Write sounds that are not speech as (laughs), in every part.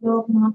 要吗？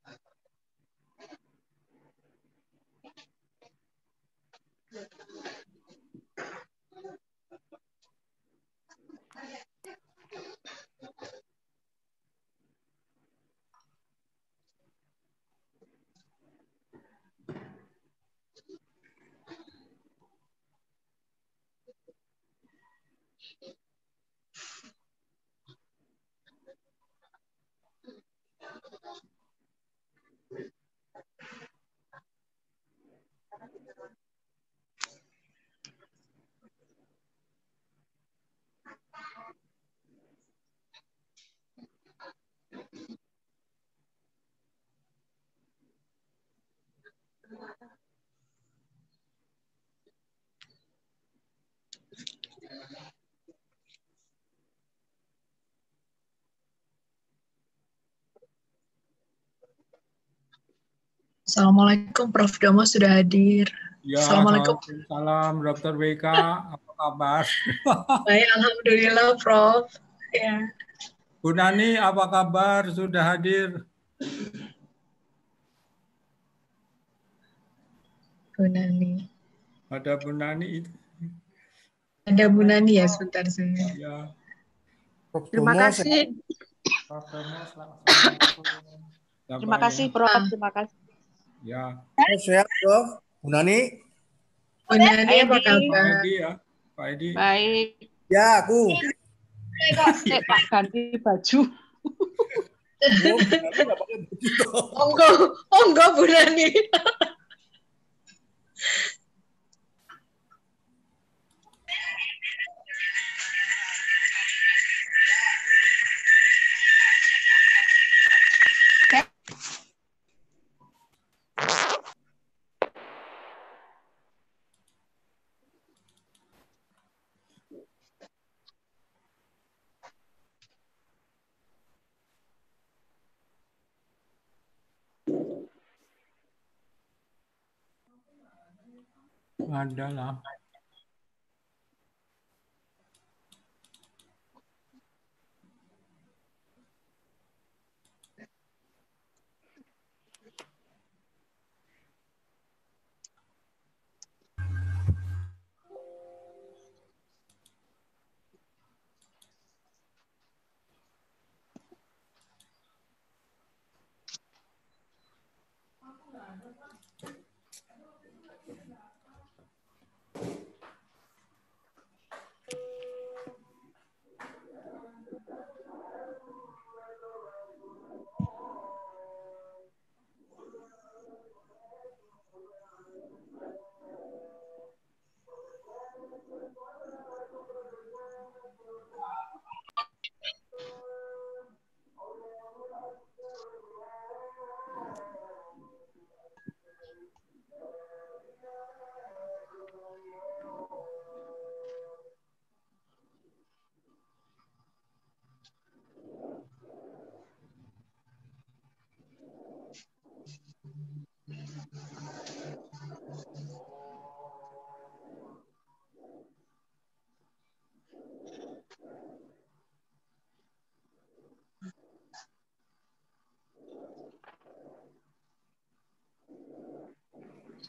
Assalamualaikum Prof. Domo sudah hadir. Ya, Assalamualaikum. Salam Dr. BK, apa kabar? (laughs) Baik, Alhamdulillah Prof. Ya. Bu Nani, apa kabar? Sudah hadir. Bu Nani. Ada Bu Nani itu. Ada Bu Nani ya, sebentar saya. Ya. Terima kasih. Terima kasih, Prof. Terima kasih. Ya. Sehat, Prof. Bunani. Bunani apa kabar? Pak Edi ya. Pak Edi. Baik. Ya, aku. Cek Pak ganti baju. Oh, monggo, monggo Nani. ada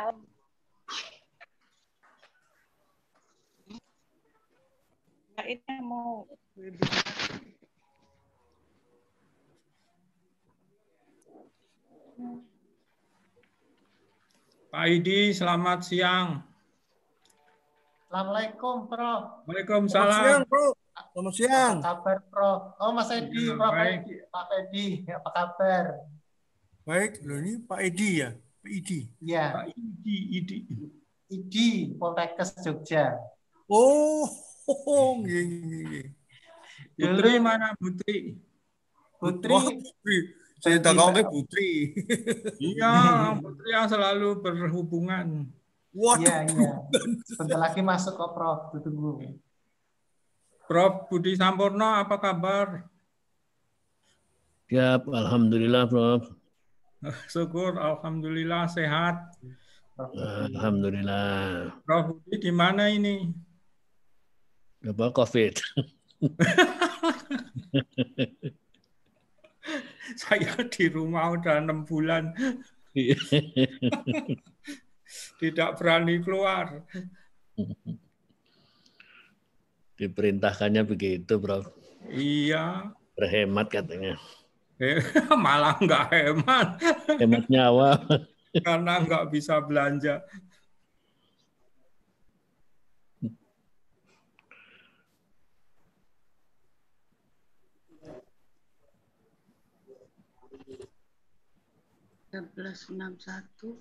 alam. Nah, mau Pak Idi, selamat siang. Assalamualaikum, Prof. Waalaikumsalam. Selamat siang, Bro. Selamat siang. Apa kabar, Prof? Oh, Mas Edi, iya, Prof. Pak Edi, apa kabar? Baik, loh ini Pak Edi ya? ID. E iya. Pak ah, Idi, e Idi. E Idi Poltekkes Jogja. Oh, oh, (laughs) nggih nggih Putri mana Putri? Putri. Oh, Putri. Saya ke Putri. (laughs) iya, Putri yang selalu berhubungan. Waduh. Iya, iya. Sebentar lagi masuk kok, Prof. Tunggu. Prof. Budi Sampurno, apa kabar? Siap, Alhamdulillah, Prof. (laughs) Syukur, alhamdulillah sehat. Alhamdulillah. Prof Budi di mana ini? Apa COVID? (laughs) Saya di rumah udah enam bulan. Iya. (laughs) Tidak berani keluar. Diperintahkannya begitu, Prof. Iya. Berhemat katanya. Eh, (laughs) malah nggak hemat. Hemat nyawa. (laughs) Karena nggak bisa belanja. enam satu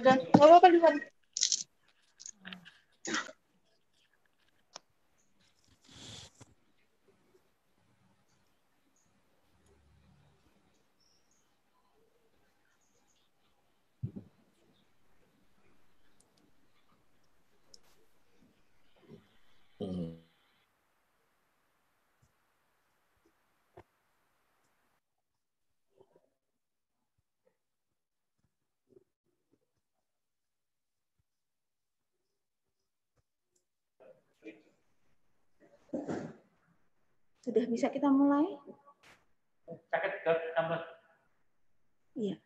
t h e a probably o n Sudah bisa kita mulai? Sakit, Iya.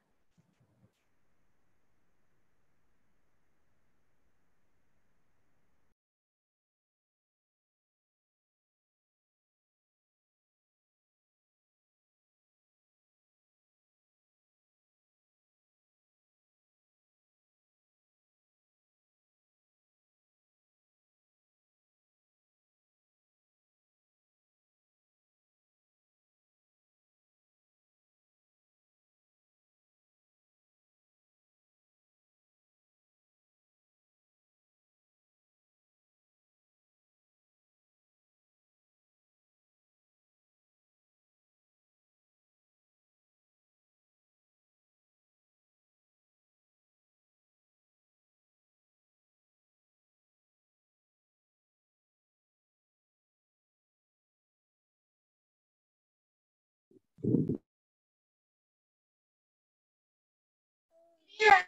Yeah.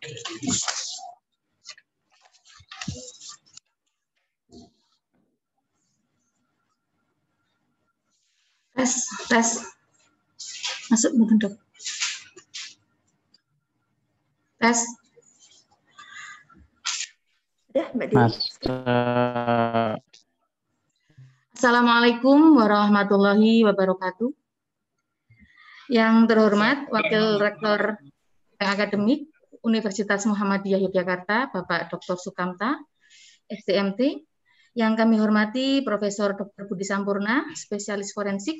Tes, tes. Masuk bentuk. Tes. Ya, Mbak Dini. Mas, eh, Assalamualaikum warahmatullahi wabarakatuh. Yang terhormat Wakil Rektor Akademik Universitas Muhammadiyah Yogyakarta, Bapak Dr. Sukamta, Sdmt, yang kami hormati Profesor Dr. Budi Sampurna, spesialis forensik,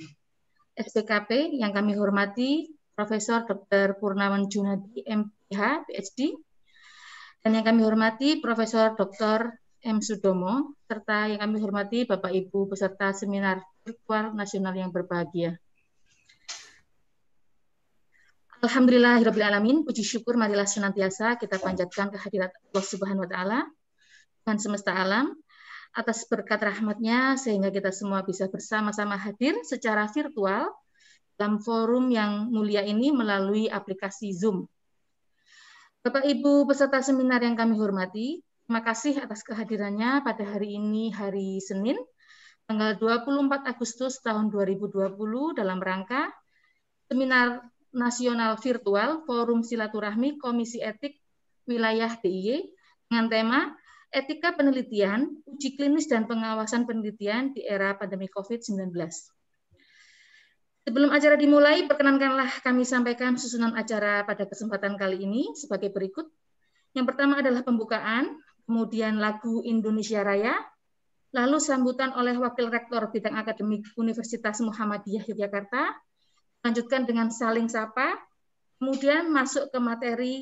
SPKP, yang kami hormati Profesor Dr. Purnawan Junadi, MPH, PhD, dan yang kami hormati Profesor Dr. M. Sudomo, serta yang kami hormati Bapak Ibu peserta seminar virtual nasional yang berbahagia. Alhamdulillahirrahmanirrahim. Puji syukur marilah senantiasa kita panjatkan kehadirat Allah Subhanahu Wa Taala dan semesta alam atas berkat rahmatnya sehingga kita semua bisa bersama-sama hadir secara virtual dalam forum yang mulia ini melalui aplikasi Zoom. Bapak Ibu peserta seminar yang kami hormati, terima kasih atas kehadirannya pada hari ini hari Senin tanggal 24 Agustus tahun 2020 dalam rangka seminar Nasional Virtual Forum Silaturahmi Komisi Etik Wilayah DIY dengan tema Etika Penelitian, Uji Klinis dan Pengawasan Penelitian di Era Pandemi COVID-19. Sebelum acara dimulai, perkenankanlah kami sampaikan susunan acara pada kesempatan kali ini sebagai berikut. Yang pertama adalah pembukaan, kemudian lagu Indonesia Raya, lalu sambutan oleh Wakil Rektor Bidang Akademik Universitas Muhammadiyah Yogyakarta, lanjutkan dengan saling sapa, kemudian masuk ke materi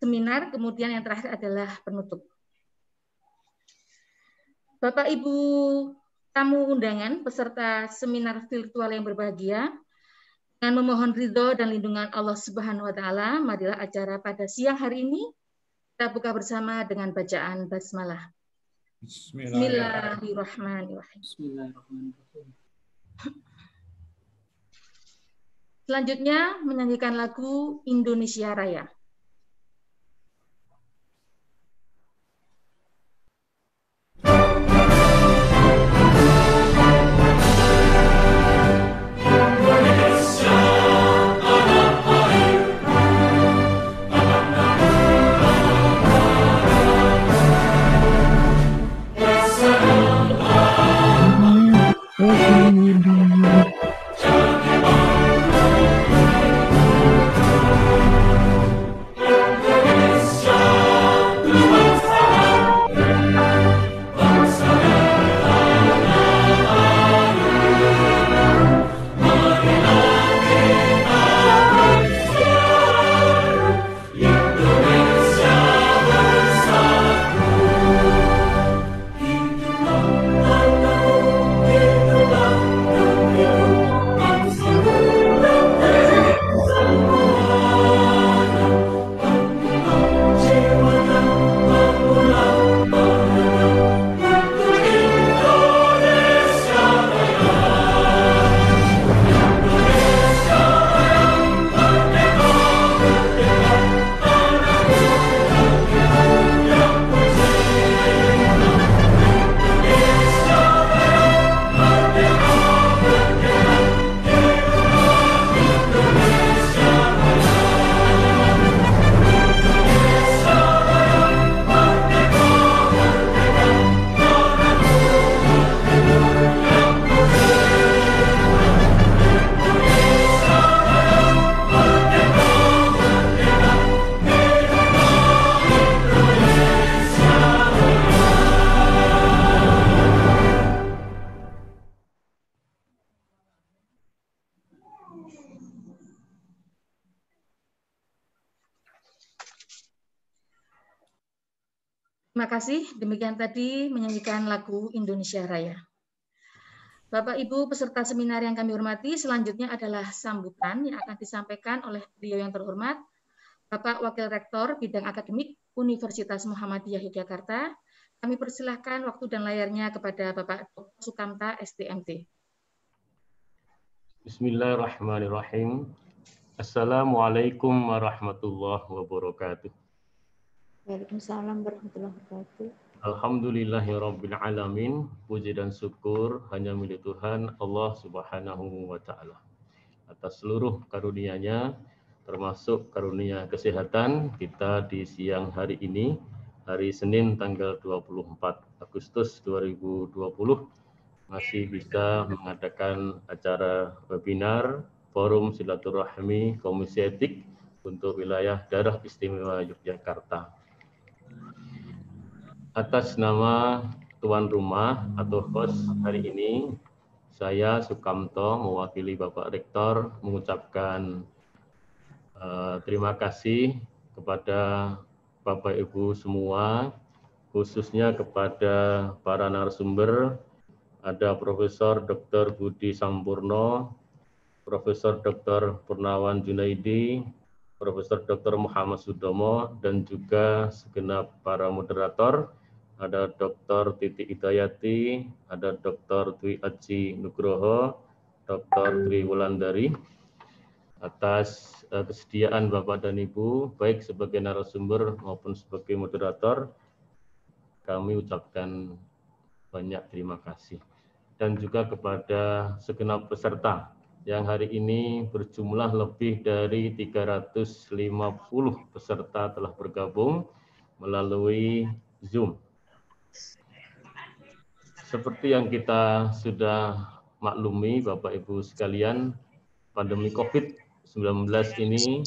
seminar, kemudian yang terakhir adalah penutup. Bapak Ibu tamu undangan peserta seminar virtual yang berbahagia, dengan memohon ridho dan lindungan Allah Subhanahu wa taala, marilah acara pada siang hari ini kita buka bersama dengan bacaan basmalah. Bismillahirrahmanirrahim. Bismillahirrahmanirrahim. Selanjutnya menyanyikan lagu Indonesia Raya. Demikian tadi menyanyikan lagu Indonesia Raya. Bapak Ibu peserta seminar yang kami hormati, selanjutnya adalah sambutan yang akan disampaikan oleh beliau yang terhormat, Bapak Wakil Rektor Bidang Akademik Universitas Muhammadiyah Yogyakarta. Kami persilahkan waktu dan layarnya kepada Bapak Sukamta, STMT. Bismillahirrahmanirrahim. Assalamualaikum warahmatullahi wabarakatuh. Waalaikumsalam warahmatullahi wabarakatuh. Alamin Puji dan syukur hanya milik Tuhan Allah subhanahu wa ta'ala. Atas seluruh karunia-Nya, termasuk karunia kesehatan, kita di siang hari ini, hari Senin tanggal 24 Agustus 2020, masih bisa mengadakan acara webinar Forum Silaturahmi Komisi Etik untuk wilayah Daerah Istimewa Yogyakarta Atas nama tuan rumah atau host hari ini, saya Sukamto mewakili Bapak Rektor mengucapkan uh, terima kasih kepada Bapak Ibu semua, khususnya kepada para narasumber, ada Profesor Dr. Budi Sampurno, Profesor Dr. Purnawan Junaidi, Profesor Dr. Muhammad Sudomo, dan juga segenap para moderator ada Dr. Titi Itayati, ada Dr. Dwi Aji Nugroho, Dr. Tri Wulandari atas eh, kesediaan Bapak dan Ibu baik sebagai narasumber maupun sebagai moderator kami ucapkan banyak terima kasih dan juga kepada segenap peserta yang hari ini berjumlah lebih dari 350 peserta telah bergabung melalui Zoom. Seperti yang kita sudah maklumi Bapak Ibu sekalian, pandemi COVID-19 ini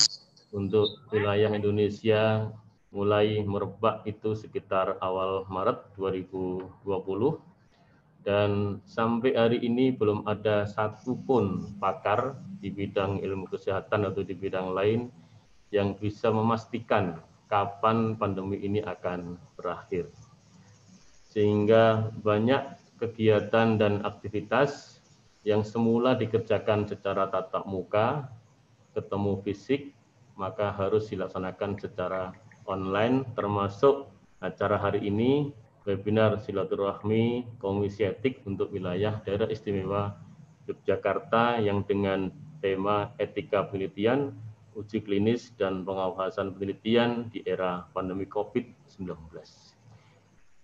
untuk wilayah Indonesia mulai merebak itu sekitar awal Maret 2020 dan sampai hari ini belum ada satu pun pakar di bidang ilmu kesehatan atau di bidang lain yang bisa memastikan kapan pandemi ini akan berakhir sehingga banyak kegiatan dan aktivitas yang semula dikerjakan secara tatap muka, ketemu fisik, maka harus dilaksanakan secara online, termasuk acara hari ini, webinar silaturahmi Komisi Etik untuk wilayah daerah istimewa Yogyakarta yang dengan tema etika penelitian, uji klinis, dan pengawasan penelitian di era pandemi COVID-19.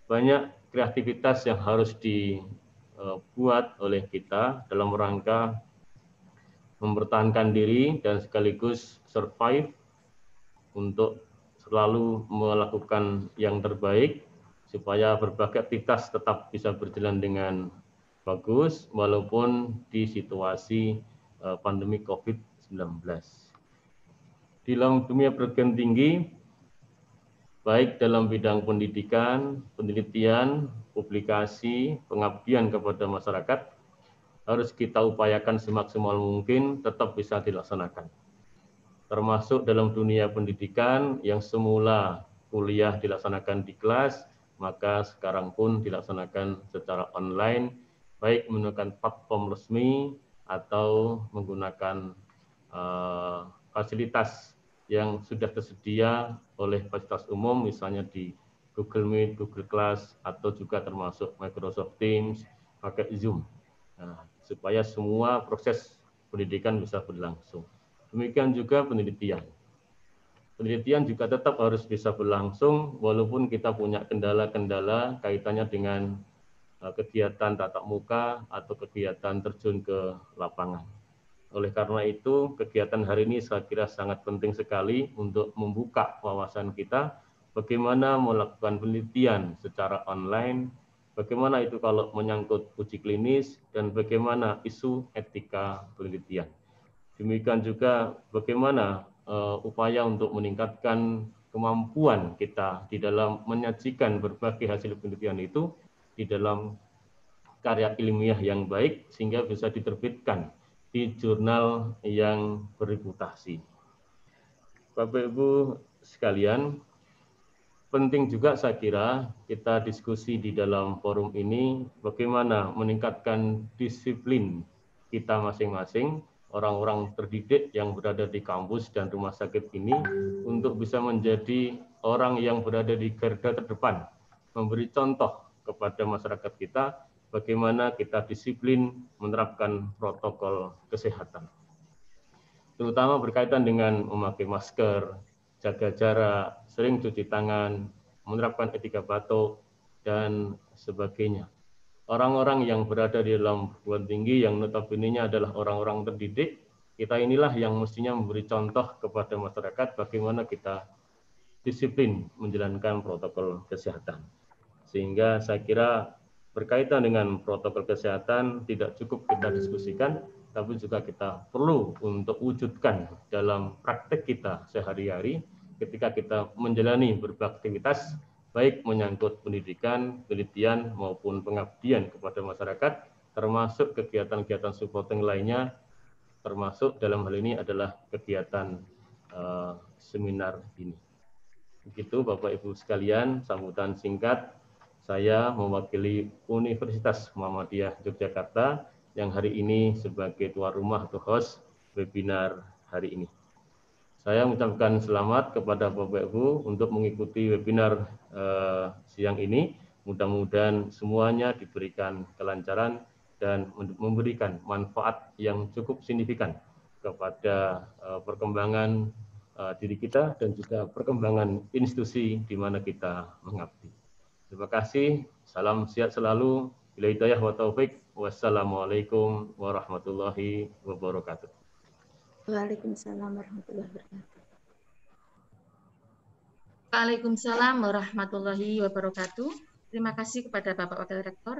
Banyak kreativitas yang harus dibuat oleh kita dalam rangka mempertahankan diri dan sekaligus survive untuk selalu melakukan yang terbaik supaya berbagai aktivitas tetap bisa berjalan dengan bagus walaupun di situasi eh, pandemi COVID-19. Di dalam dunia perguruan tinggi, baik dalam bidang pendidikan, penelitian, publikasi, pengabdian kepada masyarakat harus kita upayakan semaksimal mungkin tetap bisa dilaksanakan. Termasuk dalam dunia pendidikan yang semula kuliah dilaksanakan di kelas, maka sekarang pun dilaksanakan secara online, baik menggunakan platform resmi atau menggunakan uh, fasilitas yang sudah tersedia oleh fasilitas umum misalnya di Google Meet, Google Class, atau juga termasuk Microsoft Teams, pakai Zoom. Nah, supaya semua proses pendidikan bisa berlangsung. Demikian juga penelitian. Penelitian juga tetap harus bisa berlangsung walaupun kita punya kendala-kendala kaitannya dengan eh, kegiatan tatap muka atau kegiatan terjun ke lapangan. Oleh karena itu, kegiatan hari ini saya kira sangat penting sekali untuk membuka wawasan kita bagaimana melakukan penelitian secara online, bagaimana itu kalau menyangkut uji klinis, dan bagaimana isu etika penelitian. Demikian juga bagaimana uh, upaya untuk meningkatkan kemampuan kita di dalam menyajikan berbagai hasil penelitian itu di dalam karya ilmiah yang baik sehingga bisa diterbitkan di jurnal yang bereputasi. Bapak Ibu sekalian, penting juga saya kira kita diskusi di dalam forum ini bagaimana meningkatkan disiplin kita masing-masing orang-orang terdidik yang berada di kampus dan rumah sakit ini untuk bisa menjadi orang yang berada di garda terdepan, memberi contoh kepada masyarakat kita bagaimana kita disiplin menerapkan protokol kesehatan. Terutama berkaitan dengan memakai masker, jaga jarak, sering cuci tangan, menerapkan etika batuk, dan sebagainya. Orang-orang yang berada di dalam perguruan tinggi yang notabene adalah orang-orang terdidik, kita inilah yang mestinya memberi contoh kepada masyarakat bagaimana kita disiplin menjalankan protokol kesehatan. Sehingga saya kira berkaitan dengan protokol kesehatan tidak cukup kita diskusikan, tapi juga kita perlu untuk wujudkan dalam praktek kita sehari-hari ketika kita menjalani berbagai aktivitas baik menyangkut pendidikan, penelitian maupun pengabdian kepada masyarakat termasuk kegiatan-kegiatan supporting lainnya termasuk dalam hal ini adalah kegiatan uh, seminar ini. Begitu Bapak Ibu sekalian, sambutan singkat saya mewakili Universitas Muhammadiyah Yogyakarta yang hari ini sebagai tuan rumah atau host webinar hari ini. Saya mengucapkan selamat kepada Bapak Ibu untuk mengikuti webinar eh, siang ini. Mudah-mudahan semuanya diberikan kelancaran dan memberikan manfaat yang cukup signifikan kepada eh, perkembangan eh, diri kita dan juga perkembangan institusi di mana kita mengabdi. Terima kasih. Salam sehat selalu. Bila hidayah wa taufik. Wassalamualaikum warahmatullahi wabarakatuh. Waalaikumsalam warahmatullahi wabarakatuh. Waalaikumsalam warahmatullahi wabarakatuh. Terima kasih kepada Bapak Wakil Rektor.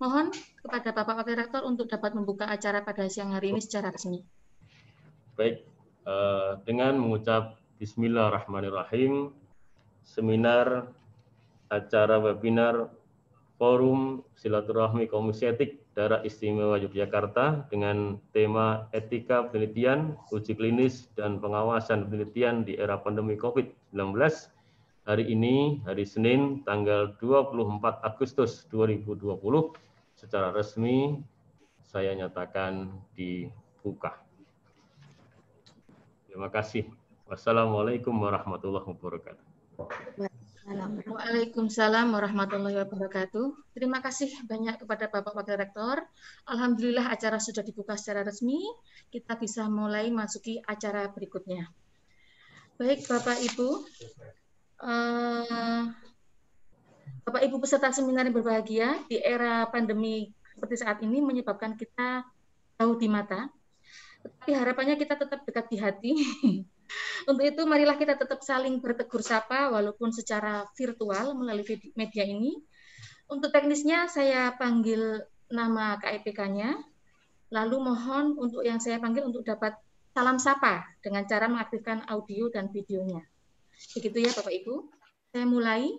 Mohon kepada Bapak Wakil Rektor untuk dapat membuka acara pada siang hari ini secara resmi. Baik, eh, dengan mengucap Bismillahirrahmanirrahim, seminar acara webinar Forum Silaturahmi Komisi Etik Daerah Istimewa Yogyakarta dengan tema Etika Penelitian, Uji Klinis, dan Pengawasan Penelitian di Era Pandemi COVID-19 hari ini, hari Senin, tanggal 24 Agustus 2020 secara resmi saya nyatakan dibuka. Terima kasih. Wassalamualaikum warahmatullahi wabarakatuh. Waalaikumsalam warahmatullahi wabarakatuh. Terima kasih banyak kepada Bapak Wakil Rektor. Alhamdulillah acara sudah dibuka secara resmi. Kita bisa mulai masuki acara berikutnya. Baik Bapak Ibu, uh, Bapak Ibu peserta seminar yang berbahagia di era pandemi seperti saat ini menyebabkan kita jauh di mata. Tapi harapannya kita tetap dekat di hati. (laughs) Untuk itu marilah kita tetap saling bertegur sapa walaupun secara virtual melalui media ini. Untuk teknisnya saya panggil nama KIPK-nya. E Lalu mohon untuk yang saya panggil untuk dapat salam sapa dengan cara mengaktifkan audio dan videonya. Begitu ya Bapak Ibu. Saya mulai.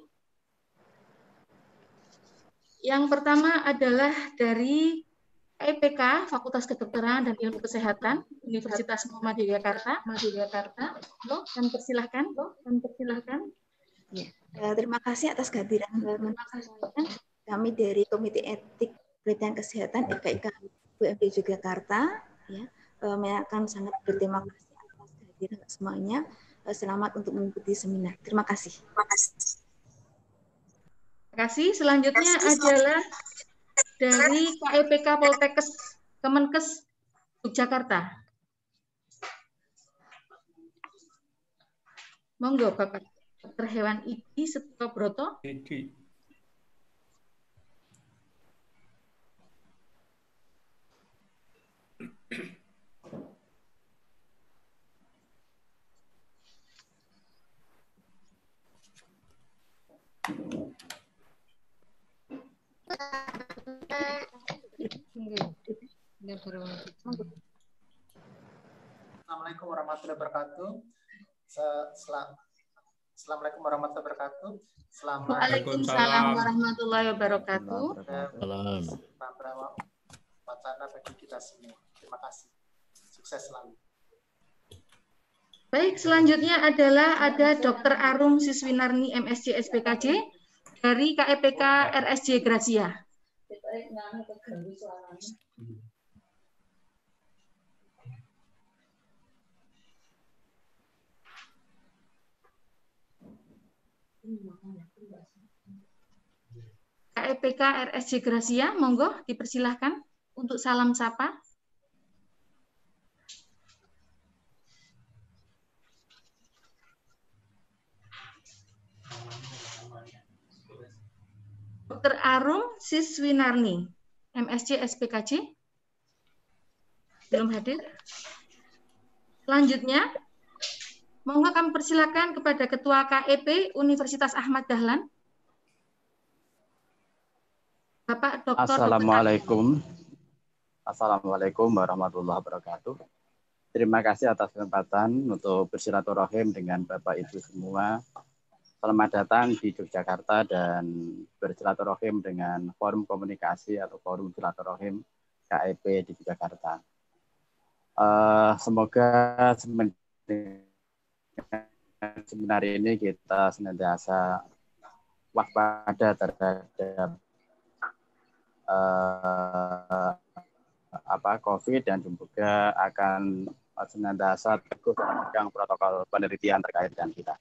Yang pertama adalah dari IPK Fakultas Kedokteran dan Ilmu Kesehatan Universitas Muhammad Yogyakarta, Yogyakarta. Dan persilahkan, dan persilahkan. Ya. Terima kasih atas kehadiran kami dari Komite Etik Pelitian Kesehatan EKIK UMD Yogyakarta. Ya, eh, kami akan sangat berterima kasih atas kehadiran semuanya. Eh, selamat untuk mengikuti seminar. Terima kasih. Terima kasih. Terima kasih. Selanjutnya adalah dari KEPK e Poltekkes Kemenkes Yogyakarta. Monggo Bapak Dokter Hewan Idi Setio Broto. Idi. Thank you. Assalamualaikum warahmatullahi wabarakatuh. Assalamualaikum warahmatullahi wabarakatuh. Selamat Waalaikumsalam warahmatullahi wabarakatuh. malam. Wacana bagi kita semua. Terima kasih. Sukses selalu. Baik, selanjutnya adalah ada Dr. Arum Siswinarni MSc SPKJ dari KEPK RSJ Gracia kita nggak KEPK RSJ Gracia, monggo dipersilahkan untuk salam sapa. Dr. Arum Siswinarni, MSc SPKJ. Belum hadir. Selanjutnya, monggo kami persilakan kepada Ketua KEP Universitas Ahmad Dahlan. Bapak Dr. E Assalamualaikum. Assalamualaikum warahmatullahi wabarakatuh. Terima kasih atas kesempatan untuk bersilaturahim dengan Bapak Ibu semua Selamat datang di Yogyakarta dan bersilaturahim dengan Forum Komunikasi atau Forum Silaturahim KIP e di Yogyakarta. Uh, semoga seminar ini kita senantiasa waspada terhadap uh, apa COVID dan juga akan senantiasa teguh memegang protokol penelitian terkait dengan kita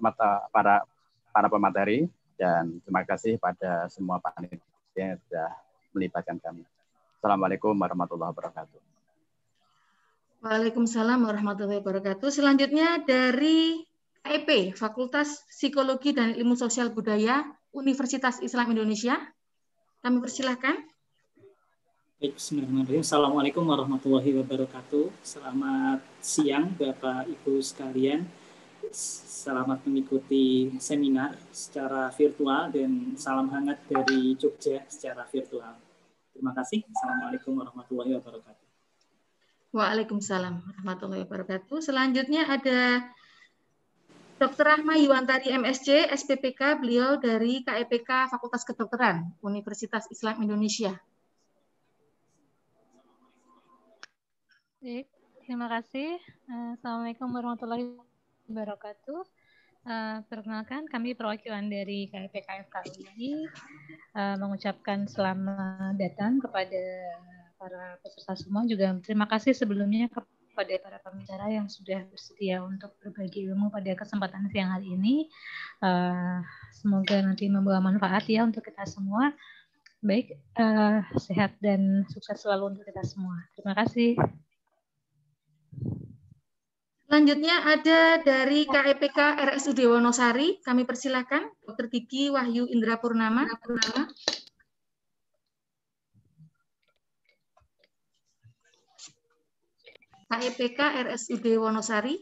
mata para para pemateri dan terima kasih pada semua panitia yang sudah melibatkan kami. Assalamualaikum warahmatullahi wabarakatuh. Waalaikumsalam warahmatullahi wabarakatuh. Selanjutnya dari KIP, Fakultas Psikologi dan Ilmu Sosial Budaya, Universitas Islam Indonesia. Kami persilahkan. Bismillahirrahmanirrahim. Assalamualaikum warahmatullahi wabarakatuh. Selamat siang Bapak Ibu sekalian selamat mengikuti seminar secara virtual dan salam hangat dari Jogja secara virtual. Terima kasih. Assalamualaikum warahmatullahi wabarakatuh. Waalaikumsalam warahmatullahi wabarakatuh. Selanjutnya ada Dr. Rahma Yuwantari MSC, SPPK, beliau dari KEPK e Fakultas Kedokteran Universitas Islam Indonesia. Baik, terima kasih. Eh, Assalamualaikum warahmatullahi wabarakatuh wabarakatuh. Uh, perkenalkan, kami perwakilan dari KPKF UI uh, eh, mengucapkan selamat datang kepada para peserta semua. Juga terima kasih sebelumnya kepada para pembicara yang sudah bersedia untuk berbagi ilmu pada kesempatan siang hari ini. Uh, semoga nanti membawa manfaat ya untuk kita semua. Baik, uh, sehat dan sukses selalu untuk kita semua. Terima kasih. Selanjutnya ada dari KEPK RSUD Wonosari. Kami persilakan Dr. Kiki Wahyu Indra Purnama. KEPK RSUD Wonosari.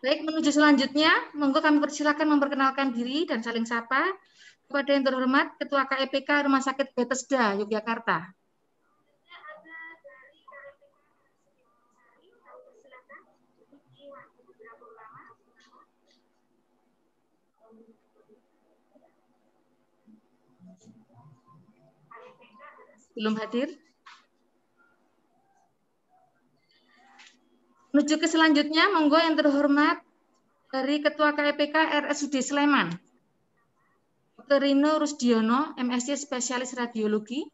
Baik, menuju selanjutnya, monggo kami persilakan memperkenalkan diri dan saling sapa kepada yang terhormat Ketua KEPK e Rumah Sakit Bethesda, Yogyakarta. Belum hadir? Menuju ke selanjutnya, monggo yang terhormat dari Ketua KPK e RSUD Sleman. Dr. Rino Rusdiono, MSc Spesialis Radiologi.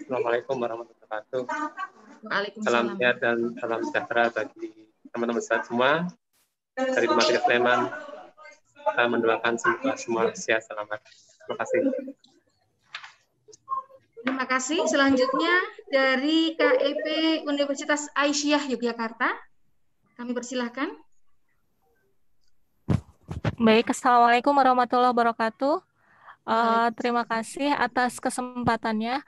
Assalamualaikum warahmatullahi wabarakatuh. Salam sehat dan salam sejahtera bagi teman-teman sehat semua dari Rumah Sleman. Kita mendoakan semoga semua sehat selamat. Terima kasih. Terima kasih. Selanjutnya dari KEP Universitas Aisyah Yogyakarta. Kami persilahkan. Baik, Assalamualaikum warahmatullahi wabarakatuh. Uh, terima kasih atas kesempatannya.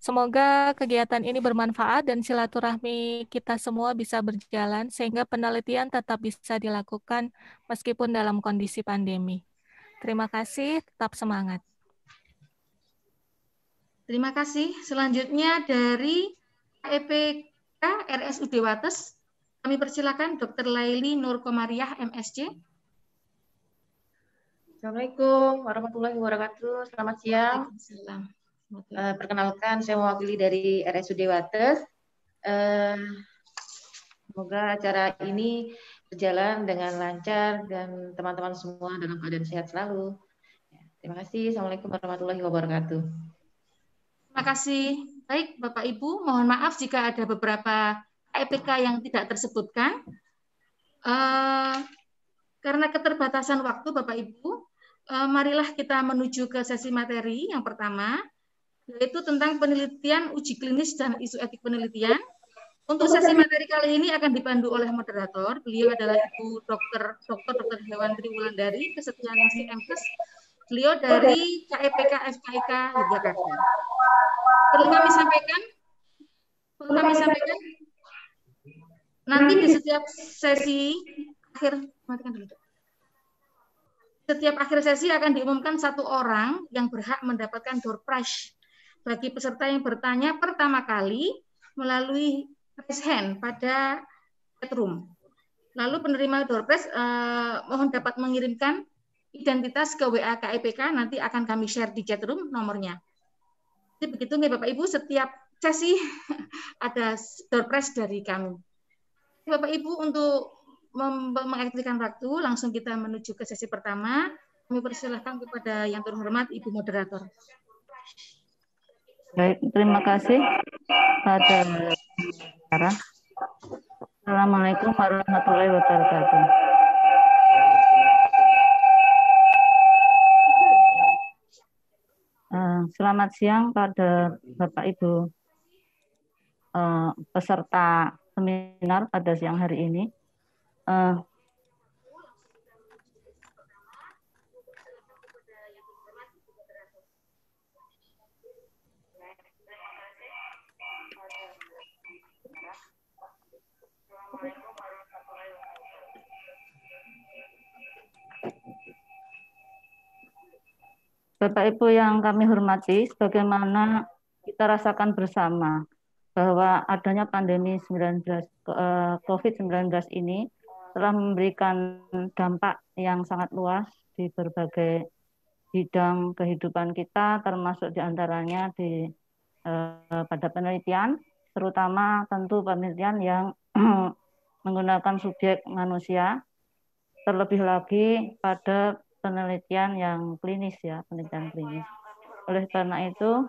Semoga kegiatan ini bermanfaat dan silaturahmi kita semua bisa berjalan sehingga penelitian tetap bisa dilakukan meskipun dalam kondisi pandemi. Terima kasih, tetap semangat. Terima kasih. Selanjutnya dari EPK RSUD Wates, kami persilakan Dr. Laili Nurkomariah, MSC. Assalamualaikum warahmatullahi wabarakatuh. Selamat siang. Uh, perkenalkan, saya mewakili dari RSUD Wates. Eh, semoga acara ini berjalan dengan lancar dan teman-teman semua dalam keadaan sehat selalu. Ya, terima kasih. Assalamualaikum warahmatullahi wabarakatuh. Terima kasih. Baik, Bapak Ibu, mohon maaf jika ada beberapa EPK e yang tidak tersebutkan. Uh, karena keterbatasan waktu, Bapak Ibu, uh, marilah kita menuju ke sesi materi yang pertama, yaitu tentang penelitian uji klinis dan isu etik penelitian. Untuk sesi materi kali ini akan dipandu oleh moderator. Beliau adalah Ibu Dokter Dr. Dr. Hewan Triwulandari, kesetiaan Nasi MKes. Beliau oh, dari KEPK FKIK e Yogyakarta. Perlu kami sampaikan? Perlu kami sampaikan? Nanti di setiap sesi akhir matikan dulu. Setiap akhir sesi akan diumumkan satu orang yang berhak mendapatkan door prize bagi peserta yang bertanya pertama kali melalui raise hand pada chat room. Lalu penerima doorpress eh, mohon dapat mengirimkan identitas ke WA KIPK e nanti akan kami share di chat room nomornya. Jadi begitu nih Bapak Ibu setiap sesi (laughs) ada doorpress dari kami. Bapak Ibu untuk mengaktifkan waktu langsung kita menuju ke sesi pertama. Kami persilahkan kepada yang terhormat Ibu moderator. Baik, terima kasih pada para Assalamualaikum warahmatullahi wabarakatuh. Eh, selamat siang pada Bapak Ibu eh, peserta seminar pada siang hari ini. Eh, Bapak Ibu yang kami hormati, sebagaimana kita rasakan bersama bahwa adanya pandemi eh, COVID-19 ini telah memberikan dampak yang sangat luas di berbagai bidang kehidupan kita, termasuk diantaranya di eh, pada penelitian, terutama tentu penelitian yang (clears throat) menggunakan subjek manusia, terlebih lagi pada penelitian yang klinis ya, penelitian klinis. Oleh karena itu,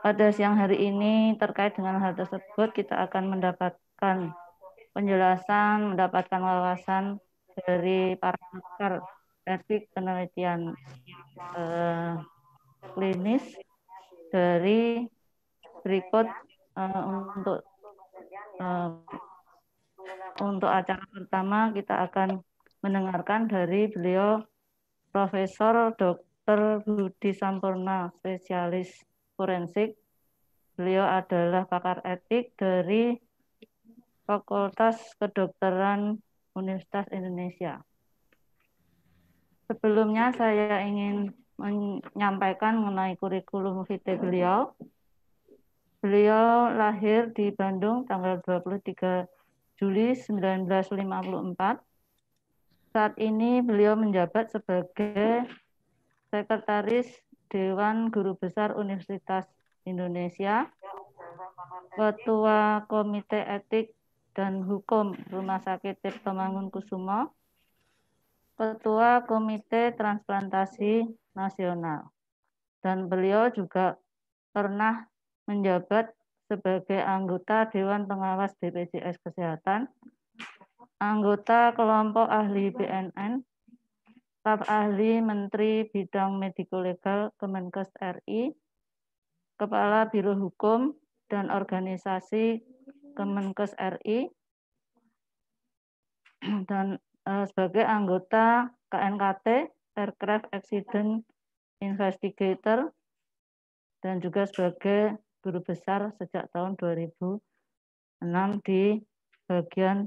pada siang hari ini terkait dengan hal tersebut kita akan mendapatkan penjelasan, mendapatkan wawasan dari para pakar etik penelitian eh, klinis dari berikut eh, untuk eh, untuk acara pertama kita akan mendengarkan dari beliau Profesor Dr. Budi Sampurna, spesialis forensik. Beliau adalah pakar etik dari Fakultas Kedokteran Universitas Indonesia. Sebelumnya saya ingin menyampaikan mengenai kurikulum vitae beliau. Beliau lahir di Bandung tanggal 23 Juli 1954 saat ini beliau menjabat sebagai Sekretaris Dewan Guru Besar Universitas Indonesia, Ketua Komite Etik dan Hukum Rumah Sakit Cipto Kusumo, Ketua Komite Transplantasi Nasional. Dan beliau juga pernah menjabat sebagai anggota Dewan Pengawas BPJS Kesehatan anggota kelompok ahli BNN, staf ahli Menteri Bidang Mediko Legal Kemenkes RI, Kepala Biro Hukum dan Organisasi Kemenkes RI, (clears throat) dan eh, sebagai anggota KNKT, Aircraft Accident Investigator, dan juga sebagai guru besar sejak tahun 2006 di bagian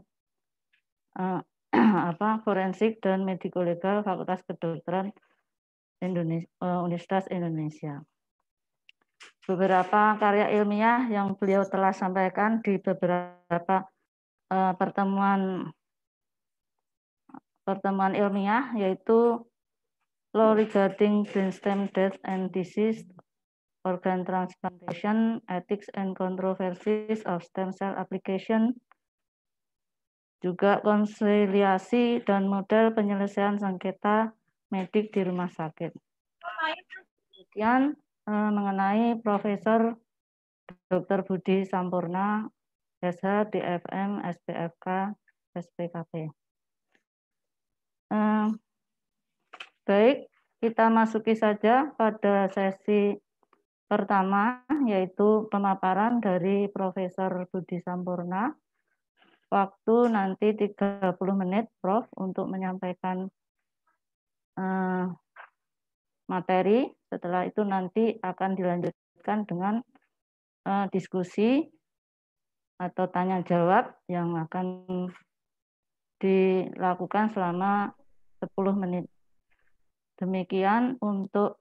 Eh, (clears throat) apa forensik dan medico legal Fakultas Kedokteran Indonesia, eh, Universitas Indonesia. Beberapa karya ilmiah yang beliau telah sampaikan di beberapa eh, pertemuan pertemuan ilmiah yaitu Law Regarding Brainstem Death and Disease, Organ Transplantation, Ethics and Controversies of Stem Cell Application, juga konsiliasi dan model penyelesaian sengketa medik di rumah sakit. Kemudian eh, mengenai Profesor Dr. Budi Sampurna, SH, DFM, SPFK, SPKP. Eh, baik, kita masuki saja pada sesi pertama, yaitu pemaparan dari Profesor Budi Sampurna waktu nanti 30 menit Prof untuk menyampaikan uh, materi. Setelah itu nanti akan dilanjutkan dengan uh, diskusi atau tanya jawab yang akan dilakukan selama 10 menit. Demikian untuk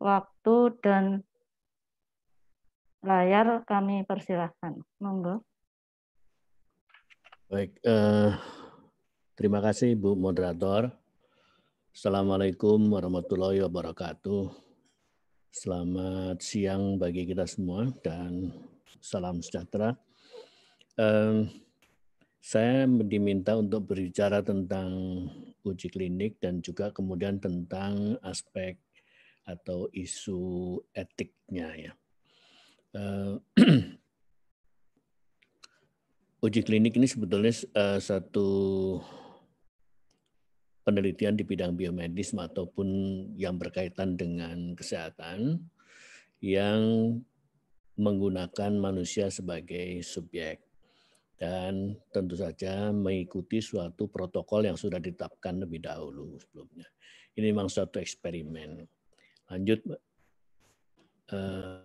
waktu dan layar kami persilahkan. Monggo. Baik, eh, terima kasih Bu Moderator. Assalamualaikum warahmatullahi wabarakatuh. Selamat siang bagi kita semua dan salam sejahtera. Eh, saya diminta untuk berbicara tentang uji klinik dan juga kemudian tentang aspek atau isu etiknya ya. Eh, (clears throat) uji klinik ini sebetulnya uh, satu penelitian di bidang biomedis ataupun yang berkaitan dengan kesehatan yang menggunakan manusia sebagai subjek dan tentu saja mengikuti suatu protokol yang sudah ditetapkan lebih dahulu sebelumnya. Ini memang suatu eksperimen. Lanjut, uh,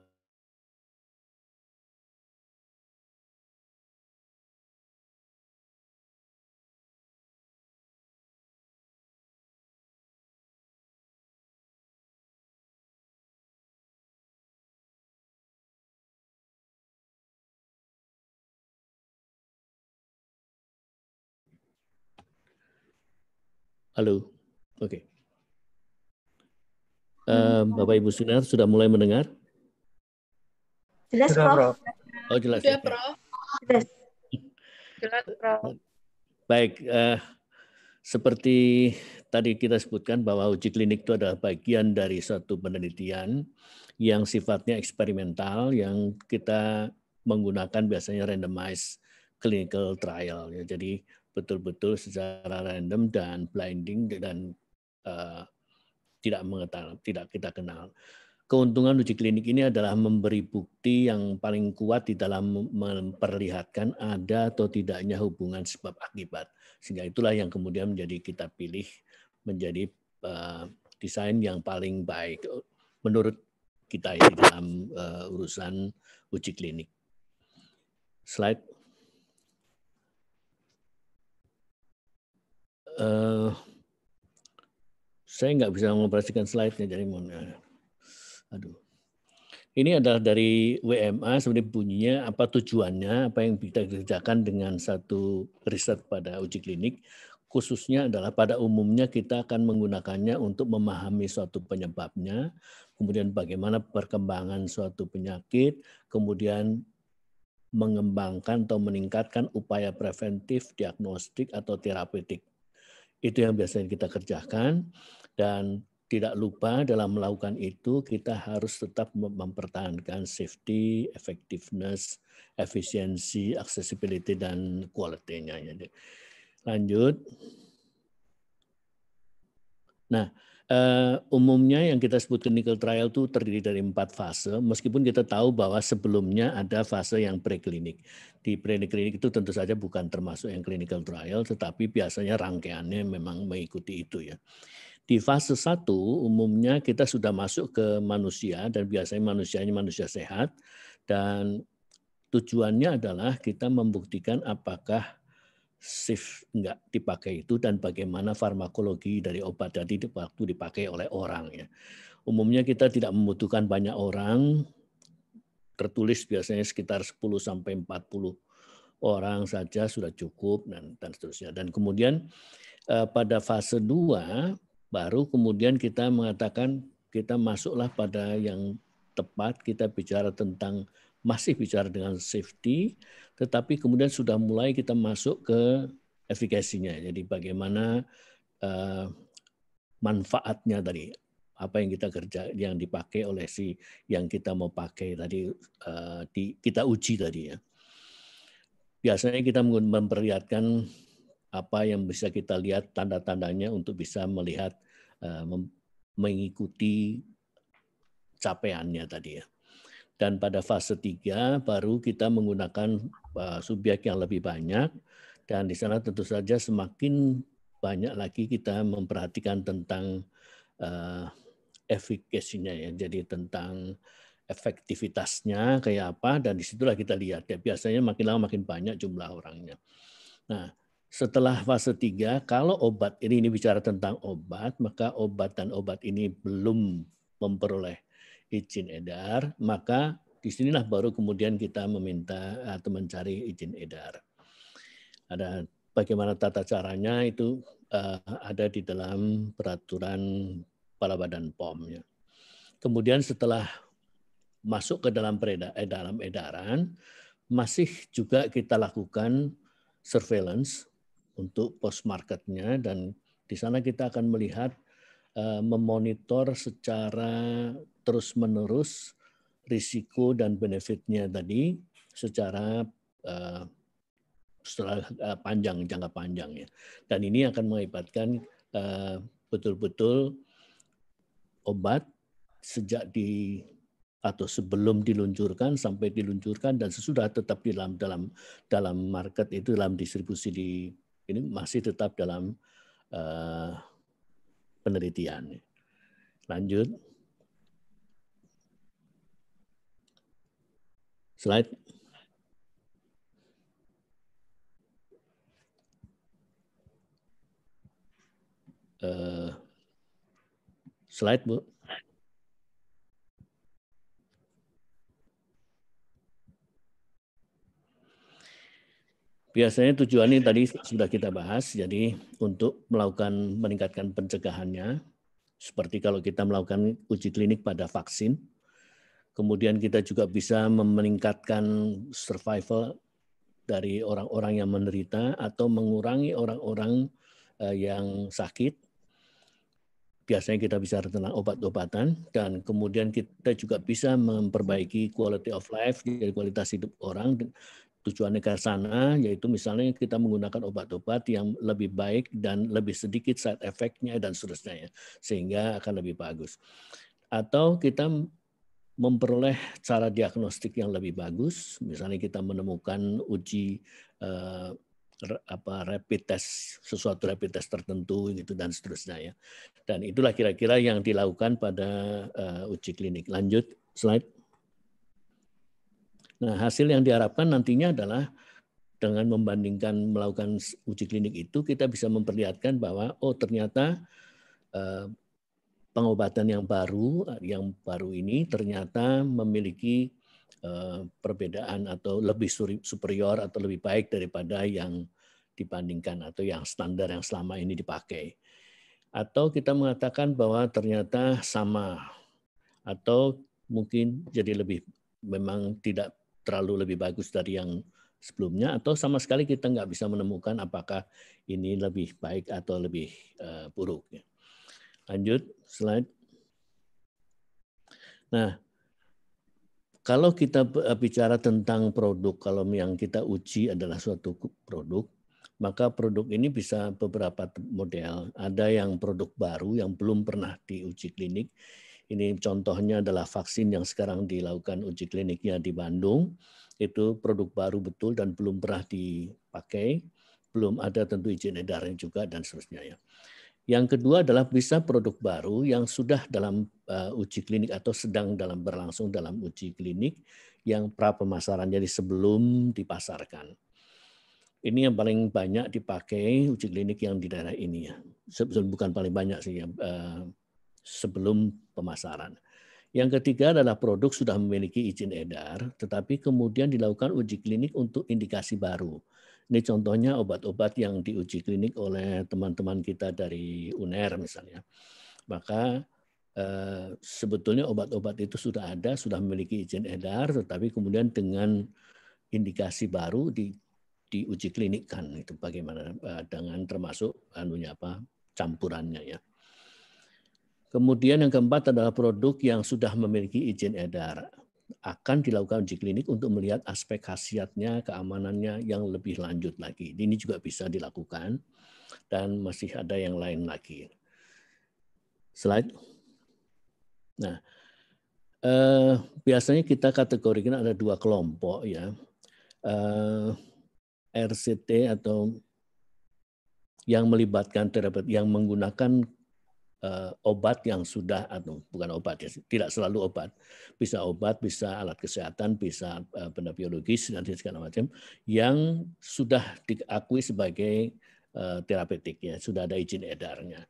Halo. Oke. Okay. Uh, Bapak Ibu Sunar sudah mulai mendengar? Jelas, Prof. Oh, jelas. Sudah, Prof. Jelas. Prof. Baik, uh, seperti tadi kita sebutkan bahwa uji klinik itu adalah bagian dari suatu penelitian yang sifatnya eksperimental yang kita menggunakan biasanya randomized clinical trial. Ya. jadi betul-betul secara random dan blinding dan uh, tidak mengetahui, tidak kita kenal. Keuntungan uji klinik ini adalah memberi bukti yang paling kuat di dalam memperlihatkan ada atau tidaknya hubungan sebab akibat. Sehingga itulah yang kemudian menjadi kita pilih menjadi uh, desain yang paling baik menurut kita di dalam uh, urusan uji klinik. Slide. Eh, saya nggak bisa mengoperasikan slide-nya jadi mohon ya. aduh ini adalah dari WMA sebenarnya bunyinya apa tujuannya apa yang kita kerjakan dengan satu riset pada uji klinik khususnya adalah pada umumnya kita akan menggunakannya untuk memahami suatu penyebabnya kemudian bagaimana perkembangan suatu penyakit kemudian mengembangkan atau meningkatkan upaya preventif diagnostik atau terapeutik itu yang biasanya kita kerjakan dan tidak lupa dalam melakukan itu kita harus tetap mempertahankan safety, effectiveness, efisiensi, accessibility dan quality-nya. Lanjut. Nah, Uh, umumnya yang kita sebut clinical trial itu terdiri dari empat fase, meskipun kita tahu bahwa sebelumnya ada fase yang preklinik. Di preklinik itu tentu saja bukan termasuk yang clinical trial, tetapi biasanya rangkaiannya memang mengikuti itu ya. Di fase satu umumnya kita sudah masuk ke manusia dan biasanya manusianya manusia sehat dan tujuannya adalah kita membuktikan apakah safe nggak dipakai itu dan bagaimana farmakologi dari obat tadi waktu dipakai oleh orang ya. Umumnya kita tidak membutuhkan banyak orang, tertulis biasanya sekitar 10 sampai 40 orang saja sudah cukup dan dan seterusnya. Dan kemudian eh, pada fase 2 baru kemudian kita mengatakan kita masuklah pada yang tepat kita bicara tentang masih bicara dengan safety, tetapi kemudian sudah mulai kita masuk ke efikasinya. Jadi bagaimana eh, manfaatnya tadi apa yang kita kerja yang dipakai oleh si yang kita mau pakai tadi uh, di kita uji tadi ya. Biasanya kita memperlihatkan apa yang bisa kita lihat tanda-tandanya untuk bisa melihat eh, mengikuti capaiannya tadi ya. Dan pada fase 3 baru kita menggunakan eh, subjek yang lebih banyak dan di sana tentu saja semakin banyak lagi kita memperhatikan tentang uh, eh, efikasinya ya. Jadi tentang efektivitasnya kayak apa dan disitulah kita lihat ya biasanya makin lama makin banyak jumlah orangnya. Nah setelah fase 3, kalau obat ini, ini bicara tentang obat, maka obat dan obat ini belum memperoleh izin edar, maka disinilah baru kemudian kita meminta eh, atau mencari izin edar. Ada bagaimana tata caranya itu eh, ada di dalam peraturan kepala badan POM. Ya. Kemudian setelah masuk ke dalam eh, dalam edaran, masih juga kita lakukan surveillance untuk post marketnya dan di sana kita akan melihat Eh, memonitor secara terus-menerus risiko dan benefitnya tadi secara eh, setelah eh, panjang jangka panjang ya dan ini akan mengibatkan betul-betul obat sejak di atau sebelum diluncurkan sampai diluncurkan dan sesudah tetap di dalam dalam dalam market itu dalam distribusi di ini masih tetap dalam penelitian. Lanjut. Slide. Uh, slide, Bu. Biasanya tujuan ini tadi sudah kita bahas, jadi untuk melakukan meningkatkan pencegahannya, seperti kalau kita melakukan uji klinik pada vaksin, kemudian kita juga bisa meningkatkan survival dari orang-orang yang menderita atau mengurangi orang-orang eh, yang sakit. Biasanya kita bisa tentang obat-obatan dan kemudian kita juga bisa memperbaiki quality of life, jadi kualitas hidup orang tujuannya ke sana, yaitu misalnya kita menggunakan obat-obat yang lebih baik dan lebih sedikit side effect-nya dan seterusnya, ya. sehingga akan lebih bagus. Atau kita memperoleh cara diagnostik yang lebih bagus, misalnya kita menemukan uji eh, apa rapid test sesuatu rapid test tertentu gitu dan seterusnya ya. Dan itulah kira-kira yang dilakukan pada eh, uji klinik. Lanjut slide. Nah, hasil yang diharapkan nantinya adalah dengan membandingkan melakukan uji klinik itu kita bisa memperlihatkan bahwa oh ternyata eh, pengobatan yang baru eh, yang baru ini ternyata memiliki eh, perbedaan atau lebih superior atau lebih baik daripada yang dibandingkan atau yang standar yang selama ini dipakai. Atau kita mengatakan bahwa ternyata sama atau mungkin jadi lebih memang tidak terlalu lebih bagus dari yang sebelumnya atau sama sekali kita nggak bisa menemukan apakah ini lebih baik atau lebih eh, buruk. Ya. Lanjut slide. Nah, kalau kita eh, bicara tentang produk, kalau yang kita uji adalah suatu produk, maka produk ini bisa beberapa model. Ada yang produk baru yang belum pernah diuji klinik, ini contohnya adalah vaksin yang sekarang dilakukan uji kliniknya di Bandung. Itu produk baru betul dan belum pernah dipakai, belum ada tentu izin edaran juga dan seterusnya ya. Yang kedua adalah bisa produk baru yang sudah dalam uh, uji klinik atau sedang dalam berlangsung dalam uji klinik yang pra pemasaran jadi sebelum dipasarkan. Ini yang paling banyak dipakai uji klinik yang di daerah ini ya. Bukan paling banyak sih ya. Uh, sebelum pemasaran. Yang ketiga adalah produk sudah memiliki izin edar, tetapi kemudian dilakukan uji klinik untuk indikasi baru. Ini contohnya obat-obat yang diuji klinik oleh teman-teman kita dari UNER misalnya. Maka eh, sebetulnya obat-obat itu sudah ada, sudah memiliki izin edar, tetapi kemudian dengan indikasi baru di diuji klinikkan itu bagaimana eh, dengan termasuk anunya apa campurannya ya. Kemudian yang keempat adalah produk yang sudah memiliki izin edar. Akan dilakukan uji klinik untuk melihat aspek khasiatnya, keamanannya yang lebih lanjut lagi. Ini juga bisa dilakukan dan masih ada yang lain lagi. Slide. Nah, eh, biasanya kita kategorikan ada dua kelompok ya. Eh, RCT atau yang melibatkan terapeut yang menggunakan Eh, obat yang sudah atau bukan obat ya tidak selalu obat bisa obat bisa alat kesehatan bisa benda eh, biologis dan segala macam yang sudah diakui sebagai eh, terapeutik ya sudah ada izin edarnya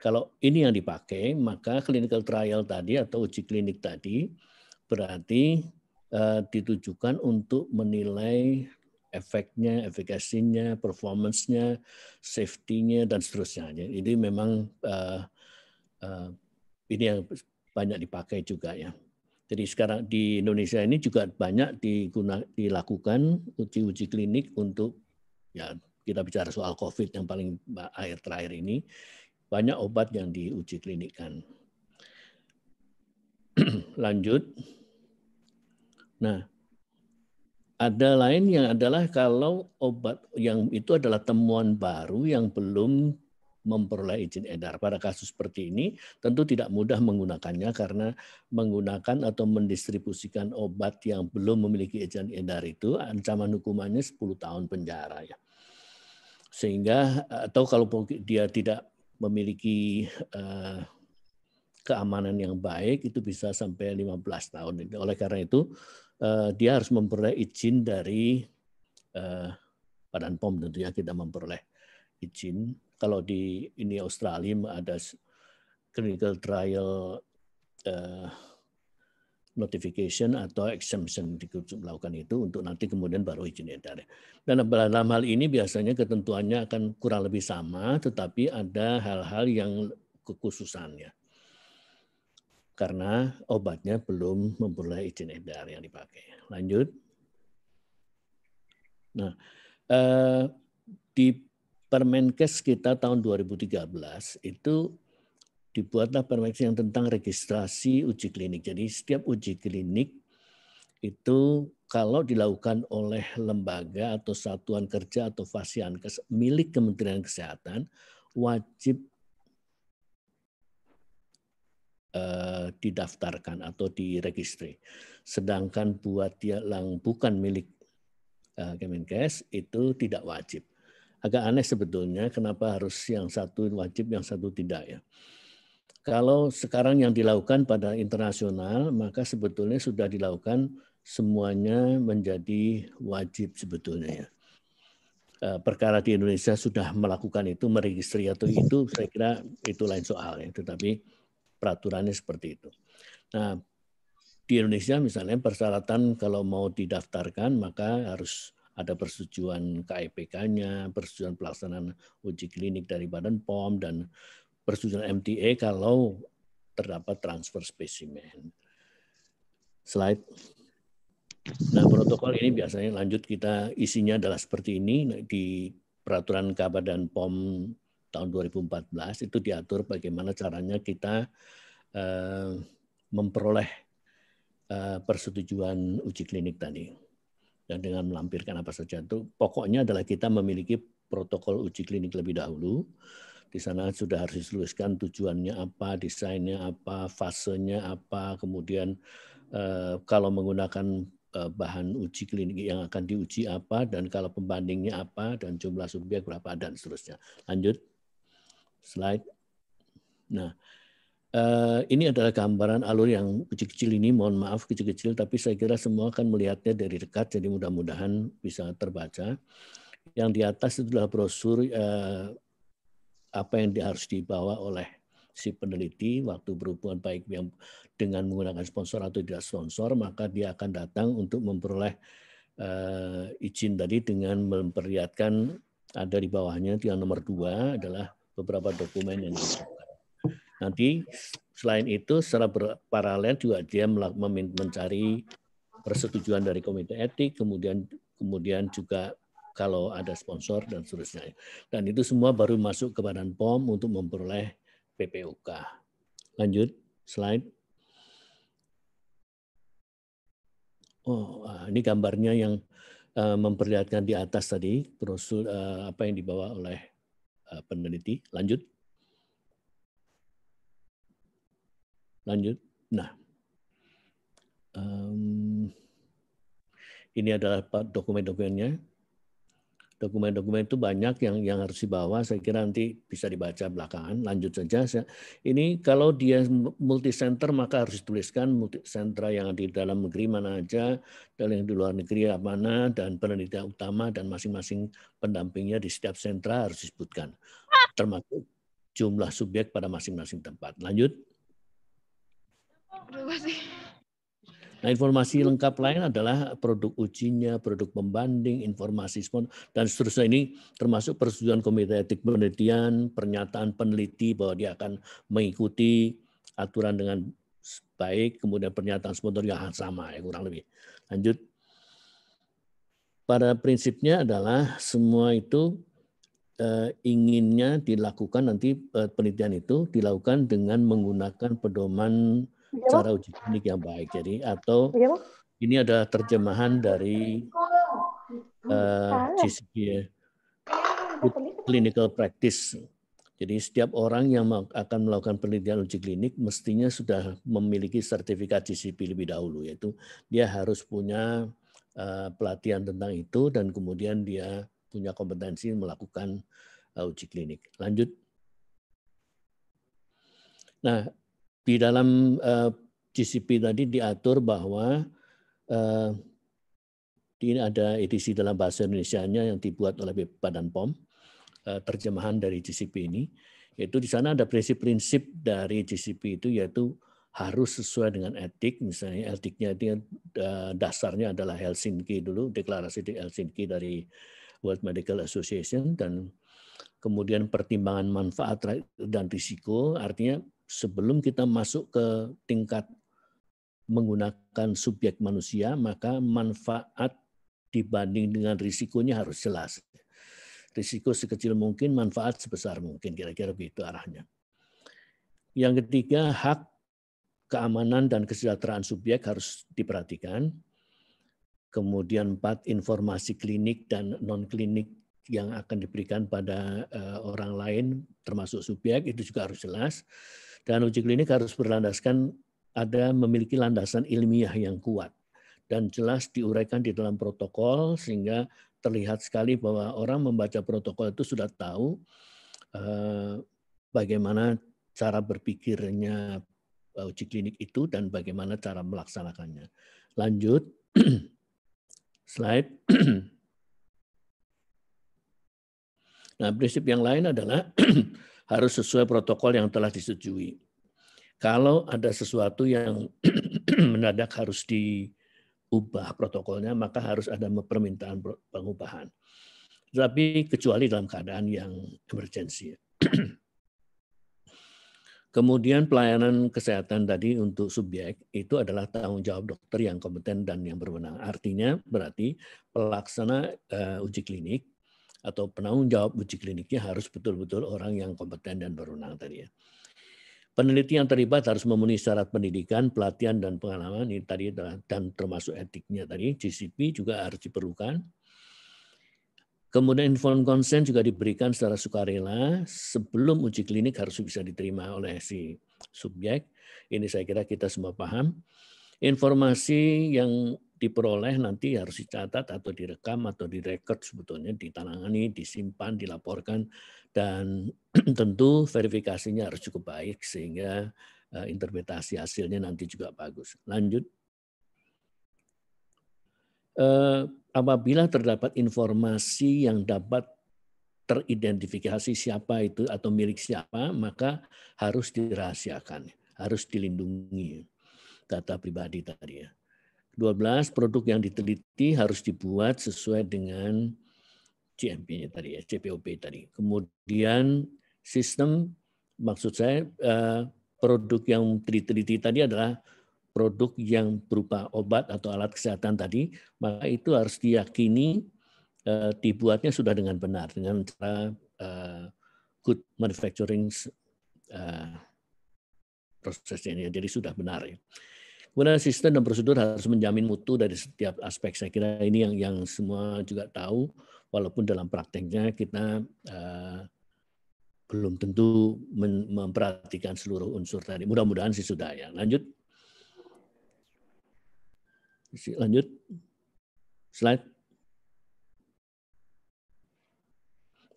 kalau ini yang dipakai maka clinical trial tadi atau uji klinik tadi berarti ditujukan untuk menilai efeknya, efekasinya performance-nya, safety-nya, dan seterusnya. Jadi memang uh, Eh, ini yang banyak dipakai juga ya. Jadi sekarang di Indonesia ini juga banyak diguna, dilakukan uji-uji klinik untuk ya kita bicara soal COVID yang paling akhir terakhir ini banyak obat yang diuji klinikkan. (clears throat) Lanjut. Nah, ada lain yang adalah kalau obat yang itu adalah temuan baru yang belum memperoleh izin edar. Pada kasus seperti ini tentu tidak mudah menggunakannya karena menggunakan atau mendistribusikan obat yang belum memiliki izin edar itu ancaman hukumannya 10 tahun penjara ya. Sehingga atau kalau dia tidak memiliki eh, keamanan yang baik itu bisa sampai 15 tahun. Oleh karena itu eh, dia harus memperoleh izin dari eh, Badan POM tentunya kita memperoleh izin kalau di ini Australia ada clinical trial uh, notification atau exemption dilakukan itu untuk nanti kemudian baru izin edar. Dan dalam hal ini biasanya ketentuannya akan kurang lebih sama, tetapi ada hal-hal yang kekhususannya. Karena obatnya belum memperoleh izin edar yang dipakai. Lanjut. Nah, eh, di Permenkes kita tahun 2013 itu dibuatlah Permenkes yang tentang registrasi uji klinik. Jadi setiap uji klinik itu kalau dilakukan oleh lembaga atau satuan kerja atau fasiankes milik Kementerian Kesehatan wajib eh, didaftarkan atau diregistri. Sedangkan buat yang bukan milik eh, Kemenkes itu tidak wajib agak aneh sebetulnya kenapa harus yang satu wajib yang satu tidak ya. Kalau sekarang yang dilakukan pada internasional maka sebetulnya sudah dilakukan semuanya menjadi wajib sebetulnya ya. Eh, perkara di Indonesia sudah melakukan itu meregistri atau itu saya kira itu lain soal ya tetapi peraturannya seperti itu. Nah, di Indonesia misalnya persyaratan kalau mau didaftarkan maka harus ada persetujuan kipk e nya persetujuan pelaksanaan uji klinik dari Badan POM dan persetujuan MTA kalau terdapat transfer spesimen. Slide. Nah, protokol ini biasanya lanjut kita isinya adalah seperti ini nah, di peraturan Kabar dan POM tahun 2014 itu diatur bagaimana caranya kita eh, memperoleh eh, persetujuan uji klinik tadi dan dengan melampirkan apa saja itu pokoknya adalah kita memiliki protokol uji klinik lebih dahulu di sana sudah harus dituliskan tujuannya apa, desainnya apa, fasenya apa, kemudian eh, kalau menggunakan eh, bahan uji klinik yang akan diuji apa, dan kalau pembandingnya apa, dan jumlah subjek berapa, dan seterusnya. Lanjut, slide. Nah, Eh, ini adalah gambaran alur yang kecil-kecil ini, mohon maaf kecil-kecil, tapi saya kira semua akan melihatnya dari dekat, jadi mudah-mudahan bisa terbaca. Yang di atas itu adalah brosur eh, apa yang harus dibawa oleh si peneliti waktu berhubungan baik yang dengan menggunakan sponsor atau tidak sponsor, maka dia akan datang untuk memperoleh eh, izin tadi dengan memperlihatkan ada di bawahnya yang nomor dua adalah beberapa dokumen yang diperlukan Nanti selain itu secara paralel juga dia mencari persetujuan dari komite etik, kemudian kemudian juga kalau ada sponsor dan seterusnya. Dan itu semua baru masuk ke Badan POM untuk memperoleh PPUK. Lanjut slide. Oh, ah, ini gambarnya yang eh, memperlihatkan di atas tadi, brosur eh, apa yang dibawa oleh eh, peneliti. Lanjut. Lanjut. Nah, um, ini adalah dokumen-dokumennya. Dokumen-dokumen itu banyak yang yang harus dibawa. Saya kira nanti bisa dibaca belakangan. Lanjut saja. ini kalau dia multi center maka harus dituliskan multi center yang di dalam negeri mana aja, dan yang di luar negeri mana, dan penelitian utama dan masing-masing pendampingnya di setiap sentra harus disebutkan. Termasuk jumlah subjek pada masing-masing tempat. Lanjut. Nah, informasi lengkap lain adalah produk ujinya, produk pembanding, informasi spon, dan seterusnya ini termasuk persetujuan komite etik penelitian, pernyataan peneliti bahwa dia akan mengikuti aturan dengan baik, kemudian pernyataan sponsor yang sama, ya kurang lebih. Lanjut. Pada prinsipnya adalah semua itu eh, inginnya dilakukan nanti eh, penelitian itu dilakukan dengan menggunakan pedoman Iya, cara uji klinik yang baik. Jadi atau iya, ini adalah terjemahan dari uh, hmm, eh, GCP ya. iya, clinical practice. Jadi setiap orang yang akan melakukan penelitian uji klinik mestinya sudah memiliki sertifikat GCP lebih dahulu, yaitu dia harus punya uh, pelatihan tentang itu dan kemudian dia punya kompetensi melakukan uh, uji klinik. Lanjut. Nah, di dalam eh, GCP tadi diatur bahwa eh, ini ada edisi dalam bahasa Indonesia-nya yang dibuat oleh Badan POM, eh, terjemahan dari GCP ini, yaitu di sana ada prinsip-prinsip dari GCP itu yaitu harus sesuai dengan etik, misalnya etiknya itu dasarnya adalah Helsinki dulu, deklarasi di Helsinki dari World Medical Association, dan kemudian pertimbangan manfaat dan risiko, artinya sebelum kita masuk ke tingkat menggunakan subjek manusia, maka manfaat dibanding dengan risikonya harus jelas. Risiko sekecil mungkin, manfaat sebesar mungkin, kira-kira begitu arahnya. Yang ketiga, hak keamanan dan kesejahteraan subjek harus diperhatikan. Kemudian empat, informasi klinik dan non-klinik yang akan diberikan pada eh, orang lain termasuk subjek itu juga harus jelas. Dan uji klinik harus berlandaskan ada memiliki landasan ilmiah yang kuat dan jelas diuraikan di dalam protokol sehingga terlihat sekali bahwa orang membaca protokol itu sudah tahu eh, bagaimana cara berpikirnya eh, uji klinik itu dan bagaimana cara melaksanakannya. Lanjut (clears throat) slide. (clears throat) nah, prinsip yang lain adalah (clears throat) harus sesuai protokol yang telah disetujui. Kalau ada sesuatu yang (clears throat) mendadak harus diubah protokolnya, maka harus ada permintaan pengubahan. Tapi kecuali dalam keadaan yang emergensi. (clears throat) Kemudian pelayanan kesehatan tadi untuk subjek itu adalah tanggung jawab dokter yang kompeten dan yang berwenang. Artinya berarti pelaksana eh, uji klinik atau penanggung jawab uji kliniknya harus betul-betul orang yang kompeten dan berwenang tadi ya. Peneliti yang terlibat harus memenuhi syarat pendidikan, pelatihan, dan pengalaman ini tadi dan termasuk etiknya tadi. GCP juga harus diperlukan. Kemudian informed consent juga diberikan secara sukarela sebelum uji klinik harus bisa diterima oleh si subjek. Ini saya kira kita semua paham. Informasi yang diperoleh nanti harus dicatat atau direkam atau direkod sebetulnya ditangani, disimpan, dilaporkan dan (clears throat) tentu verifikasinya harus cukup baik sehingga eh, interpretasi hasilnya nanti juga bagus. Lanjut. Eh, apabila terdapat informasi yang dapat teridentifikasi siapa itu atau milik siapa, maka harus dirahasiakan, harus dilindungi data pribadi tadi ya. 12 produk yang diteliti harus dibuat sesuai dengan CMP-nya tadi ya, CPOP tadi. Kemudian sistem maksud saya eh, produk yang diteliti tadi adalah produk yang berupa obat atau alat kesehatan tadi, maka itu harus diyakini eh, dibuatnya sudah dengan benar dengan cara eh, good manufacturing prosesnya prosesnya. Jadi sudah benar ya. Kemudian sistem dan prosedur harus menjamin mutu dari setiap aspek. Saya kira ini yang yang semua juga tahu, walaupun dalam prakteknya kita uh, belum tentu memperhatikan seluruh unsur tadi. Mudah-mudahan sih sudah ya. Lanjut. Lanjut. Slide.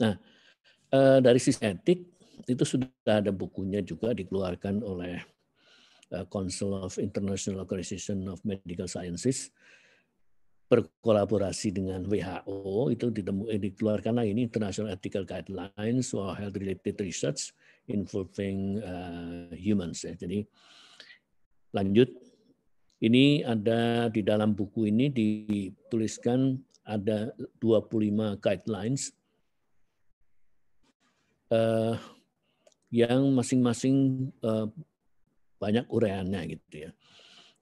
Nah, eh, dari sisi etik itu sudah ada bukunya juga dikeluarkan oleh Eh, Council of International Organization of Medical Sciences berkolaborasi dengan WHO itu ditemui eh, dikeluarkan lagi ini International Ethical Guidelines for Health Related Research involving uh, humans ya. Jadi lanjut ini ada di dalam buku ini dituliskan ada 25 guidelines uh, yang masing-masing uh, banyak ureannya gitu ya.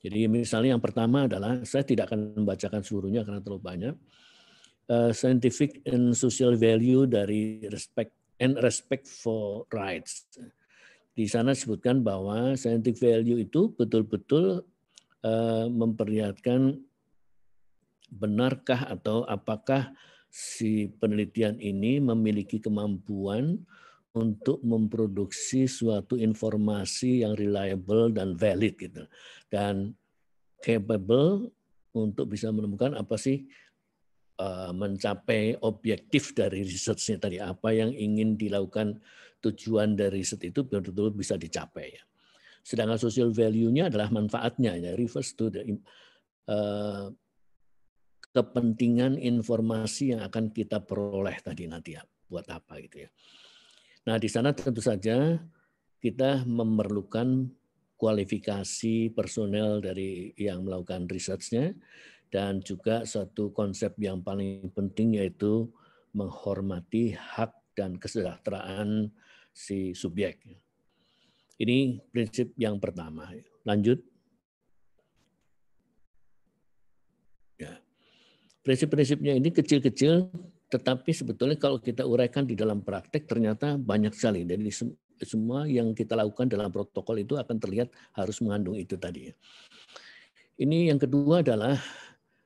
Jadi misalnya yang pertama adalah saya tidak akan membacakan seluruhnya karena terlalu banyak. Uh, scientific and social value dari respect and respect for rights. Di sana disebutkan bahwa scientific value itu betul-betul uh, memperlihatkan benarkah atau apakah si penelitian ini memiliki kemampuan untuk memproduksi suatu informasi yang reliable dan valid gitu dan capable untuk bisa menemukan apa sih eh, mencapai objektif dari risetnya tadi apa yang ingin dilakukan tujuan dari riset itu betul-betul bisa dicapai ya. Sedangkan social value-nya adalah manfaatnya ya reverse to the uh, kepentingan informasi yang akan kita peroleh tadi nanti ya buat apa gitu ya. Nah, di sana tentu saja kita memerlukan kualifikasi personel dari yang melakukan risetnya dan juga satu konsep yang paling penting yaitu menghormati hak dan kesejahteraan si subjek. Ini prinsip yang pertama. Lanjut. Ya. Prinsip-prinsipnya ini kecil-kecil tetapi sebetulnya kalau kita uraikan di dalam praktek ternyata banyak sekali. Jadi semua yang kita lakukan dalam protokol itu akan terlihat harus mengandung itu tadi. Ini yang kedua adalah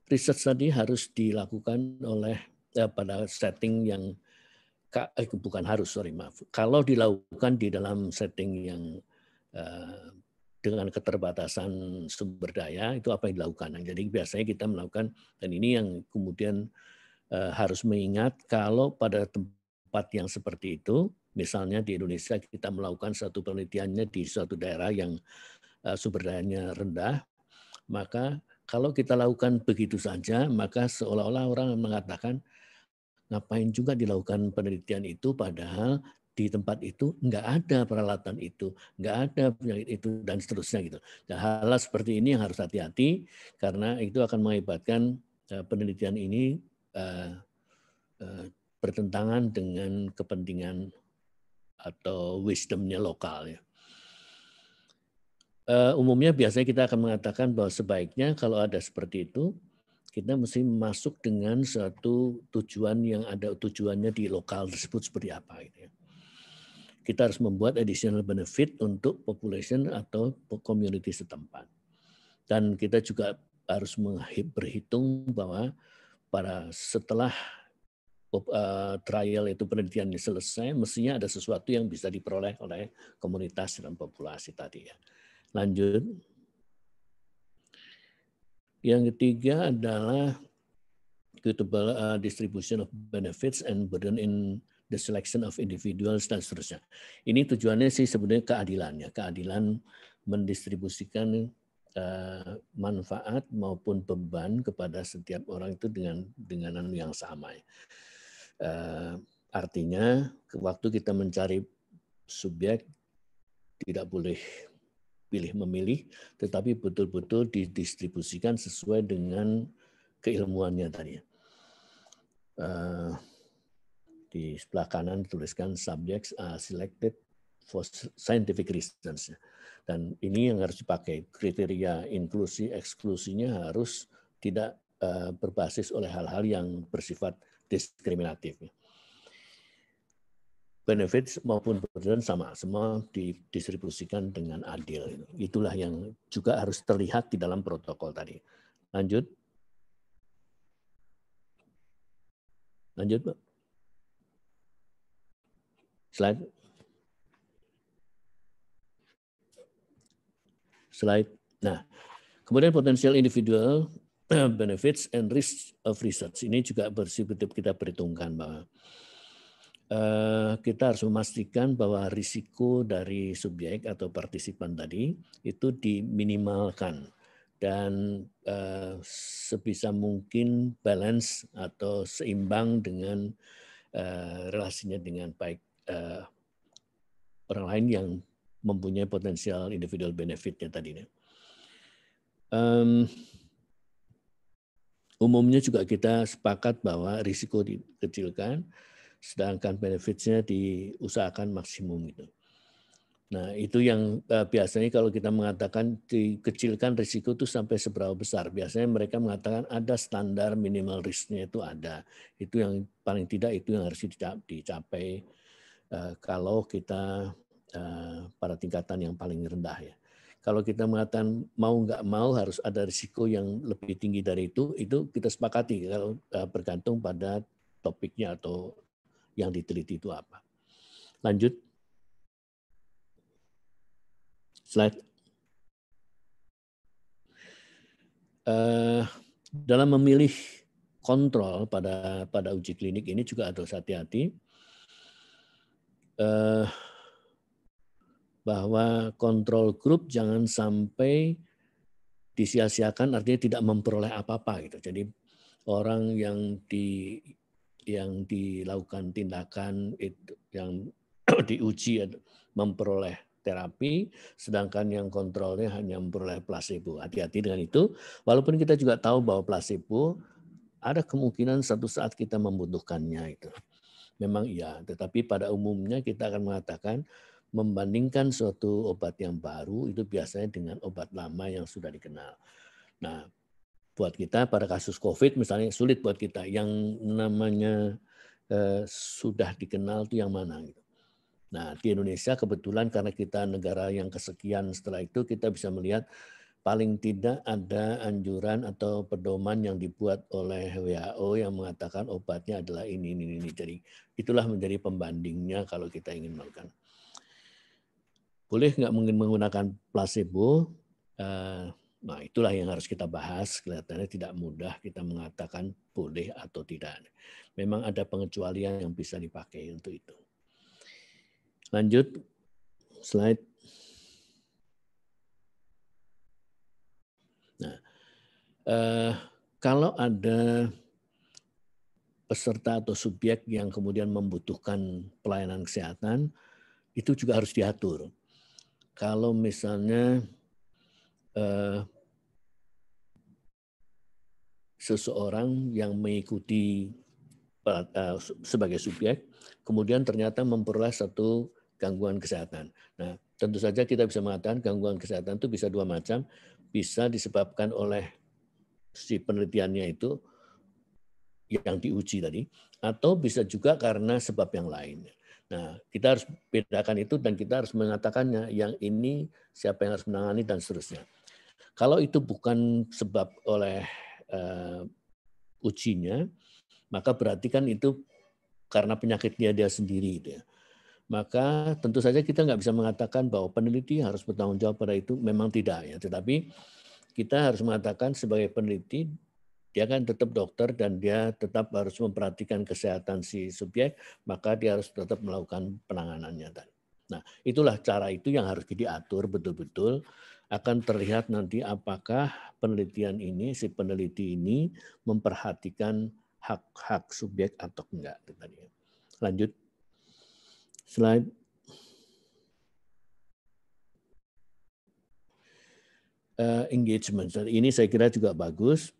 riset tadi harus dilakukan oleh eh, pada setting yang eh, bukan harus sorry maaf. Kalau dilakukan di dalam setting yang eh, dengan keterbatasan sumber daya itu apa yang dilakukan. jadi biasanya kita melakukan dan ini yang kemudian Eh, harus mengingat kalau pada tempat yang seperti itu, misalnya di Indonesia kita melakukan satu penelitiannya di suatu daerah yang eh, sumber dayanya rendah, maka kalau kita lakukan begitu saja, maka seolah-olah orang mengatakan ngapain juga dilakukan penelitian itu padahal di tempat itu nggak ada peralatan itu, nggak ada penyakit itu dan seterusnya gitu. Nah, hal, hal seperti ini yang harus hati-hati karena itu akan mengakibatkan eh, penelitian ini Eh, eh, bertentangan dengan kepentingan atau wisdomnya lokal ya. Eh, umumnya biasanya kita akan mengatakan bahwa sebaiknya kalau ada seperti itu kita mesti masuk dengan suatu tujuan yang ada tujuannya di lokal tersebut seperti apa gitu ya. Kita harus membuat additional benefit untuk population atau community setempat. Dan kita juga harus berhitung bahwa para setelah uh, trial itu penelitian ini selesai, mestinya ada sesuatu yang bisa diperoleh oleh komunitas dan populasi tadi ya. Lanjut. Yang ketiga adalah equitable eh, distribution of benefits and burden in the selection of individuals dan seterusnya. Ini tujuannya sih sebenarnya keadilannya, keadilan mendistribusikan manfaat maupun beban kepada setiap orang itu dengan dengan yang sama. Eh, artinya waktu kita mencari subjek tidak boleh pilih memilih, tetapi betul-betul didistribusikan sesuai dengan keilmuannya tadi. Eh, di sebelah kanan tuliskan subjects are selected for scientific reasons. Dan ini yang harus dipakai. Kriteria inklusi eksklusinya harus tidak eh, berbasis oleh hal-hal yang bersifat diskriminatif. Benefits maupun burden sama, semua didistribusikan dengan adil. Itulah yang juga harus terlihat di dalam protokol tadi. Lanjut. Lanjut, Pak. Slide. slide. Nah, kemudian potensial individual (clears throat) benefits and risks of research ini juga bersifat kita perhitungkan bahwa eh, kita harus memastikan bahwa risiko dari subjek atau partisipan tadi itu diminimalkan dan eh, sebisa mungkin balance atau seimbang dengan eh, relasinya dengan baik orang lain yang mempunyai potensial individual benefitnya tadinya. Um, umumnya juga kita sepakat bahwa risiko dikecilkan, sedangkan benefitnya diusahakan maksimum gitu. Nah itu yang uh, biasanya kalau kita mengatakan dikecilkan risiko itu sampai seberapa besar. Biasanya mereka mengatakan ada standar minimal risknya itu ada. Itu yang paling tidak itu yang harus dicapai uh, kalau kita Eh, pada tingkatan yang paling rendah ya. Kalau kita mengatakan mau nggak mau harus ada risiko yang lebih tinggi dari itu, itu kita sepakati kalau eh, bergantung pada topiknya atau yang diteliti itu apa. Lanjut. Slide. Uh, dalam memilih kontrol pada pada uji klinik ini juga harus hati-hati. Uh, bahwa kontrol grup jangan sampai disia-siakan artinya tidak memperoleh apa-apa gitu. Jadi orang yang di yang dilakukan tindakan itu yang (clears throat) diuji ya, memperoleh terapi sedangkan yang kontrolnya hanya memperoleh placebo. Hati-hati dengan itu. Walaupun kita juga tahu bahwa placebo ada kemungkinan satu saat kita membutuhkannya itu. Memang iya, tetapi pada umumnya kita akan mengatakan membandingkan suatu obat yang baru itu biasanya dengan obat lama yang sudah dikenal. Nah, buat kita pada kasus COVID misalnya sulit buat kita yang namanya eh, sudah dikenal itu yang mana gitu. Nah, di Indonesia kebetulan karena kita negara yang kesekian setelah itu kita bisa melihat paling tidak ada anjuran atau pedoman yang dibuat oleh WHO yang mengatakan obatnya adalah ini ini ini. Jadi itulah menjadi pembandingnya kalau kita ingin melakukan boleh nggak menggunakan placebo? Eh, nah, itulah yang harus kita bahas. Kelihatannya tidak mudah kita mengatakan boleh atau tidak. Memang ada pengecualian yang bisa dipakai untuk itu. Lanjut, slide. Nah, eh, kalau ada peserta atau subjek yang kemudian membutuhkan pelayanan kesehatan, itu juga harus diatur kalau misalnya eh, seseorang yang mengikuti eh, eh, sebagai subjek, kemudian ternyata memperoleh satu gangguan kesehatan. Nah, tentu saja kita bisa mengatakan gangguan kesehatan itu bisa dua macam, bisa disebabkan oleh si penelitiannya itu yang diuji tadi, atau bisa juga karena sebab yang lain. Nah, kita harus bedakan itu dan kita harus mengatakannya yang ini siapa yang harus menangani dan seterusnya. Kalau itu bukan sebab oleh uh, ujinya, maka berarti kan itu karena penyakitnya dia sendiri. Gitu ya. Maka tentu saja kita nggak bisa mengatakan bahwa peneliti harus bertanggung jawab pada itu, memang tidak ya. Tetapi kita harus mengatakan sebagai peneliti dia kan tetap dokter dan dia tetap harus memperhatikan kesehatan si subjek, maka dia harus tetap melakukan penanganannya Nah, itulah cara itu yang harus diatur betul-betul akan terlihat nanti apakah penelitian ini si peneliti ini memperhatikan hak-hak subjek atau enggak tadi. Lanjut. Slide. Uh, engagement. Ini saya kira juga bagus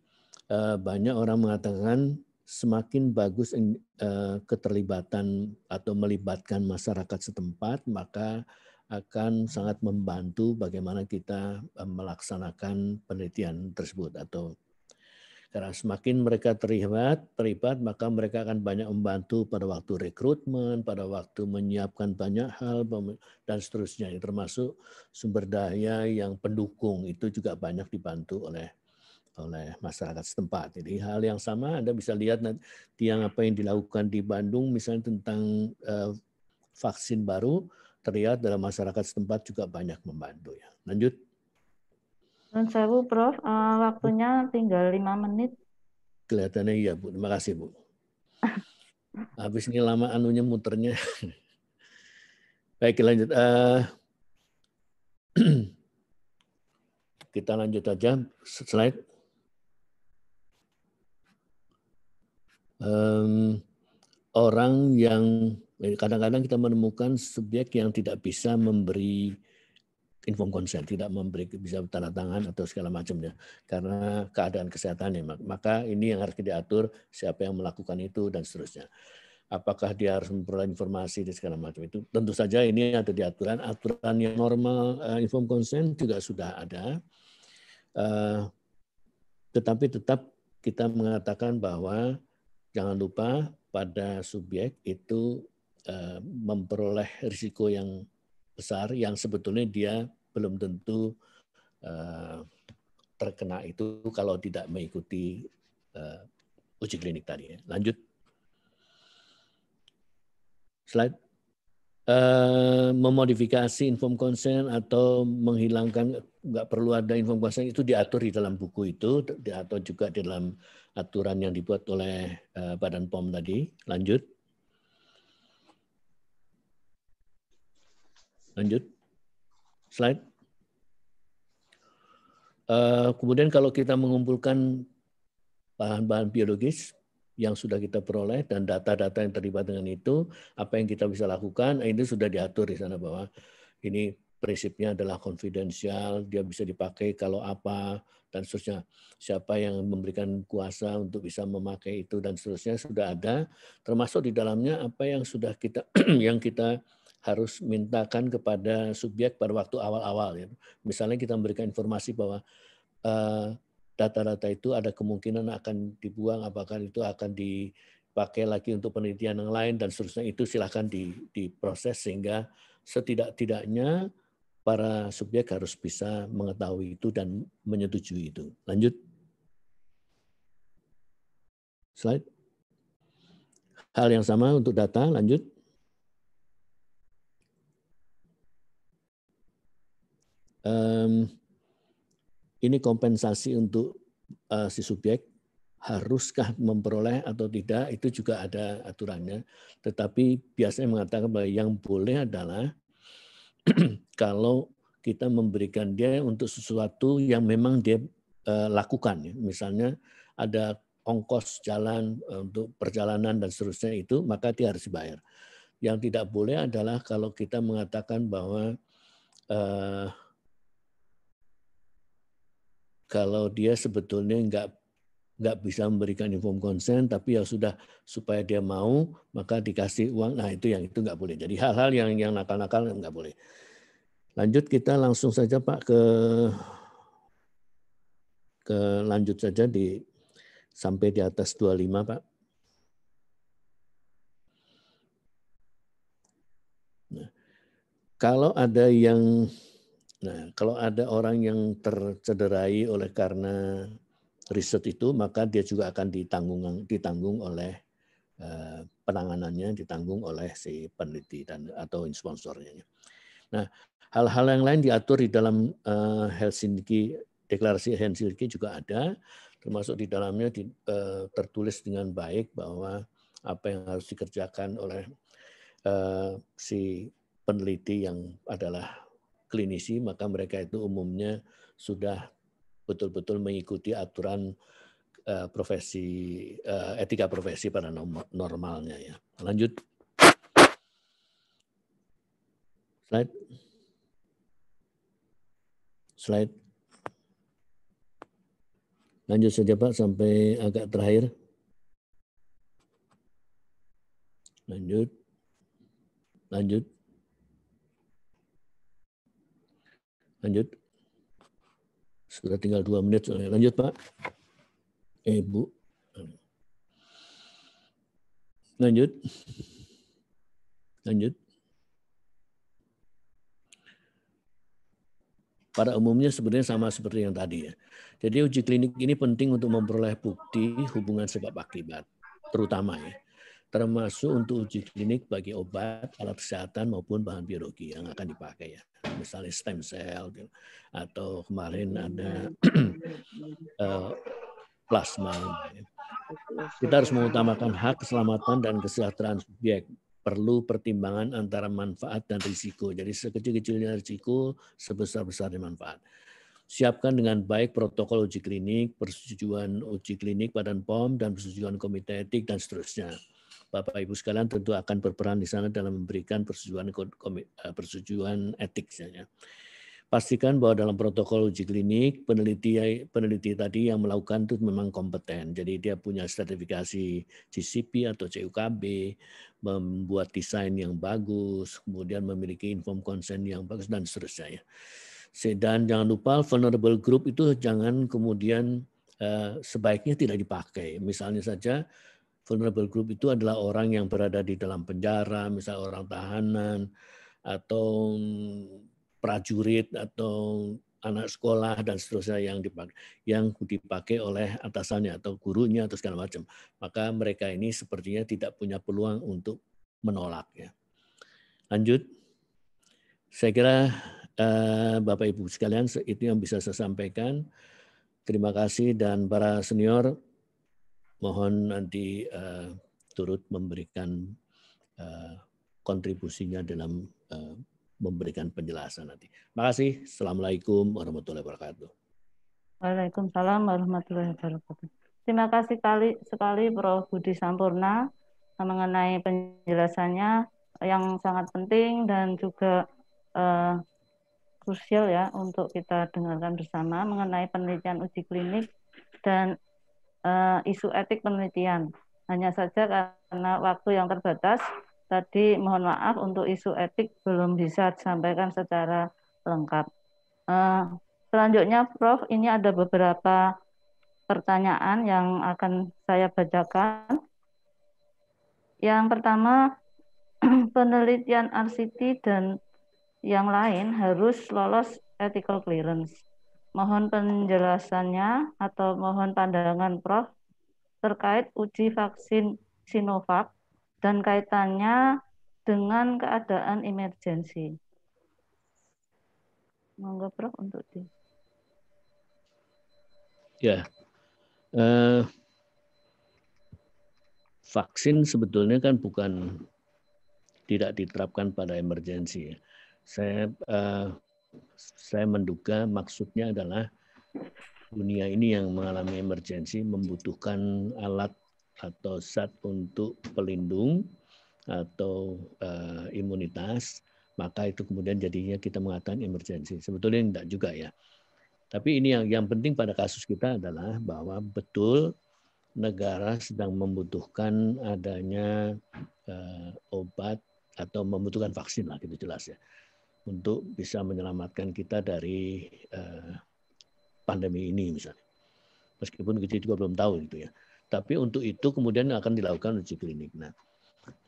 Eh, banyak orang mengatakan semakin bagus eh, keterlibatan atau melibatkan masyarakat setempat, maka akan sangat membantu bagaimana kita eh, melaksanakan penelitian tersebut atau karena semakin mereka terlibat, terlibat maka mereka akan banyak membantu pada waktu rekrutmen, pada waktu menyiapkan banyak hal dan seterusnya termasuk sumber daya yang pendukung itu juga banyak dibantu oleh oleh masyarakat setempat. Jadi hal yang sama Anda bisa lihat nanti yang apa yang dilakukan di Bandung misalnya tentang eh, vaksin baru terlihat dalam masyarakat setempat juga banyak membantu ya. Lanjut. Bu Prof, uh, waktunya tinggal lima menit. Kelihatannya iya Bu, terima kasih Bu. (laughs) Habis ini lama anunya muternya. (laughs) Baik, lanjut. Uh, (clears throat) kita lanjut aja slide. um, orang yang eh, kadang-kadang kita menemukan subjek yang tidak bisa memberi inform consent, tidak memberi bisa tanda tangan atau segala macamnya karena keadaan kesehatannya. Maka ini yang harus diatur siapa yang melakukan itu dan seterusnya. Apakah dia harus memperoleh informasi di segala macam itu? Tentu saja ini ada di aturan. Aturan yang normal uh, inform consent juga sudah ada. Eh, tetapi tetap kita mengatakan bahwa jangan lupa pada subjek itu eh, memperoleh risiko yang besar yang sebetulnya dia belum tentu eh, terkena itu kalau tidak mengikuti eh, uji klinik tadi. Ya. Lanjut. Slide. Uh, memodifikasi inform konsen atau menghilangkan nggak perlu ada inform konsen itu diatur di dalam buku itu diatur juga di dalam aturan yang dibuat oleh eh, Badan POM tadi. Lanjut. Lanjut. Slide. Eh, kemudian kalau kita mengumpulkan bahan-bahan biologis yang sudah kita peroleh dan data-data yang terlibat dengan itu, apa yang kita bisa lakukan, eh, ini sudah diatur di sana bahwa ini prinsipnya adalah konfidensial, dia bisa dipakai kalau apa, dan seterusnya. Siapa yang memberikan kuasa untuk bisa memakai itu, dan seterusnya sudah ada, termasuk di dalamnya apa yang sudah kita (clears throat) yang kita harus mintakan kepada subjek pada waktu awal-awal. Ya. Misalnya kita memberikan informasi bahwa eh, data-data itu ada kemungkinan akan dibuang, apakah itu akan dipakai lagi untuk penelitian yang lain, dan seterusnya itu silahkan diproses sehingga setidak-tidaknya para subjek harus bisa mengetahui itu dan menyetujui itu. Lanjut. Slide. Hal yang sama untuk data, lanjut. Um, ini kompensasi untuk uh, si subjek haruskah memperoleh atau tidak itu juga ada aturannya tetapi biasanya mengatakan bahwa yang boleh adalah (clears throat) kalau kita memberikan dia untuk sesuatu yang memang dia eh, lakukan. Ya. Misalnya ada ongkos jalan eh, untuk perjalanan dan seterusnya itu, maka dia harus dibayar. Yang tidak boleh adalah kalau kita mengatakan bahwa eh, kalau dia sebetulnya nggak nggak bisa memberikan inform konsen tapi ya sudah supaya dia mau maka dikasih uang. Nah itu yang itu nggak boleh. Jadi hal-hal yang yang nakal-nakal kan nggak boleh. Lanjut kita langsung saja Pak ke ke lanjut saja di sampai di atas 25 Pak. Nah, kalau ada yang nah kalau ada orang yang tercederai oleh karena riset itu maka dia juga akan ditanggung ditanggung oleh eh, penanganannya ditanggung oleh si peneliti dan atau sponsornya. Nah, hal-hal yang lain diatur di dalam eh, Helsinki deklarasi Helsinki juga ada termasuk di dalamnya eh, tertulis dengan baik bahwa apa yang harus dikerjakan oleh si peneliti yang adalah klinisi maka mereka itu umumnya sudah betul-betul mengikuti aturan eh, profesi eh, etika profesi pada normalnya ya. Lanjut. Slide. Slide. Lanjut saja Pak sampai agak terakhir. Lanjut. Lanjut. Lanjut sudah tinggal dua menit. Lanjut Pak. Ibu. Eh, Lanjut. Lanjut. Pada umumnya sebenarnya sama seperti yang tadi ya. Jadi uji klinik ini penting untuk memperoleh bukti hubungan sebab akibat terutama ya termasuk untuk uji klinik bagi obat, alat kesehatan maupun bahan biologi yang akan dipakai ya. Misalnya stem cell gitu. atau kemarin ada (clears throat) eh, plasma. Kita harus mengutamakan hak keselamatan dan kesejahteraan subjek. Perlu pertimbangan antara manfaat dan risiko. Jadi sekecil-kecilnya risiko, sebesar-besarnya manfaat siapkan dengan baik protokol uji klinik, persetujuan uji klinik Badan POM, dan persetujuan komite etik, dan seterusnya. Bapak Ibu sekalian tentu akan berperan di sana dalam memberikan persetujuan eh, persetujuan etik ya, ya. Pastikan bahwa dalam protokol uji klinik peneliti peneliti tadi yang melakukan itu memang kompeten. Jadi dia punya sertifikasi CCP atau CUKB, membuat desain yang bagus, kemudian memiliki inform konsen yang bagus dan seterusnya ya. Dan jangan lupa vulnerable group itu jangan kemudian eh, sebaiknya tidak dipakai. Misalnya saja vulnerable group itu adalah orang yang berada di dalam penjara, misalnya orang tahanan atau prajurit atau anak sekolah dan seterusnya yang dipakai yang dipakai oleh atasannya atau gurunya atau segala macam. Maka mereka ini sepertinya tidak punya peluang untuk menolaknya. Lanjut. Saya kira eh, Bapak Ibu sekalian itu yang bisa saya sampaikan. Terima kasih dan para senior Mohon nanti uh, turut memberikan uh, kontribusinya dalam uh, memberikan penjelasan nanti. terima kasih. Assalamualaikum warahmatullahi wabarakatuh. Waalaikumsalam warahmatullahi wabarakatuh. Terima kasih sekali, sekali Prof. Budi Sampurna mengenai penjelasannya yang sangat penting dan juga uh, krusial ya untuk kita dengarkan bersama mengenai penelitian uji klinik dan uh, isu etik penelitian. Hanya saja karena waktu yang terbatas, tadi mohon maaf untuk isu etik belum bisa disampaikan secara lengkap. Uh, selanjutnya, Prof, ini ada beberapa pertanyaan yang akan saya bacakan. Yang pertama, (clears throat) penelitian RCT dan yang lain harus lolos ethical clearance. Mohon penjelasannya atau mohon pandangan Prof terkait uji vaksin Sinovac dan kaitannya dengan keadaan emergensi. Monggo Prof untuk di. Ya. Uh, vaksin sebetulnya kan bukan tidak diterapkan pada emergensi. Ya. Saya uh, saya menduga maksudnya adalah dunia ini yang mengalami emergensi membutuhkan alat atau zat untuk pelindung atau uh, imunitas, maka itu kemudian jadinya kita mengatakan emergensi. Sebetulnya tidak juga ya. Tapi ini yang yang penting pada kasus kita adalah bahwa betul negara sedang membutuhkan adanya uh, obat atau membutuhkan vaksin lah gitu jelas ya untuk bisa menyelamatkan kita dari eh, pandemi ini misalnya. Meskipun kita juga belum tahu gitu ya. Tapi untuk itu kemudian akan dilakukan uji klinik. Nah,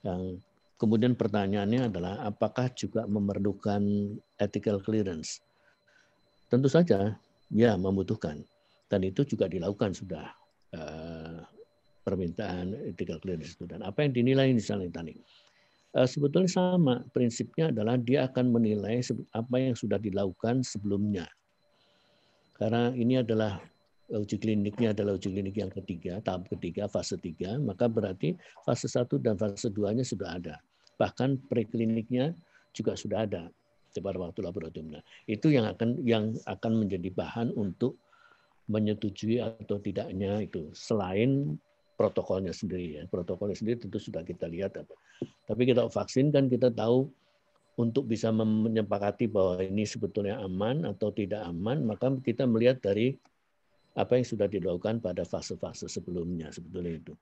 yang kemudian pertanyaannya adalah apakah juga memerlukan ethical clearance? Tentu saja, ya membutuhkan. Dan itu juga dilakukan sudah eh, permintaan ethical clearance itu. Dan apa yang dinilai misalnya tadi? Eh, sebetulnya sama prinsipnya adalah dia akan menilai apa yang sudah dilakukan sebelumnya karena ini adalah eh, uji kliniknya adalah uji klinik yang ketiga tahap ketiga fase tiga maka berarti fase satu dan fase dua nya sudah ada bahkan prekliniknya juga sudah ada pada waktu laboratorium. Nah, itu yang akan yang akan menjadi bahan untuk menyetujui atau tidaknya itu selain protokolnya sendiri ya. Protokolnya sendiri tentu sudah kita lihat Tapi kita vaksin kan kita tahu untuk bisa menyepakati bahwa ini sebetulnya aman atau tidak aman, maka kita melihat dari apa yang sudah dilakukan pada fase-fase sebelumnya sebetulnya itu.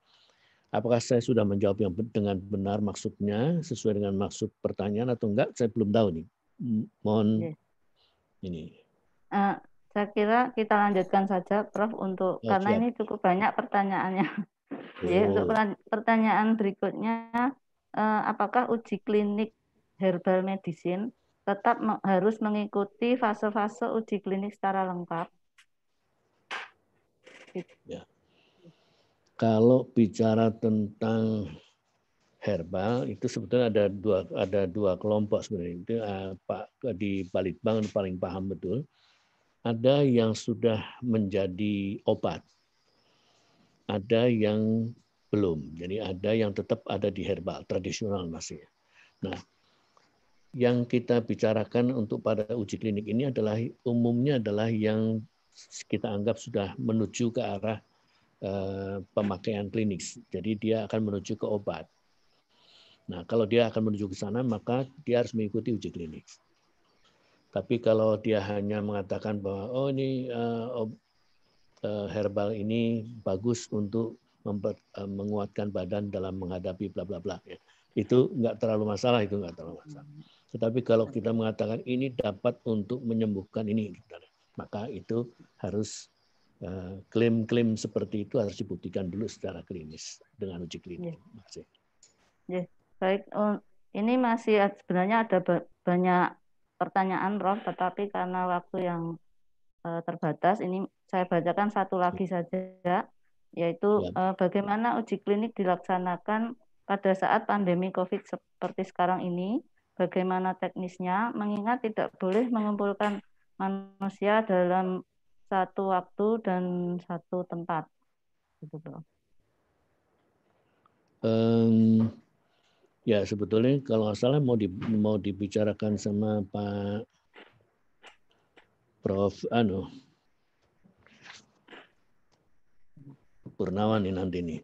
Apakah saya sudah menjawab yang dengan benar maksudnya sesuai dengan maksud pertanyaan atau enggak? Saya belum tahu nih. Mohon Oke. ini. Uh, saya kira kita lanjutkan saja, Prof. Untuk oh, karena siap. ini cukup banyak pertanyaannya. Ya, untuk pertanyaan berikutnya, eh, apakah uji klinik herbal medicine tetap harus mengikuti fase-fase uji klinik secara lengkap? Ya. Kalau bicara tentang herbal itu sebetulnya ada dua ada dua kelompok sebenarnya itu eh, Pak di Balitbang paling paham betul ada yang sudah menjadi obat ada yang belum. Jadi ada yang tetap ada di herbal tradisional masih. Nah, yang kita bicarakan untuk pada uji klinik ini adalah umumnya adalah yang kita anggap sudah menuju ke arah eh, pemakaian klinik. Jadi dia akan menuju ke obat. Nah, kalau dia akan menuju ke sana maka dia harus mengikuti uji klinik. Tapi kalau dia hanya mengatakan bahwa oh ini uh, Eh, herbal ini bagus untuk memper, eh, menguatkan badan dalam menghadapi bla bla bla ya. Itu nggak terlalu masalah itu nggak terlalu masalah. Tetapi kalau kita mengatakan ini dapat untuk menyembuhkan ini gitu. maka itu harus eh, klaim-klaim seperti itu harus dibuktikan dulu secara klinis dengan uji klinis. Ya. Ya. Baik, oh, ini masih sebenarnya ada banyak pertanyaan Rob, tetapi karena waktu yang uh, terbatas. Ini saya bacakan satu lagi ya. saja, yaitu ya. uh, bagaimana uji klinik dilaksanakan pada saat pandemi COVID seperti sekarang ini. Bagaimana teknisnya? Mengingat tidak boleh mengumpulkan manusia dalam satu waktu dan satu tempat. Gitu, Bro. Um, ya sebetulnya kalau nggak salah mau di, mau dibicarakan sama Pak Prof. Anu Purnawan ini nanti nih.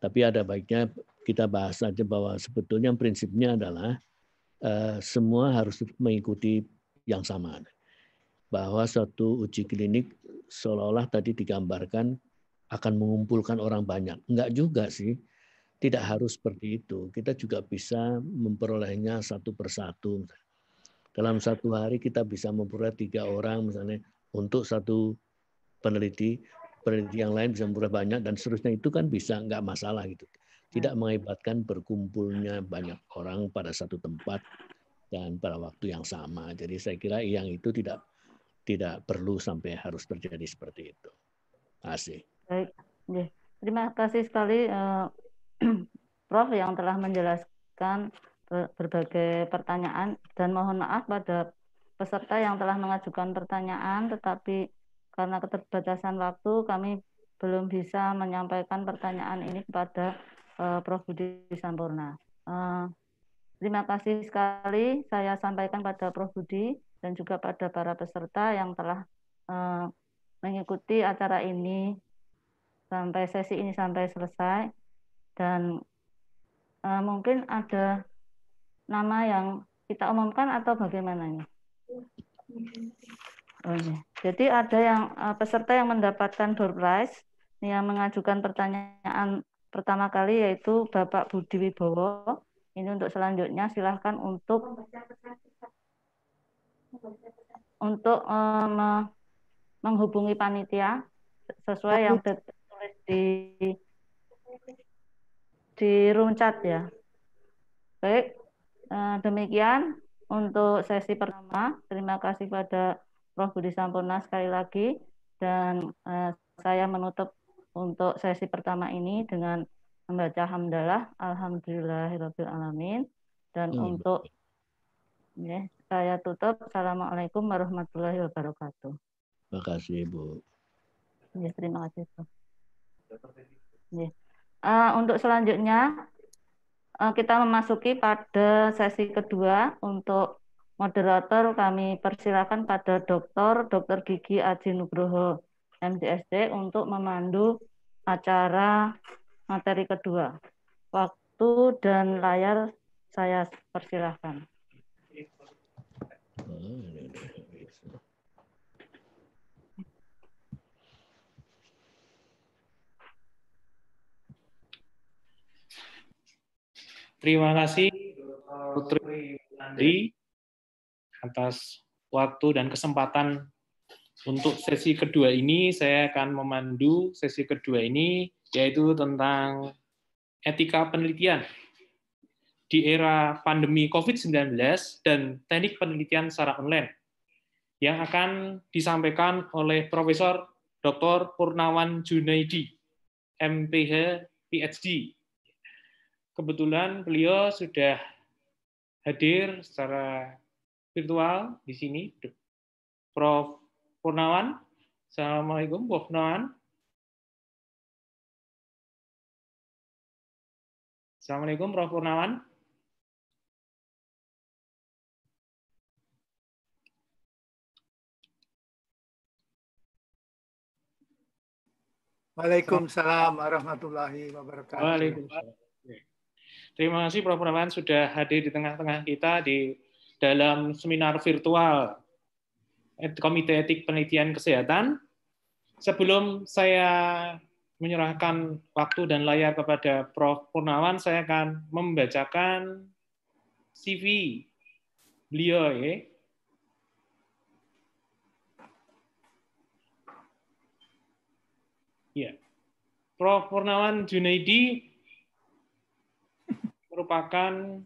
Tapi ada baiknya kita bahas aja bahwa sebetulnya prinsipnya adalah uh, semua harus mengikuti yang sama. Bahwa suatu uji klinik seolah-olah tadi digambarkan akan mengumpulkan orang banyak. Enggak juga sih tidak harus seperti itu. Kita juga bisa memperolehnya satu persatu dalam satu hari kita bisa memperoleh tiga orang misalnya untuk satu peneliti, peneliti yang lain bisa memperoleh banyak dan seterusnya itu kan bisa nggak masalah gitu. Tidak hmm. mengibatkan berkumpulnya banyak orang pada satu tempat dan pada waktu yang sama. Jadi saya kira yang itu tidak tidak perlu sampai harus terjadi seperti itu. Asih. Baik. Terima kasih sekali uh, (clears throat) Prof yang telah menjelaskan berbagai pertanyaan dan mohon maaf pada peserta yang telah mengajukan pertanyaan tetapi karena keterbatasan waktu kami belum bisa menyampaikan pertanyaan ini kepada uh, Prof Budi Sampurna. Uh, terima kasih sekali saya sampaikan pada Prof Budi dan juga pada para peserta yang telah uh, mengikuti acara ini sampai sesi ini sampai selesai dan uh, mungkin ada nama yang kita umumkan atau bagaimana nih? Mm-hmm. Oh, iya. Jadi ada yang eh, peserta yang mendapatkan door prize yang mengajukan pertanyaan pertama kali yaitu Bapak Budi Wibowo. Ini untuk selanjutnya silahkan untuk untuk um, menghubungi panitia sesuai yang tertulis di di room chat ya. Baik, Eh, demikian untuk sesi pertama. Terima kasih pada Prof. Budi Sampurna sekali lagi dan eh, saya menutup untuk sesi pertama ini dengan membaca hamdalah alhamdulillahirabbil alamin dan hmm. untuk ya, saya tutup assalamualaikum warahmatullahi wabarakatuh. Terima kasih Ibu. Ya, terima kasih Bu. Ya. Uh, untuk selanjutnya Eh, kita memasuki pada sesi kedua untuk moderator kami persilakan pada dokter dokter gigi Aji Nugroho MDSD untuk memandu acara materi kedua. Waktu dan layar saya persilahkan. Hmm. Terima kasih Putri Andri atas waktu dan kesempatan untuk sesi kedua ini saya akan memandu sesi kedua ini yaitu tentang etika penelitian di era pandemi COVID-19 dan teknik penelitian secara online yang akan disampaikan oleh Profesor Dr. Purnawan Junaidi, MPH, PhD kebetulan beliau sudah hadir secara virtual di sini. Prof. Purnawan, Assalamualaikum Prof. Purnawan. Assalamualaikum Prof. Purnawan. Waalaikumsalam warahmatullahi wabarakatuh. Waalaikumsalam. Terima kasih Prof. Rahman sudah hadir di tengah-tengah kita di dalam seminar virtual Komite Etik Penelitian Kesehatan. Sebelum saya menyerahkan waktu dan layar kepada Prof. Purnawan, saya akan membacakan CV beliau ya. Ya. Prof. Purnawan Junaidi merupakan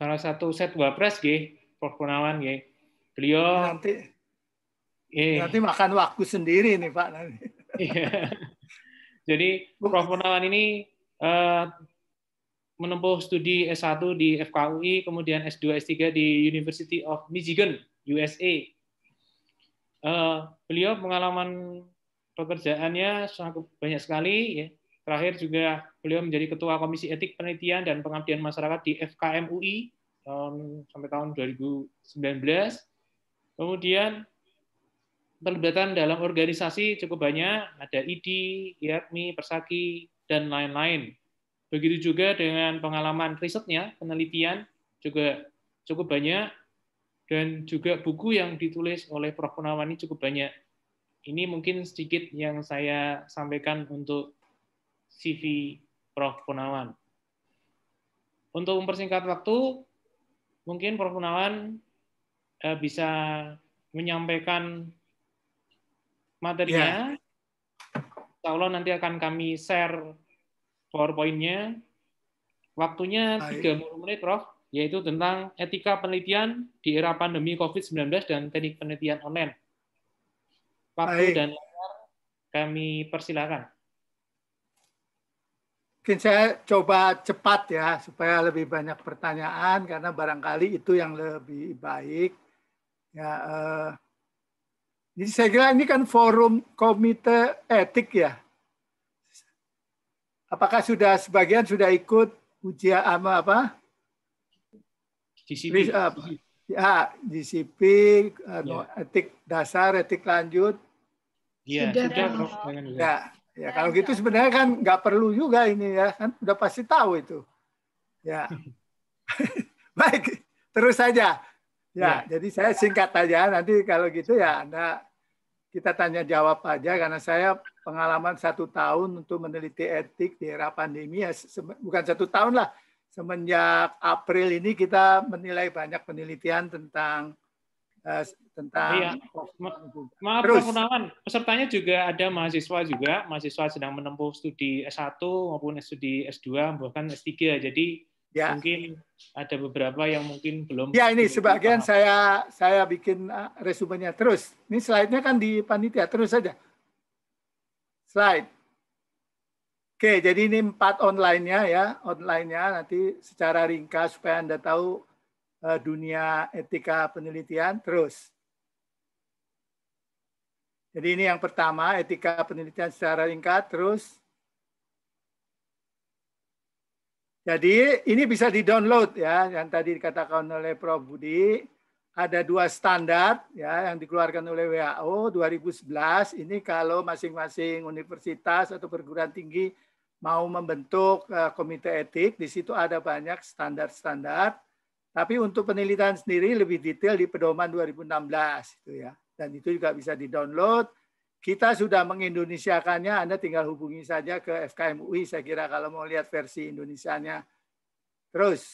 salah satu set wapres g Gunawan g beliau nanti eh. nanti makan waktu sendiri nih pak nanti iya. jadi Prof Gunawan ini eh, menempuh studi S1 di FKUI kemudian S2 S3 di University of Michigan USA eh, beliau pengalaman pekerjaannya sangat banyak sekali ya Terakhir juga beliau menjadi Ketua Komisi Etik Penelitian dan Pengabdian Masyarakat di FKM UI tahun, sampai tahun 2019. Kemudian terlibatan dalam organisasi cukup banyak, ada ID, IATMI, Persaki, dan lain-lain. Begitu juga dengan pengalaman risetnya, penelitian juga cukup banyak, dan juga buku yang ditulis oleh Prof. Nawani cukup banyak. Ini mungkin sedikit yang saya sampaikan untuk CV Prof. Gunawan. Untuk mempersingkat waktu, mungkin Prof. Gunawan eh, bisa menyampaikan materinya. Ya. Insya Allah nanti akan kami share PowerPoint-nya. Waktunya 30 menit, Prof, yaitu tentang etika penelitian di era pandemi COVID-19 dan teknik penelitian online. Waktu Baik. dan layar kami persilakan mungkin saya coba cepat ya supaya lebih banyak pertanyaan karena barangkali itu yang lebih baik ya eh, jadi saya kira ini kan forum komite etik ya apakah sudah sebagian sudah ikut ujian apa apa GCP eh, ya GCP eh, yeah. etik dasar etik lanjut Yeah, sudah, sudah. ya Ya, ya kalau ya gitu sebenarnya kan nggak perlu juga ini ya kan udah pasti tahu itu. Ya (laughs) baik terus saja. Ya, ya jadi saya singkat aja nanti kalau gitu ya anda kita tanya jawab aja karena saya pengalaman satu tahun untuk meneliti etik di era pandemi ya bukan satu tahun lah semenjak April ini kita menilai banyak penelitian tentang Eh, tentang iya. Ma maaf Pak Gunawan, pesertanya juga ada mahasiswa juga, mahasiswa sedang menempuh studi S1 maupun studi S2 bahkan S3. Jadi ya. mungkin ada beberapa yang mungkin belum Ya, ini sebagian saya saya bikin eh, resumenya. Terus, ini slide-nya kan di panitia, terus saja. Slide. Oke, jadi ini empat online-nya ya, online-nya nanti secara ringkas supaya Anda tahu Eh, dunia etika penelitian terus. Jadi ini yang pertama, etika penelitian secara ringkat terus. Jadi ini bisa di-download ya, yang tadi dikatakan oleh Prof Budi, ada dua standar ya yang dikeluarkan oleh WHO 2011 ini kalau masing-masing universitas atau perguruan tinggi mau membentuk eh, komite etik di situ ada banyak standar-standar tapi untuk penelitian sendiri lebih detail di pedoman 2016 itu ya. Dan itu juga bisa di-download. Kita sudah mengindonesiakannya, Anda tinggal hubungi saja ke FKM UI saya kira kalau mau lihat versi Indonesianya. Terus.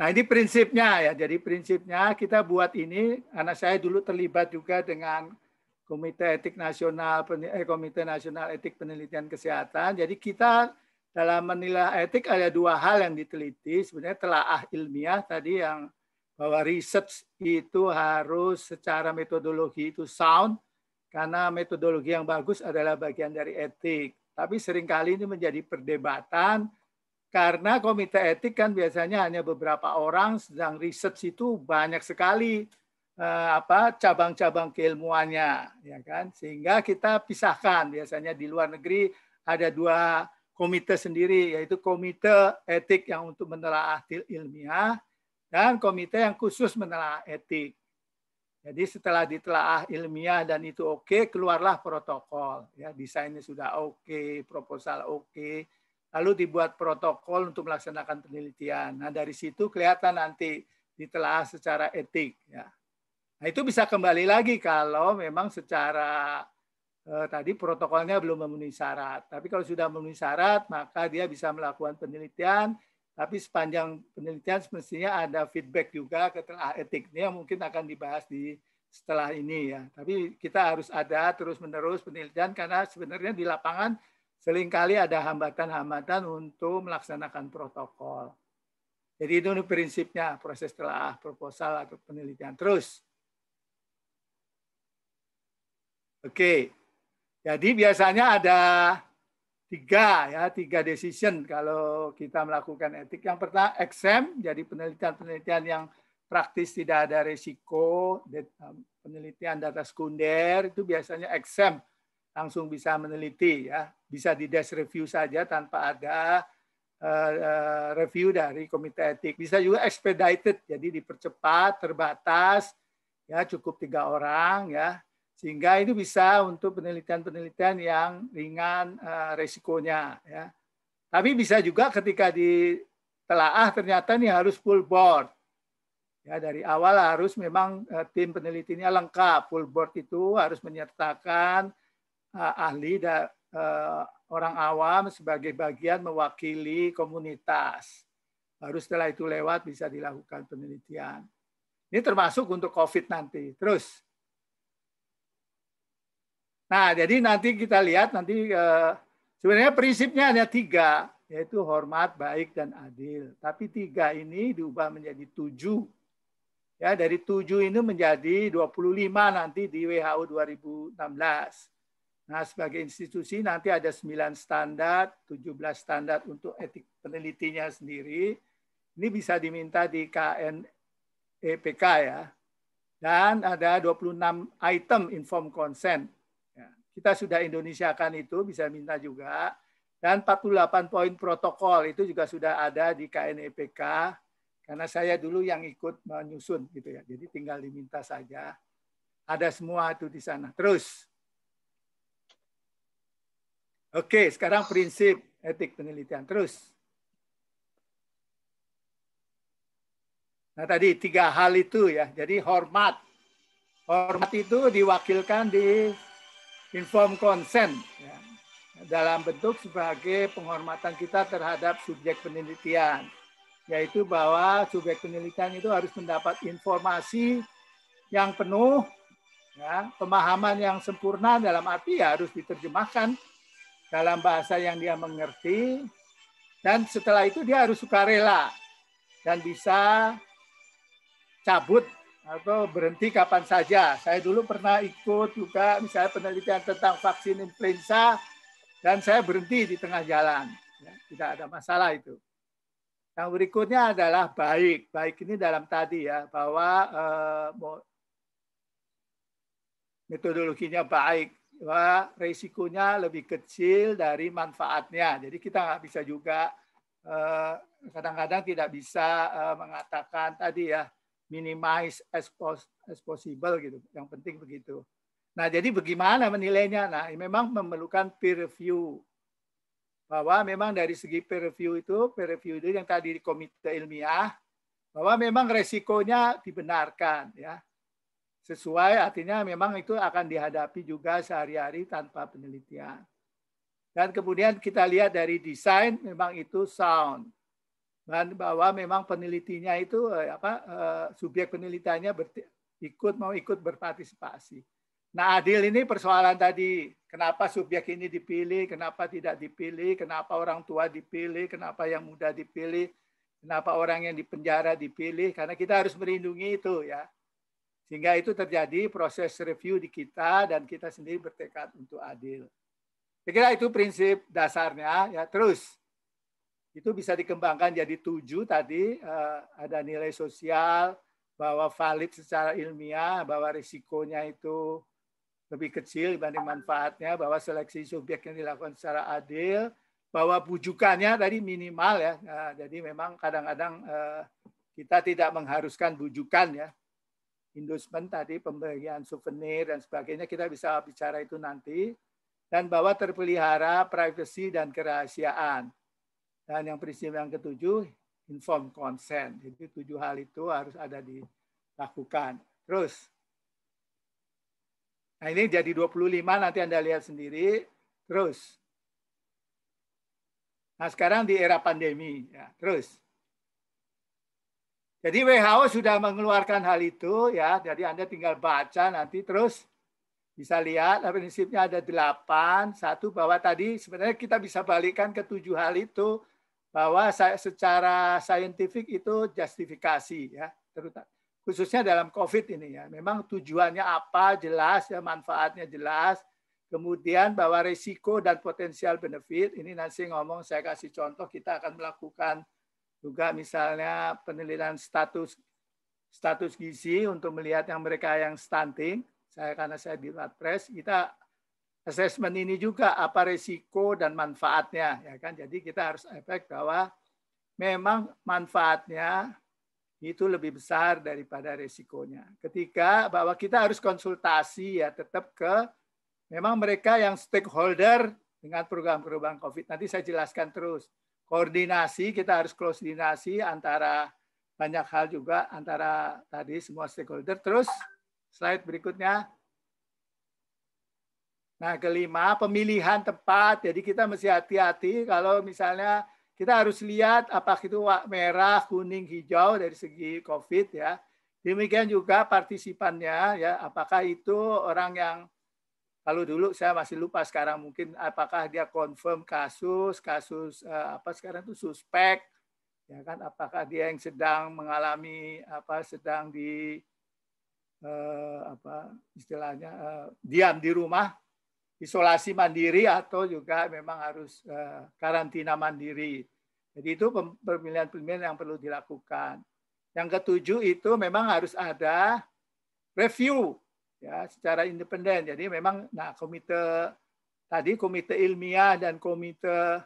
Nah, ini prinsipnya ya. Jadi prinsipnya kita buat ini anak saya dulu terlibat juga dengan Komite Etik Nasional eh, Komite Nasional Etik Penelitian Kesehatan. Jadi kita dalam menilai etik ada dua hal yang diteliti sebenarnya telaah ilmiah tadi yang bahwa research itu harus secara metodologi itu sound karena metodologi yang bagus adalah bagian dari etik tapi seringkali ini menjadi perdebatan karena komite etik kan biasanya hanya beberapa orang sedang research itu banyak sekali eh, apa cabang-cabang keilmuannya ya kan sehingga kita pisahkan biasanya di luar negeri ada dua komite sendiri, yaitu komite etik yang untuk menelaah ilmiah dan komite yang khusus menelaah etik. Jadi setelah ditelaah ilmiah dan itu oke, okay, keluarlah protokol. Ya, desainnya sudah oke, okay, proposal oke, okay, lalu dibuat protokol untuk melaksanakan penelitian. Nah dari situ kelihatan nanti ditelaah secara etik. Ya. Nah itu bisa kembali lagi kalau memang secara Eh, tadi protokolnya belum memenuhi syarat. Tapi kalau sudah memenuhi syarat, maka dia bisa melakukan penelitian. Tapi sepanjang penelitian semestinya ada feedback juga ke telah etiknya mungkin akan dibahas di setelah ini ya. Tapi kita harus ada terus-menerus penelitian karena sebenarnya di lapangan seringkali ada hambatan-hambatan untuk melaksanakan protokol. Jadi itu prinsipnya proses telah proposal atau penelitian terus. Oke, jadi biasanya ada tiga ya tiga decision kalau kita melakukan etik yang pertama exam jadi penelitian-penelitian yang praktis tidak ada resiko um, penelitian data sekunder itu biasanya exam langsung bisa meneliti ya bisa di desk review saja tanpa ada eh, eh, review dari komite etik bisa juga expedited jadi dipercepat terbatas ya cukup tiga orang ya sehingga ini bisa untuk penelitian-penelitian yang ringan eh, resikonya ya. Tapi bisa juga ketika ditelaah ternyata ini harus full board. Ya dari awal harus memang tim eh, tim penelitinya lengkap. Full board itu harus menyertakan eh, ahli dan orang awam sebagai bagian mewakili komunitas. harus setelah itu lewat bisa dilakukan penelitian. Ini termasuk untuk COVID nanti. Terus Nah, jadi nanti kita lihat nanti eh, sebenarnya prinsipnya ada tiga, yaitu hormat, baik, dan adil. Tapi tiga ini diubah menjadi tujuh. Ya, dari tujuh ini menjadi 25 nanti di WHO 2016. Nah, sebagai institusi nanti ada 9 standar, 17 standar untuk etik penelitinya sendiri. Ini bisa diminta di KNEPK e ya. Dan ada 26 item inform consent kita sudah Indonesiakan itu bisa minta juga dan 48 poin protokol itu juga sudah ada di KNEPK e karena saya dulu yang ikut menyusun gitu ya. Jadi tinggal diminta saja. Ada semua itu di sana. Terus. Oke, sekarang prinsip etik penelitian. Terus. Nah tadi tiga hal itu ya. Jadi hormat. Hormat itu diwakilkan di inform consent ya, dalam bentuk sebagai penghormatan kita terhadap subjek penelitian yaitu bahwa subjek penelitian itu harus mendapat informasi yang penuh ya, pemahaman yang sempurna dalam arti ya harus diterjemahkan dalam bahasa yang dia mengerti dan setelah itu dia harus sukarela dan bisa cabut atau berhenti kapan saja. Saya dulu pernah ikut juga misalnya penelitian tentang vaksin influenza dan saya berhenti di tengah jalan. Ya, tidak ada masalah itu. Yang berikutnya adalah baik. Baik ini dalam tadi ya bahwa eh, metodologinya baik, bahwa resikonya lebih kecil dari manfaatnya. Jadi kita nggak bisa juga eh, kadang-kadang eh, tidak bisa eh, mengatakan tadi ya minimize as, pos as possible gitu. Yang penting begitu. Nah, jadi bagaimana menilainya? Nah, memang memerlukan peer review. Bahwa memang dari segi peer review itu, peer review itu yang tadi di komite ilmiah, bahwa memang resikonya dibenarkan ya. Sesuai artinya memang itu akan dihadapi juga sehari-hari tanpa penelitian. Dan kemudian kita lihat dari desain memang itu sound dan bahwa memang penelitinya itu eh, apa eh, subjek penelitiannya ber, ikut mau ikut berpartisipasi. Nah, adil ini persoalan tadi, kenapa subjek ini dipilih, kenapa tidak dipilih, kenapa orang tua dipilih, kenapa yang muda dipilih, kenapa orang yang dipenjara dipilih, karena kita harus melindungi itu ya. Sehingga itu terjadi proses review di kita dan kita sendiri bertekad untuk adil. Saya kira itu prinsip dasarnya ya. Terus itu bisa dikembangkan jadi tujuh tadi eh, ada nilai sosial bahwa valid secara ilmiah bahwa risikonya itu lebih kecil dibanding manfaatnya bahwa seleksi subjek yang dilakukan secara adil bahwa bujukannya tadi minimal ya nah, jadi memang kadang-kadang eh, kita tidak mengharuskan bujukan ya inducement tadi pemberian souvenir dan sebagainya kita bisa bicara itu nanti dan bahwa terpelihara privasi dan kerahasiaan dan yang prinsip yang ketujuh, inform consent. Jadi tujuh hal itu harus ada dilakukan. Terus, nah ini jadi 25 nanti Anda lihat sendiri. Terus, nah sekarang di era pandemi, ya, terus. Jadi WHO sudah mengeluarkan hal itu ya, jadi Anda tinggal baca nanti terus bisa lihat nah, prinsipnya ada delapan satu bahwa tadi sebenarnya kita bisa balikkan ke tujuh hal itu bahwa secara saintifik itu justifikasi ya terutama khususnya dalam COVID ini ya. Memang tujuannya apa jelas ya manfaatnya jelas. Kemudian bahwa risiko dan potensial benefit ini nanti ngomong saya kasih contoh kita akan melakukan juga misalnya penelitian status status gizi untuk melihat yang mereka yang stunting. Saya karena saya di press kita assessment ini juga apa resiko dan manfaatnya ya kan. Jadi kita harus efek bahwa memang manfaatnya itu lebih besar daripada resikonya. Ketika bahwa kita harus konsultasi ya tetap ke memang mereka yang stakeholder dengan program perubahan COVID. Nanti saya jelaskan terus. Koordinasi, kita harus koordinasi antara banyak hal juga, antara tadi semua stakeholder. Terus slide berikutnya. Nah, kelima, pemilihan tempat. Jadi kita mesti hati-hati kalau misalnya kita harus lihat apakah itu merah, kuning, hijau dari segi COVID ya. Demikian juga partisipannya ya, apakah itu orang yang kalau dulu saya masih lupa sekarang mungkin apakah dia confirm kasus, kasus eh, apa sekarang itu suspek ya kan apakah dia yang sedang mengalami apa sedang di eh, apa istilahnya eh, diam di rumah isolasi mandiri atau juga memang harus eh, karantina mandiri. Jadi itu pemilihan-pemilihan yang perlu dilakukan. Yang ketujuh itu memang harus ada review ya secara independen. Jadi memang nah komite tadi komite ilmiah dan komite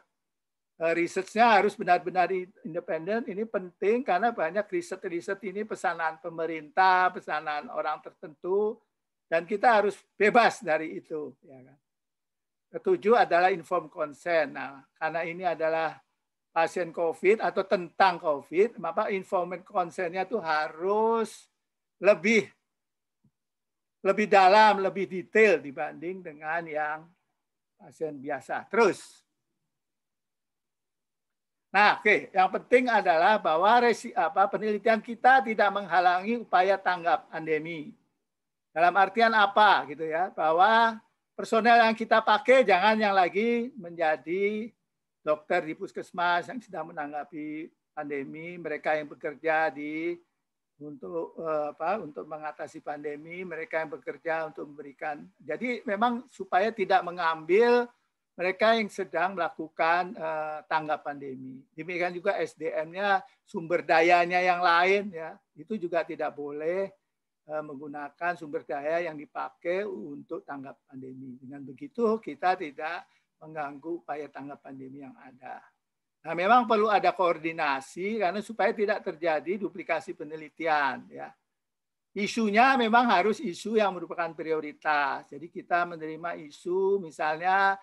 eh, risetnya harus benar-benar independen. Ini penting karena banyak riset-riset ini pesanan pemerintah, pesanan orang tertentu dan kita harus bebas dari itu. Ya kan? Ketujuh adalah inform consent. Nah, karena ini adalah pasien COVID atau tentang COVID, maka inform consentnya itu harus lebih lebih dalam, lebih detail dibanding dengan yang pasien biasa. Terus. Nah, oke, okay. yang penting adalah bahwa resi, apa penelitian kita tidak menghalangi upaya tanggap pandemi. Dalam artian apa gitu ya, bahwa personel yang kita pakai jangan yang lagi menjadi dokter di puskesmas yang sedang menanggapi pandemi, mereka yang bekerja di untuk eh, apa untuk mengatasi pandemi, mereka yang bekerja untuk memberikan. Jadi memang supaya tidak mengambil mereka yang sedang melakukan uh, tanggap pandemi. Demikian juga SDM-nya, sumber dayanya yang lain ya, itu juga tidak boleh Eh, menggunakan sumber daya yang dipakai untuk tanggap pandemi. Dengan begitu kita tidak mengganggu upaya tanggap pandemi yang ada. Nah, memang perlu ada koordinasi karena supaya tidak terjadi duplikasi penelitian ya. Isunya memang harus isu yang merupakan prioritas. Jadi kita menerima isu misalnya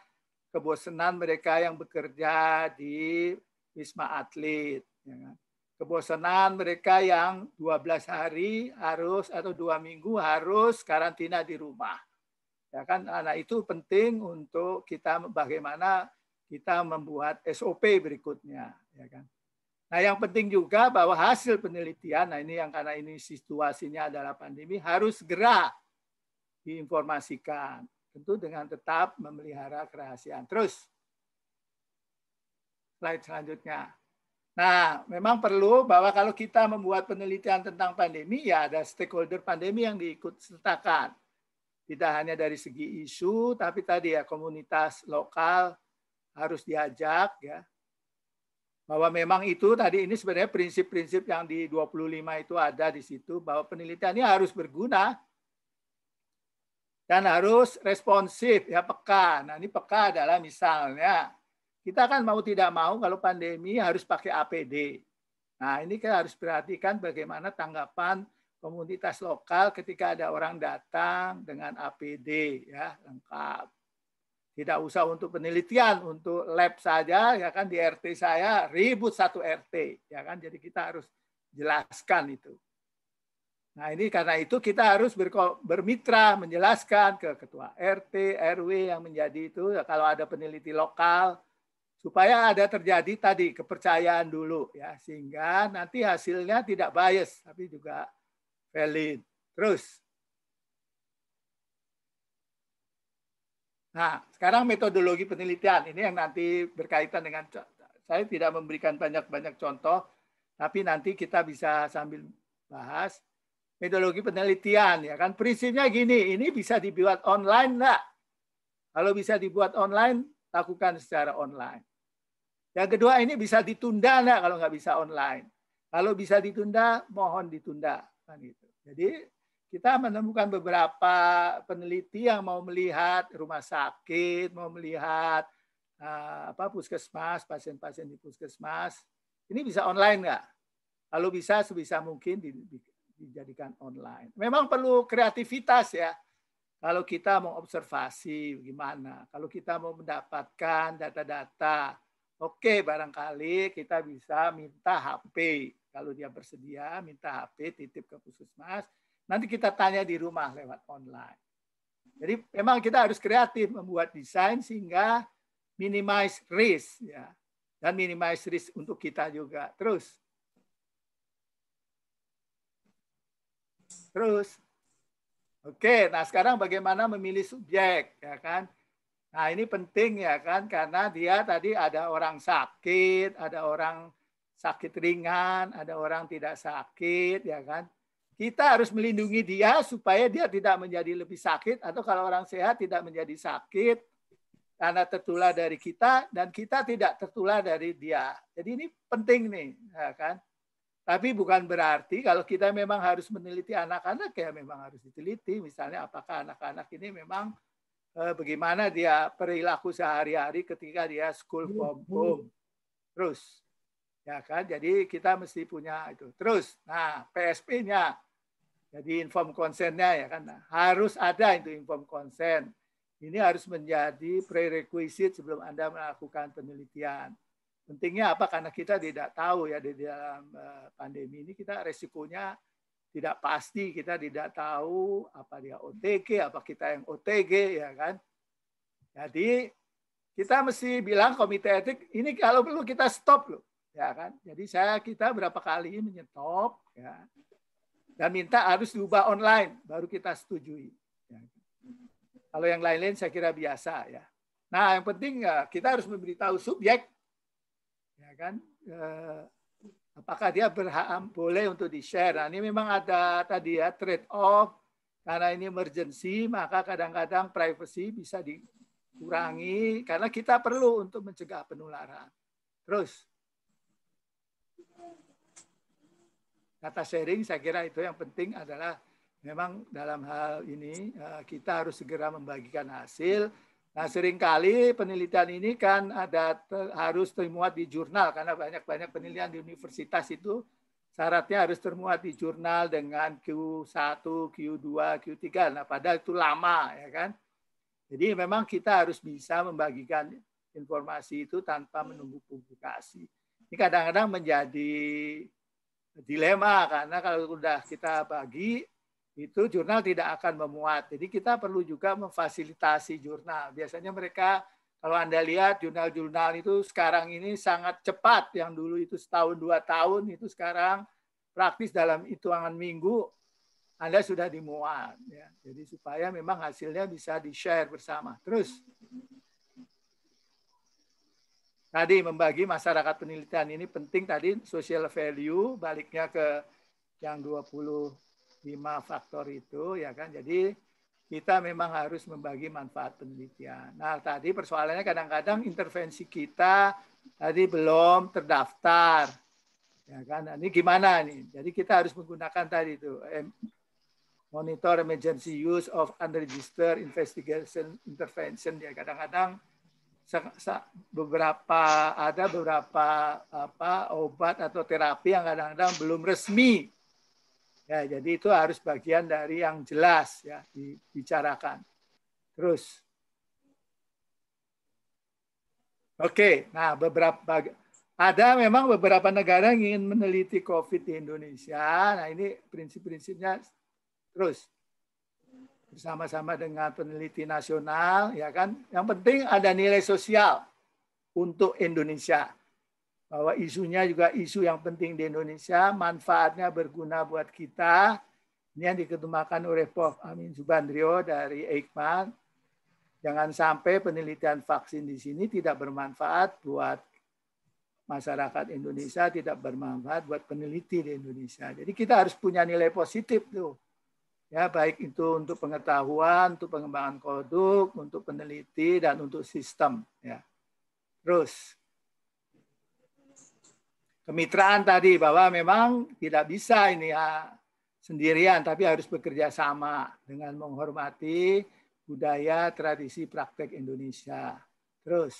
kebosanan mereka yang bekerja di Wisma Atlet. Ya kan kebosanan mereka yang 12 hari harus atau dua minggu harus karantina di rumah. Ya kan, anak itu penting untuk kita bagaimana kita membuat SOP berikutnya, ya kan. Nah, yang penting juga bahwa hasil penelitian, nah ini yang karena ini situasinya adalah pandemi harus segera diinformasikan, tentu dengan tetap memelihara kerahasiaan. Terus slide selanjutnya. Nah, memang perlu bahwa kalau kita membuat penelitian tentang pandemi, ya ada stakeholder pandemi yang diikut sertakan. Tidak hanya dari segi isu, tapi tadi ya komunitas lokal harus diajak ya. Bahwa memang itu tadi ini sebenarnya prinsip-prinsip yang di 25 itu ada di situ bahwa penelitian ini harus berguna dan harus responsif ya peka. Nah, ini peka adalah misalnya kita kan mau tidak mau kalau pandemi harus pakai APD. Nah, ini kita harus perhatikan bagaimana tanggapan komunitas lokal ketika ada orang datang dengan APD ya lengkap. Tidak usah untuk penelitian, untuk lab saja ya kan di RT saya ribut satu RT ya kan. Jadi kita harus jelaskan itu. Nah, ini karena itu kita harus bermitra menjelaskan ke ketua RT, RW yang menjadi itu ya, kalau ada peneliti lokal supaya ada terjadi tadi kepercayaan dulu ya sehingga nanti hasilnya tidak bias tapi juga valid. Terus. Nah, sekarang metodologi penelitian ini yang nanti berkaitan dengan saya tidak memberikan banyak-banyak contoh tapi nanti kita bisa sambil bahas metodologi penelitian ya kan prinsipnya gini ini bisa dibuat online enggak kalau bisa dibuat online lakukan secara online yang kedua ini bisa ditunda enggak kalau nggak bisa online. Kalau bisa ditunda, mohon ditunda. Kan gitu. Jadi kita menemukan beberapa peneliti yang mau melihat rumah sakit, mau melihat eh, apa puskesmas, pasien-pasien di puskesmas. Ini bisa online nggak? Kalau bisa sebisa mungkin dijadikan online. Memang perlu kreativitas ya. Kalau kita mau observasi gimana, kalau kita mau mendapatkan data-data, Oke, barangkali kita bisa minta HP. Kalau dia bersedia, minta HP, titip ke puskesmas. Nanti kita tanya di rumah lewat online. Jadi memang kita harus kreatif membuat desain sehingga minimize risk ya dan minimize risk untuk kita juga. Terus. Terus. Oke, nah sekarang bagaimana memilih subjek ya kan? Nah ini penting ya kan karena dia tadi ada orang sakit, ada orang sakit ringan, ada orang tidak sakit ya kan. Kita harus melindungi dia supaya dia tidak menjadi lebih sakit atau kalau orang sehat tidak menjadi sakit karena tertular dari kita dan kita tidak tertular dari dia. Jadi ini penting nih ya kan. Tapi bukan berarti kalau kita memang harus meneliti anak-anak ya memang harus diteliti misalnya apakah anak-anak ini memang Eh, bagaimana dia perilaku sehari-hari ketika dia school hmm, from hmm. home. Terus, ya kan? Jadi kita mesti punya itu. Terus, nah PSP-nya, jadi inform konsennya ya kan, nah, harus ada itu inform konsen. Ini harus menjadi prerequisite sebelum Anda melakukan penelitian. Pentingnya apa? Karena kita tidak tahu ya di dalam eh, pandemi ini kita resikonya tidak pasti, kita tidak tahu apa dia OTG, apa kita yang OTG, ya kan? Jadi kita mesti bilang komite etik ini kalau perlu kita stop loh, ya kan? Jadi saya kita berapa kali menyetop, ya, dan minta harus diubah online baru kita setujui. Ya. Kan? Kalau yang lain-lain saya kira biasa ya. Nah yang penting ya, kita harus memberitahu subjek, ya kan? Eh, apakah dia berhak boleh untuk di-share. Nah, ini memang ada tadi ya trade-off karena ini emergency maka kadang-kadang privacy bisa dikurangi karena kita perlu untuk mencegah penularan. Terus kata sharing saya kira itu yang penting adalah memang dalam hal ini eh, kita harus segera membagikan hasil Nah, seringkali penelitian ini kan ada harus termuat di jurnal karena banyak-banyak penelitian di universitas itu syaratnya harus termuat di jurnal dengan Q1, Q2, Q3. Nah, padahal itu lama ya kan. Jadi memang kita harus bisa membagikan informasi itu tanpa menunggu publikasi. Ini kadang-kadang menjadi dilema karena kalau sudah kita bagi itu jurnal tidak akan memuat. Jadi kita perlu juga memfasilitasi jurnal. Biasanya mereka kalau Anda lihat jurnal-jurnal itu sekarang ini sangat cepat. Yang dulu itu setahun dua tahun itu sekarang praktis dalam hitungan minggu Anda sudah dimuat. Ya. Jadi supaya memang hasilnya bisa di-share bersama. Terus tadi membagi masyarakat penelitian ini penting tadi social value baliknya ke yang 20 lima faktor itu ya kan. Jadi kita memang harus membagi manfaat penelitian. Nah, tadi persoalannya kadang-kadang intervensi kita tadi belum terdaftar. Ya kan? Nah, ini gimana nih? Jadi kita harus menggunakan tadi itu monitor emergency use of unregistered investigation intervention ya kadang-kadang beberapa ada beberapa apa obat atau terapi yang kadang-kadang belum resmi Ya, jadi itu harus bagian dari yang jelas ya dibicarakan. Terus. Oke, nah beberapa ada memang beberapa negara yang ingin meneliti COVID di Indonesia. Nah ini prinsip-prinsipnya terus bersama-sama dengan peneliti nasional, ya kan. Yang penting ada nilai sosial untuk Indonesia bahwa isunya juga isu yang penting di Indonesia, manfaatnya berguna buat kita. Ini yang diketemakan oleh Prof. Amin Subandrio dari Eijkman Jangan sampai penelitian vaksin di sini tidak bermanfaat buat masyarakat Indonesia, tidak bermanfaat buat peneliti di Indonesia. Jadi kita harus punya nilai positif tuh. Ya, baik itu untuk pengetahuan, untuk pengembangan produk, untuk peneliti dan untuk sistem, ya. Terus kemitraan tadi bahwa memang tidak bisa ini ya sendirian tapi harus bekerja sama dengan menghormati budaya tradisi praktek Indonesia. Terus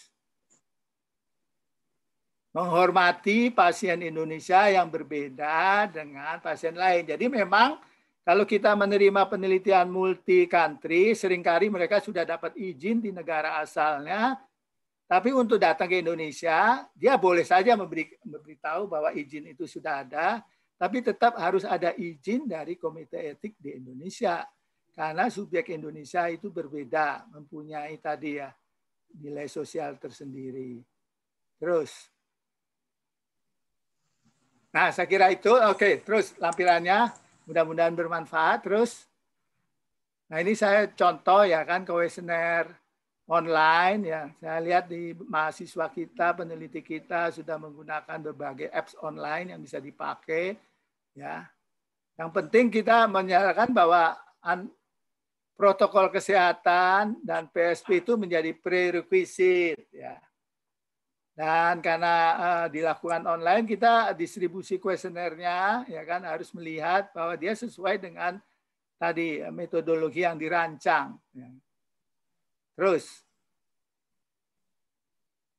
menghormati pasien Indonesia yang berbeda dengan pasien lain. Jadi memang kalau kita menerima penelitian multi country seringkali mereka sudah dapat izin di negara asalnya tapi untuk datang ke Indonesia, dia boleh saja memberi, memberitahu bahwa izin itu sudah ada, tapi tetap harus ada izin dari Komite Etik di Indonesia. Karena subjek Indonesia itu berbeda, mempunyai tadi ya nilai sosial tersendiri. Terus. Nah, saya kira itu. Oke, terus lampirannya. Mudah-mudahan bermanfaat. Terus. Nah, ini saya contoh ya kan, kuesioner online ya. Saya lihat di mahasiswa kita, peneliti kita sudah menggunakan berbagai apps online yang bisa dipakai ya. Yang penting kita menyarankan bahwa protokol kesehatan dan PSP itu menjadi prerequisit ya. Dan karena uh, dilakukan online, kita distribusi kuesionernya ya kan harus melihat bahwa dia sesuai dengan tadi metodologi yang dirancang. Ya. Terus.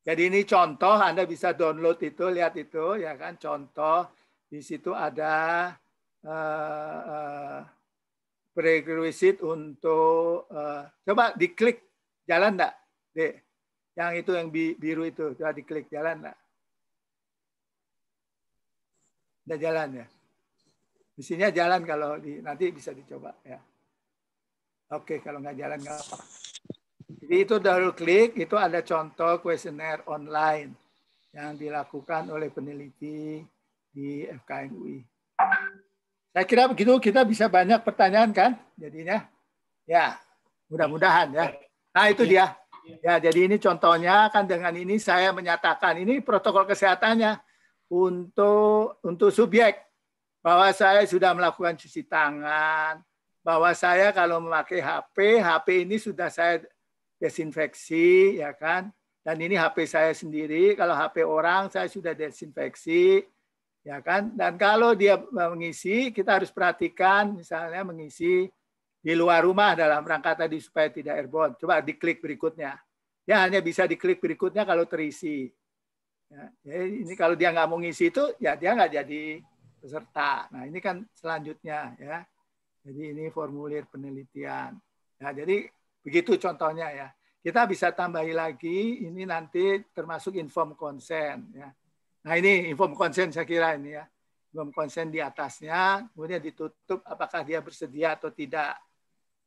Jadi ini contoh, Anda bisa download itu, lihat itu, ya kan? Contoh, di situ ada uh, uh, prerequisite untuk, uh, coba diklik, jalan enggak? Yang itu yang biru itu, coba diklik, jalan enggak? Udah jalan ya? Mestinya jalan kalau di, nanti bisa dicoba ya. Oke, kalau nggak jalan nggak apa-apa. Jadi itu double klik, itu ada contoh kuesioner online yang dilakukan oleh peneliti di FKM UI. Saya kira begitu kita bisa banyak pertanyaan kan jadinya. Ya, mudah-mudahan ya. Nah, itu dia. Ya, jadi ini contohnya kan dengan ini saya menyatakan ini protokol kesehatannya untuk untuk subjek bahwa saya sudah melakukan cuci tangan, bahwa saya kalau memakai HP, HP ini sudah saya desinfeksi ya kan dan ini HP saya sendiri kalau HP orang saya sudah desinfeksi ya kan dan kalau dia mengisi kita harus perhatikan misalnya mengisi di luar rumah dalam rangka tadi supaya tidak airborne coba diklik berikutnya ya hanya bisa diklik berikutnya kalau terisi ya, jadi ya, ini kalau dia nggak mau ngisi itu ya dia nggak jadi peserta nah ini kan selanjutnya ya jadi ini formulir penelitian nah jadi Begitu contohnya ya. Kita bisa tambahi lagi ini nanti termasuk inform consent ya. Nah ini inform consent saya kira ini ya. Inform consent di atasnya, kemudian ditutup apakah dia bersedia atau tidak.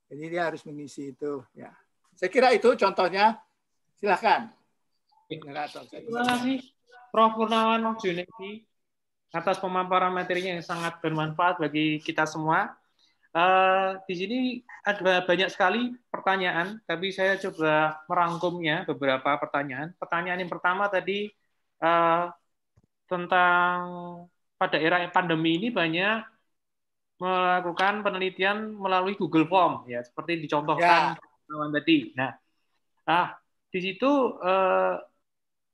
Jadi dia harus mengisi itu ya. Saya kira itu contohnya. Silakan. Terima kasih Prof. Purnawan Junedi atas pemaparan materinya yang sangat bermanfaat bagi kita semua. Eh, di sini ada banyak sekali pertanyaan, tapi saya coba merangkumnya beberapa pertanyaan. Pertanyaan yang pertama tadi uh, tentang pada era pandemi ini banyak melakukan penelitian melalui Google Form ya seperti dicontohkan kawan ya. tadi. Nah, ah di situ uh,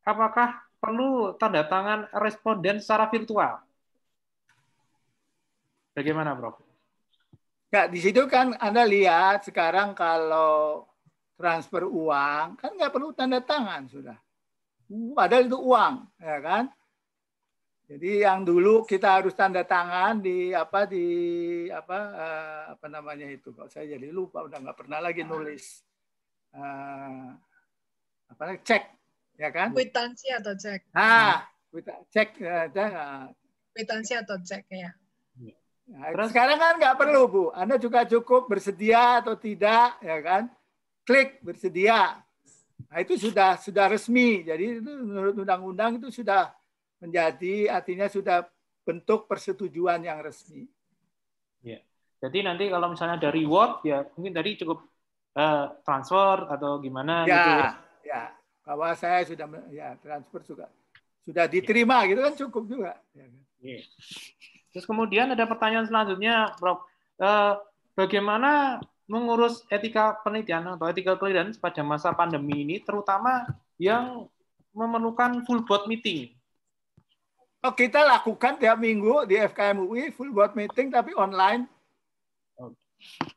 apakah perlu tanda tangan responden secara virtual? Bagaimana, Prof? Ya, di situ kan Anda lihat sekarang kalau transfer uang, kan nggak perlu tanda tangan sudah. Uh, padahal itu uang, ya kan? Jadi yang dulu kita harus tanda tangan di apa di apa uh, apa namanya itu kok saya jadi lupa udah nggak pernah lagi nulis uh, apa cek ya kan? Kwitansi atau cek? Ah, cek ada. Eh, Kwitansi atau cek ya. Nah, Terus? Sekarang kan nggak perlu Bu, Anda juga cukup bersedia atau tidak, ya kan? Klik bersedia. Nah itu sudah sudah resmi, jadi itu menurut undang-undang itu sudah menjadi artinya sudah bentuk persetujuan yang resmi. Ya. Jadi nanti kalau misalnya ada reward ya mungkin tadi cukup uh, transfer atau gimana ya, gitu ya. Ya, bahwa saya sudah ya transfer juga sudah ya. diterima ya. gitu kan cukup juga. ya. Kan? ya. Terus kemudian ada pertanyaan selanjutnya, Bro. Eh, bagaimana mengurus etika penelitian atau etika penelitian pada masa pandemi ini, terutama yang memerlukan full board meeting? Oh, kita lakukan tiap minggu di FKM UI full board meeting tapi online. Oh.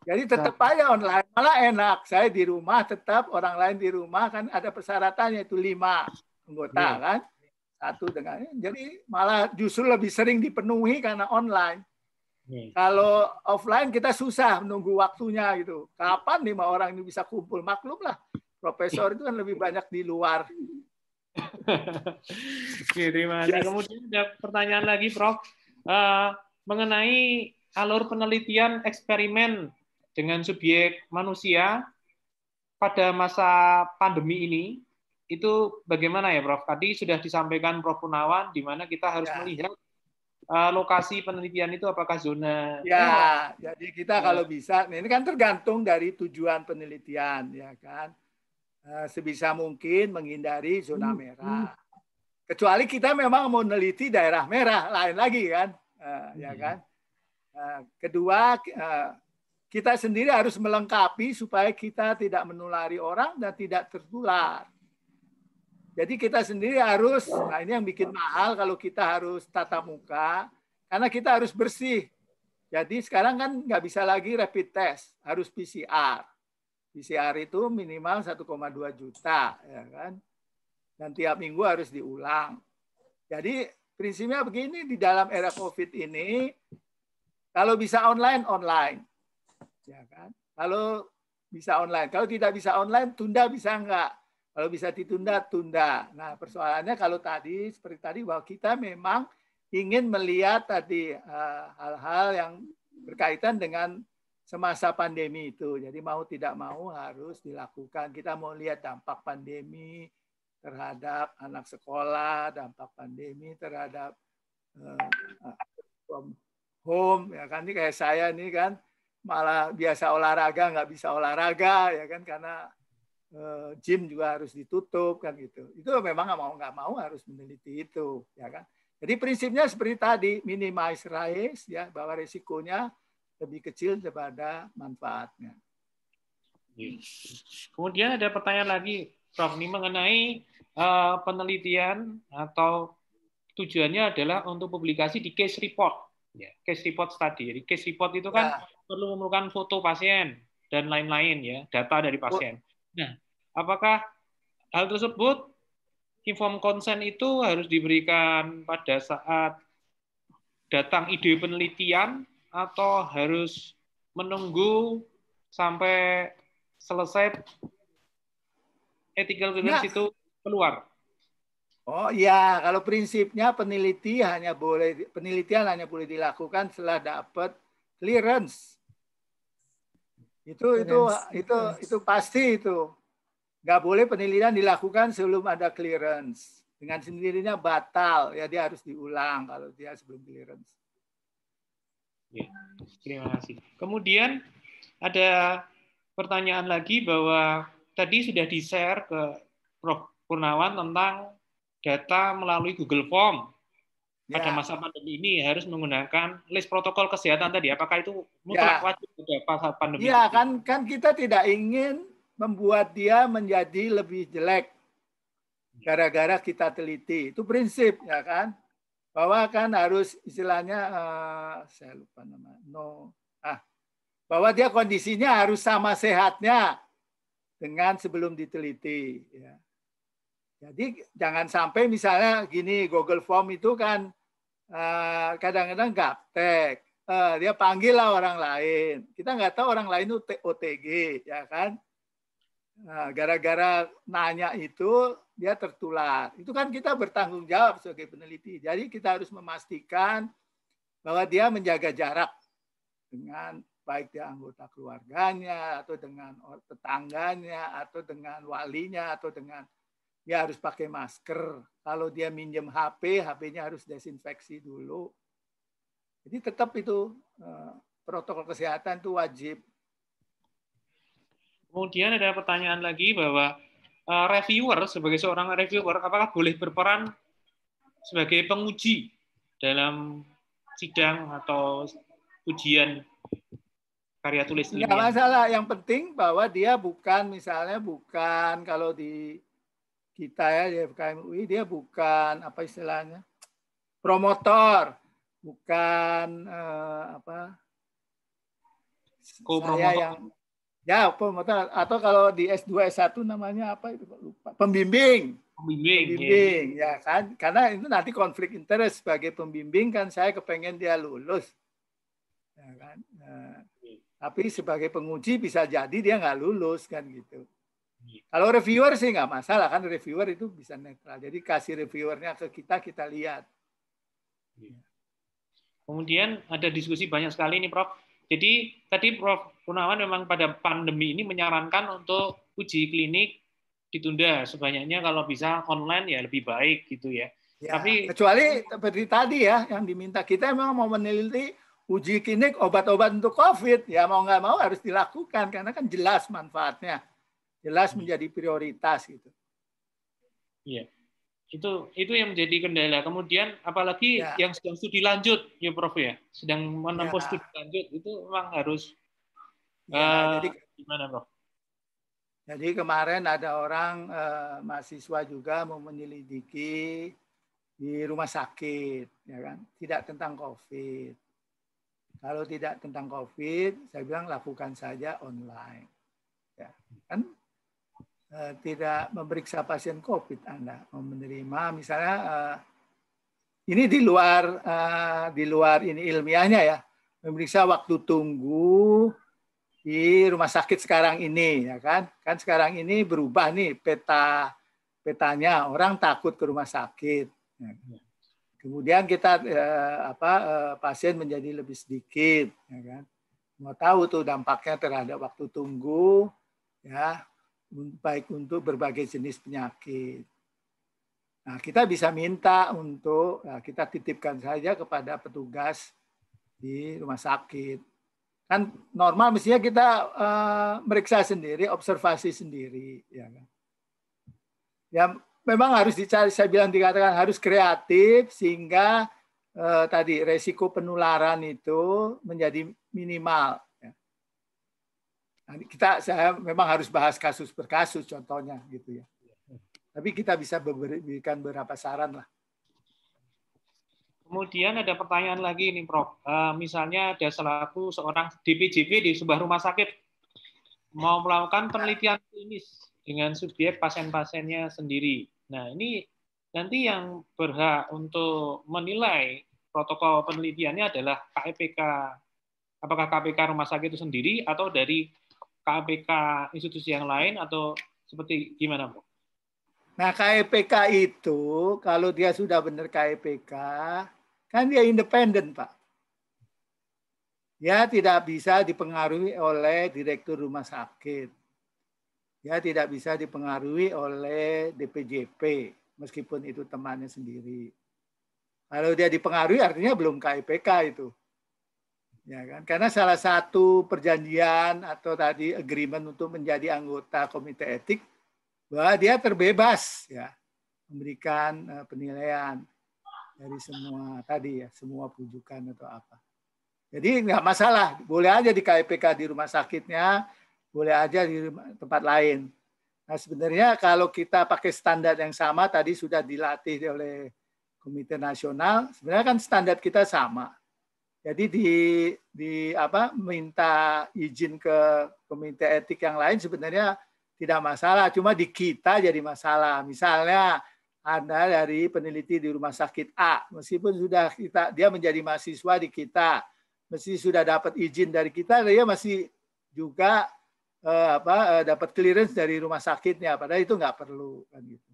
Jadi tetap aja online, malah enak. Saya di rumah tetap, orang lain di rumah kan ada persyaratannya itu lima anggota yeah. kan satu dengan jadi malah justru lebih sering dipenuhi karena online. Iya. Kalau offline kita susah menunggu waktunya gitu. Kapan lima orang ini bisa kumpul? Maklum lah, profesor itu kan lebih banyak di luar. Oke, terima kasih. Yes. Kemudian ada pertanyaan lagi, Prof. Uh, mengenai alur penelitian eksperimen dengan subjek manusia pada masa pandemi ini, itu bagaimana ya Prof? Tadi sudah disampaikan Prof Punawan di mana kita harus ya. melihat uh, lokasi penelitian itu apakah zona Ya, ini, jadi kita ya. kalau bisa nah, ini kan tergantung dari tujuan penelitian ya kan. Uh, sebisa mungkin menghindari zona hmm, merah. Hmm. Kecuali kita memang mau meneliti daerah merah lain lagi kan. Uh, hmm. ya kan. Uh, kedua uh, kita sendiri harus melengkapi supaya kita tidak menulari orang dan tidak tertular. Jadi kita sendiri harus, nah ini yang bikin mahal kalau kita harus tatap muka, karena kita harus bersih. Jadi sekarang kan nggak bisa lagi rapid test, harus PCR. PCR itu minimal 1,2 juta, ya kan? Dan tiap minggu harus diulang. Jadi prinsipnya begini di dalam era COVID ini, kalau bisa online online, ya kan? Kalau bisa online, kalau tidak bisa online tunda bisa nggak? Kalau bisa ditunda, tunda. Nah, persoalannya kalau tadi seperti tadi bahwa kita memang ingin melihat tadi eh, hal-hal uh, yang berkaitan dengan semasa pandemi itu. Jadi mau tidak mau harus dilakukan. Kita mau lihat dampak pandemi terhadap anak sekolah, dampak pandemi terhadap uh, home ya kan ini kayak saya nih kan malah biasa olahraga nggak bisa olahraga ya kan karena Eh, gym juga harus ditutup kan gitu. Itu memang nggak mau nggak mau harus meneliti itu, ya kan. Jadi prinsipnya seperti tadi minimize risk ya bahwa resikonya lebih kecil daripada manfaatnya. Kemudian ada pertanyaan lagi, Prof. Ini mengenai eh, penelitian atau tujuannya adalah untuk publikasi di case report, ya, case report tadi Jadi case report itu kan ya. perlu memerlukan foto pasien dan lain-lain ya, data dari pasien. Nah, apakah hal tersebut inform konsen itu harus diberikan pada saat datang ide penelitian atau harus menunggu sampai selesai ethical clearance itu keluar? Oh ya kalau prinsipnya peneliti hanya boleh penelitian hanya boleh dilakukan setelah dapat clearance itu itu itu itu pasti itu. Nggak boleh penelitian dilakukan sebelum ada clearance. Dengan sendirinya batal ya dia harus diulang kalau dia sebelum clearance. Ya, terima kasih. Kemudian ada pertanyaan lagi bahwa tadi sudah di-share ke Prof. Purnawan tentang data melalui Google Form ya. pada masa pandemi ini harus menggunakan list protokol kesehatan tadi. Apakah itu mutlak ya. wajib ya, pada masa pandemi? Iya kan kan kita tidak ingin membuat dia menjadi lebih jelek gara-gara kita teliti. Itu prinsip ya kan bahwa kan harus istilahnya uh, saya lupa nama no ah bahwa dia kondisinya harus sama sehatnya dengan sebelum diteliti ya. Jadi jangan sampai misalnya gini Google Form itu kan Eh, kadang-kadang gaptek. Eh, dia panggil lah orang lain. Kita nggak tahu orang lain itu OTG, ya kan? Nah, gara-gara nanya itu dia tertular. Itu kan kita bertanggung jawab sebagai peneliti. Jadi kita harus memastikan bahwa dia menjaga jarak dengan baik dia anggota keluarganya atau dengan tetangganya atau dengan walinya atau dengan dia harus pakai masker. Kalau dia minjem HP, HP-nya harus desinfeksi dulu. Jadi tetap itu eh, protokol kesehatan itu wajib. Kemudian ada pertanyaan lagi bahwa eh, reviewer sebagai seorang reviewer apakah boleh berperan sebagai penguji dalam sidang atau ujian karya tulis ilmiah? Tidak masalah. Yang penting bahwa dia bukan misalnya bukan kalau di kita ya di FKM UI dia bukan apa istilahnya promotor, bukan uh, apa saya yang ya promotor atau kalau di S2 S1 namanya apa itu lupa pembimbing pembimbing, pembimbing ya. ya kan karena itu nanti konflik interest sebagai pembimbing kan saya kepengen dia lulus ya kan nah, hmm. tapi sebagai penguji bisa jadi dia nggak lulus kan gitu kalau reviewer sih nggak masalah kan reviewer itu bisa netral. Jadi kasih reviewernya ke kita kita lihat. Iya. Kemudian ada diskusi banyak sekali ini Prof. Jadi tadi Prof Gunawan memang pada pandemi ini menyarankan untuk uji klinik ditunda sebanyaknya kalau bisa online ya lebih baik gitu ya. ya Tapi kecuali seperti tadi ya yang diminta kita memang mau meneliti uji klinik obat-obat untuk COVID ya mau nggak mau harus dilakukan karena kan jelas manfaatnya jelas menjadi prioritas gitu. Iya. Itu itu yang menjadi kendala. Kemudian apalagi ya. yang sedang studi lanjut ya Prof ya, sedang menempuh ya. studi lanjut itu memang harus ya, uh, jadi, eh, gimana Prof? Jadi kemarin ada orang eh, mahasiswa juga mau menyelidiki di rumah sakit, ya kan? Tidak tentang COVID. Kalau tidak tentang COVID, saya bilang lakukan saja online. Ya, kan Eh, tidak memeriksa pasien COVID Anda mau menerima misalnya eh, ini di luar eh, di luar ini ilmiahnya ya memeriksa waktu tunggu di rumah sakit sekarang ini ya kan kan sekarang ini berubah nih peta petanya orang takut ke rumah sakit ya. kemudian kita apa pasien menjadi lebih sedikit ya kan mau tahu tuh dampaknya terhadap waktu tunggu ya baik untuk berbagai jenis penyakit. Nah, kita bisa minta untuk nah, kita titipkan saja kepada petugas di rumah sakit. Kan normal mestinya kita uh, meriksa sendiri, observasi sendiri, ya kan. Ya memang harus dicari. Saya bilang dikatakan harus kreatif sehingga uh, tadi resiko penularan itu menjadi minimal kita saya memang harus bahas kasus per kasus contohnya gitu ya. Tapi kita bisa memberikan beberapa saran lah. Kemudian ada pertanyaan lagi nih Prof. Eh, misalnya ada selaku seorang DPJP di sebuah rumah sakit mau melakukan penelitian klinis dengan subjek pasien-pasiennya sendiri. Nah ini nanti yang berhak untuk menilai protokol penelitiannya adalah KPK e apakah KPK e rumah sakit itu sendiri atau dari KPK institusi yang lain atau seperti gimana, Bu? Nah, KPK itu kalau dia sudah benar KPK, kan dia independen, Pak. Ya, tidak bisa dipengaruhi oleh direktur rumah sakit. Ya, tidak bisa dipengaruhi oleh DPJP, meskipun itu temannya sendiri. Kalau dia dipengaruhi artinya belum KIPK itu. Ya kan? Karena salah satu perjanjian atau tadi agreement untuk menjadi anggota komite etik bahwa dia terbebas ya memberikan eh, penilaian dari semua tadi ya semua pujukan atau apa. Jadi nggak masalah, boleh aja di KPK di rumah sakitnya, boleh aja di tempat lain. Nah sebenarnya kalau kita pakai standar yang sama tadi sudah dilatih oleh Komite Nasional, sebenarnya kan standar kita sama jadi di di apa minta izin ke komite etik yang lain sebenarnya tidak masalah, cuma di kita jadi masalah. Misalnya Anda dari peneliti di rumah sakit A, meskipun sudah kita dia menjadi mahasiswa di kita, mesti sudah dapat izin dari kita, dia masih juga eh, apa eh, dapat clearance dari rumah sakitnya, padahal itu nggak perlu kan gitu.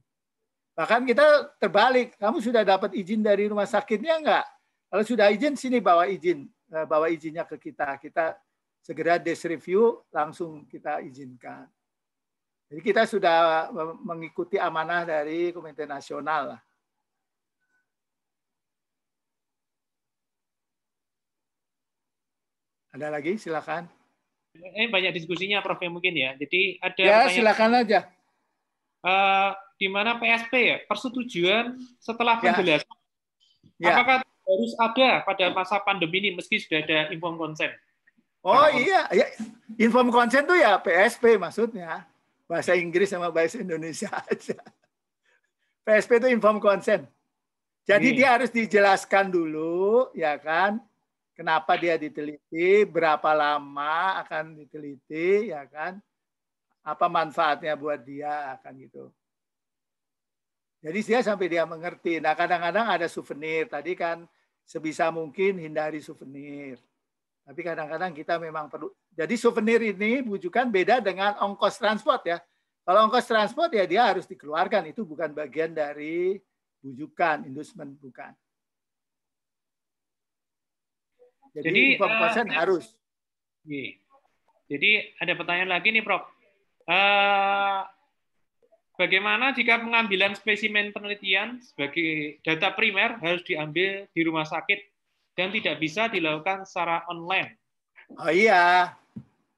Bahkan kita terbalik, kamu sudah dapat izin dari rumah sakitnya nggak? Kalau sudah izin sini bawa izin, eh, bawa izinnya ke kita. Kita segera desk review langsung kita izinkan. Jadi kita sudah eh, mengikuti amanah dari Komite Nasional Ada lagi silakan. Ini banyak diskusinya Prof ya mungkin ya. Jadi ada Ya, banyak... silakan aja. Uh, di mana PSP ya persetujuan setelah ya. penjelasan. Ya. Apakah harus ada pada masa pandemi ini meski sudah ada inform konsen Oh nah, iya, ya. inform konsen tuh ya PSP maksudnya. Bahasa Inggris sama bahasa Indonesia (laughs) aja. PSP itu inform konsen Jadi ini. Iya. dia harus dijelaskan dulu, ya kan? Kenapa dia diteliti, berapa lama akan diteliti, ya kan? Apa manfaatnya buat dia, akan gitu. Jadi dia sampai dia mengerti. Nah kadang-kadang ada souvenir tadi kan sebisa mungkin hindari souvenir. Tapi kadang-kadang kita memang perlu. Jadi souvenir ini bujukan beda dengan ongkos transport ya. Kalau ongkos transport ya dia harus dikeluarkan. Itu bukan bagian dari bujukan, inducement bukan. Jadi, Jadi uh, harus. Iya. Jadi ada pertanyaan lagi nih Prof. Uh, Bagaimana jika pengambilan spesimen penelitian sebagai data primer harus diambil di rumah sakit dan tidak bisa dilakukan secara online? Oh iya,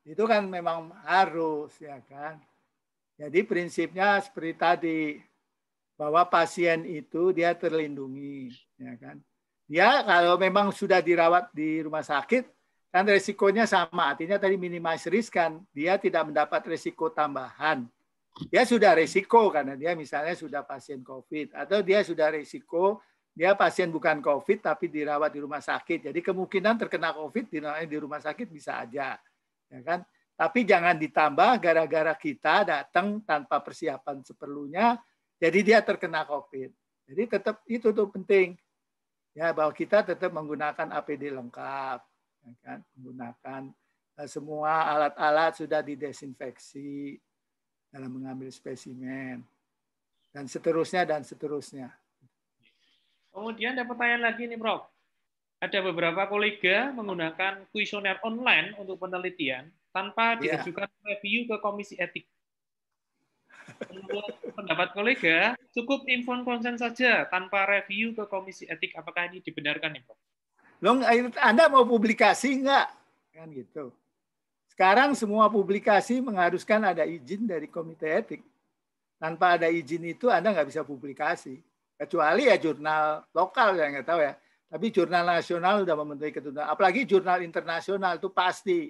itu kan memang harus ya kan. Jadi prinsipnya seperti tadi bahwa pasien itu dia terlindungi ya kan. Ya kalau memang sudah dirawat di rumah sakit kan resikonya sama artinya tadi minimize risk kan dia tidak mendapat resiko tambahan dia sudah resiko karena dia misalnya sudah pasien COVID atau dia sudah resiko dia pasien bukan COVID tapi dirawat di rumah sakit. Jadi kemungkinan terkena COVID di rumah sakit bisa aja, ya kan? Tapi jangan ditambah gara-gara kita datang tanpa persiapan seperlunya, jadi dia terkena COVID. Jadi tetap itu tuh penting ya bahwa kita tetap menggunakan APD lengkap, ya kan? menggunakan eh, semua alat-alat sudah didesinfeksi, dalam mengambil spesimen dan seterusnya dan seterusnya. Kemudian ada pertanyaan lagi nih, Prof. Ada beberapa kolega menggunakan kuesioner online untuk penelitian tanpa yeah. diajukan review ke komisi etik. Menurut pendapat kolega, cukup inform konsen saja tanpa review ke komisi etik. Apakah ini dibenarkan, nih, Prof? Long, Anda mau publikasi enggak? Kan gitu. Sekarang semua publikasi mengharuskan ada izin dari komite etik. Tanpa ada izin itu Anda nggak bisa publikasi. Kecuali ya jurnal lokal, saya nggak tahu ya. Tapi jurnal nasional sudah membentuk ketentuan. Apalagi jurnal internasional itu pasti.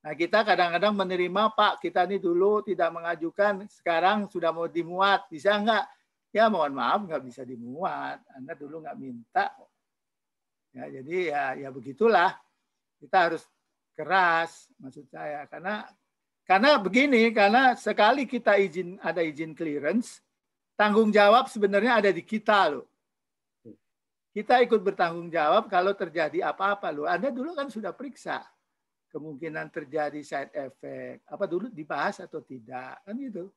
Nah kita kadang-kadang menerima, Pak kita ini dulu tidak mengajukan, sekarang sudah mau dimuat. Bisa nggak? Ya mohon maaf nggak bisa dimuat. Anda dulu nggak minta. Ya, jadi ya, ya begitulah. Kita harus keras maksud saya karena karena begini karena sekali kita izin ada izin clearance tanggung jawab sebenarnya ada di kita loh kita ikut bertanggung jawab kalau terjadi apa-apa loh Anda dulu kan sudah periksa kemungkinan terjadi side effect apa dulu dibahas atau tidak kan gitu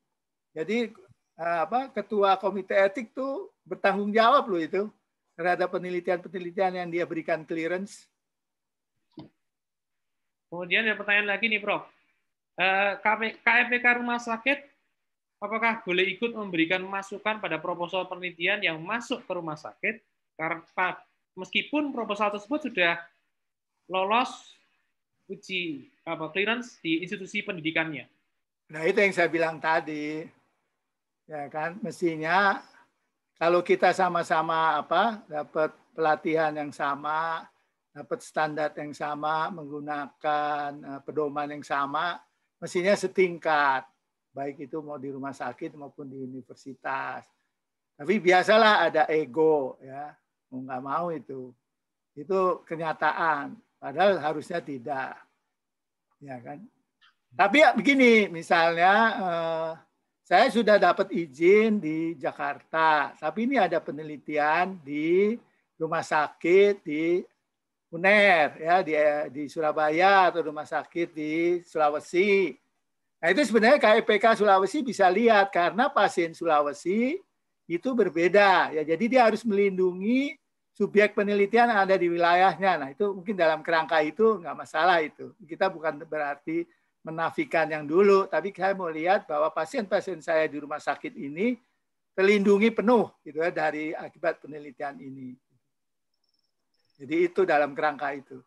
jadi eh, apa ketua komite etik tuh bertanggung jawab loh itu terhadap penelitian-penelitian yang dia berikan clearance Kemudian ada pertanyaan lagi nih, Prof. KPK eh, Rumah Sakit, apakah boleh ikut memberikan masukan pada proposal penelitian yang masuk ke rumah sakit? Karena meskipun proposal tersebut sudah lolos uji apa clearance di institusi pendidikannya. Nah itu yang saya bilang tadi, ya kan mestinya kalau kita sama-sama apa dapat pelatihan yang sama, dapat standar yang sama, menggunakan eh, pedoman yang sama, mestinya setingkat. Baik itu mau di rumah sakit maupun di universitas. Tapi biasalah ada ego, ya mau nggak mau itu. Itu kenyataan. Padahal harusnya tidak. Ya kan? Tapi ya begini, misalnya eh, saya sudah dapat izin di Jakarta, tapi ini ada penelitian di rumah sakit di UNER ya di di Surabaya atau rumah sakit di Sulawesi. Nah, itu sebenarnya KIPK e Sulawesi bisa lihat karena pasien Sulawesi itu berbeda ya. Jadi dia harus melindungi subjek penelitian yang ada di wilayahnya. Nah, itu mungkin dalam kerangka itu nggak masalah itu. Kita bukan berarti menafikan yang dulu, tapi saya mau lihat bahwa pasien-pasien saya di rumah sakit ini terlindungi penuh gitu ya dari akibat penelitian ini. Jadi itu dalam kerangka itu.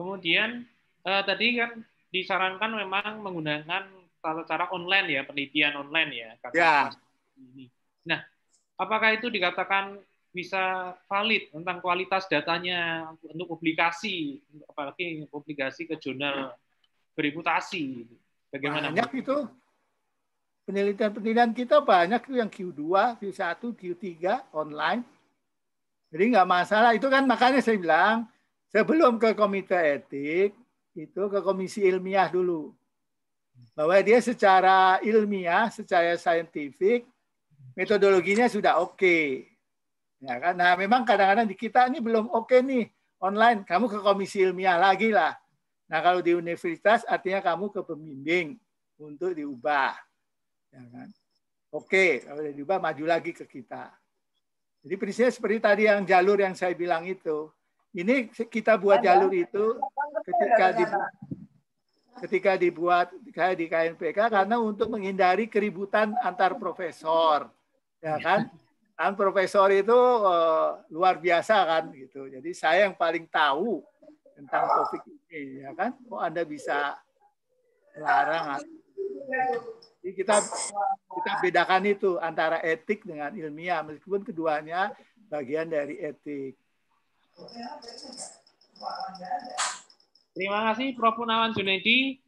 Kemudian eh, tadi kan disarankan memang menggunakan tata cara online ya, penelitian online ya. Kata ya. Ini. Nah, apakah itu dikatakan bisa valid tentang kualitas datanya untuk publikasi, apalagi publikasi ke jurnal bereputasi. Bagaimana? Banyak itu. Penelitian-penelitian kita banyak itu yang Q2, Q1, Q3, online jadi nggak masalah. Itu kan makanya saya bilang sebelum ke komite etik itu ke komisi ilmiah dulu bahwa dia secara ilmiah, secara saintifik metodologinya sudah oke. Okay. Ya kan? Nah, memang kadang-kadang di kita ini belum oke okay nih online. Kamu ke komisi ilmiah lagi lah. Nah, kalau di universitas artinya kamu ke pembimbing untuk diubah. Ya kan? Oke, okay, kalau diubah maju lagi ke kita. Jadi prinsipnya seperti tadi yang jalur yang saya bilang itu. Ini kita buat jalur itu ketika dibuat, ketika dibuat kayak di KNPK karena untuk menghindari keributan antar profesor, ya iya. kan? Dan profesor itu uh, luar biasa kan gitu. Jadi saya yang paling tahu tentang topik ini ya kan. Oh Anda bisa larang. Atau... Jadi kita kita bedakan itu antara etik dengan ilmiah meskipun keduanya bagian dari etik. Terima kasih Prof. Nawan Junedi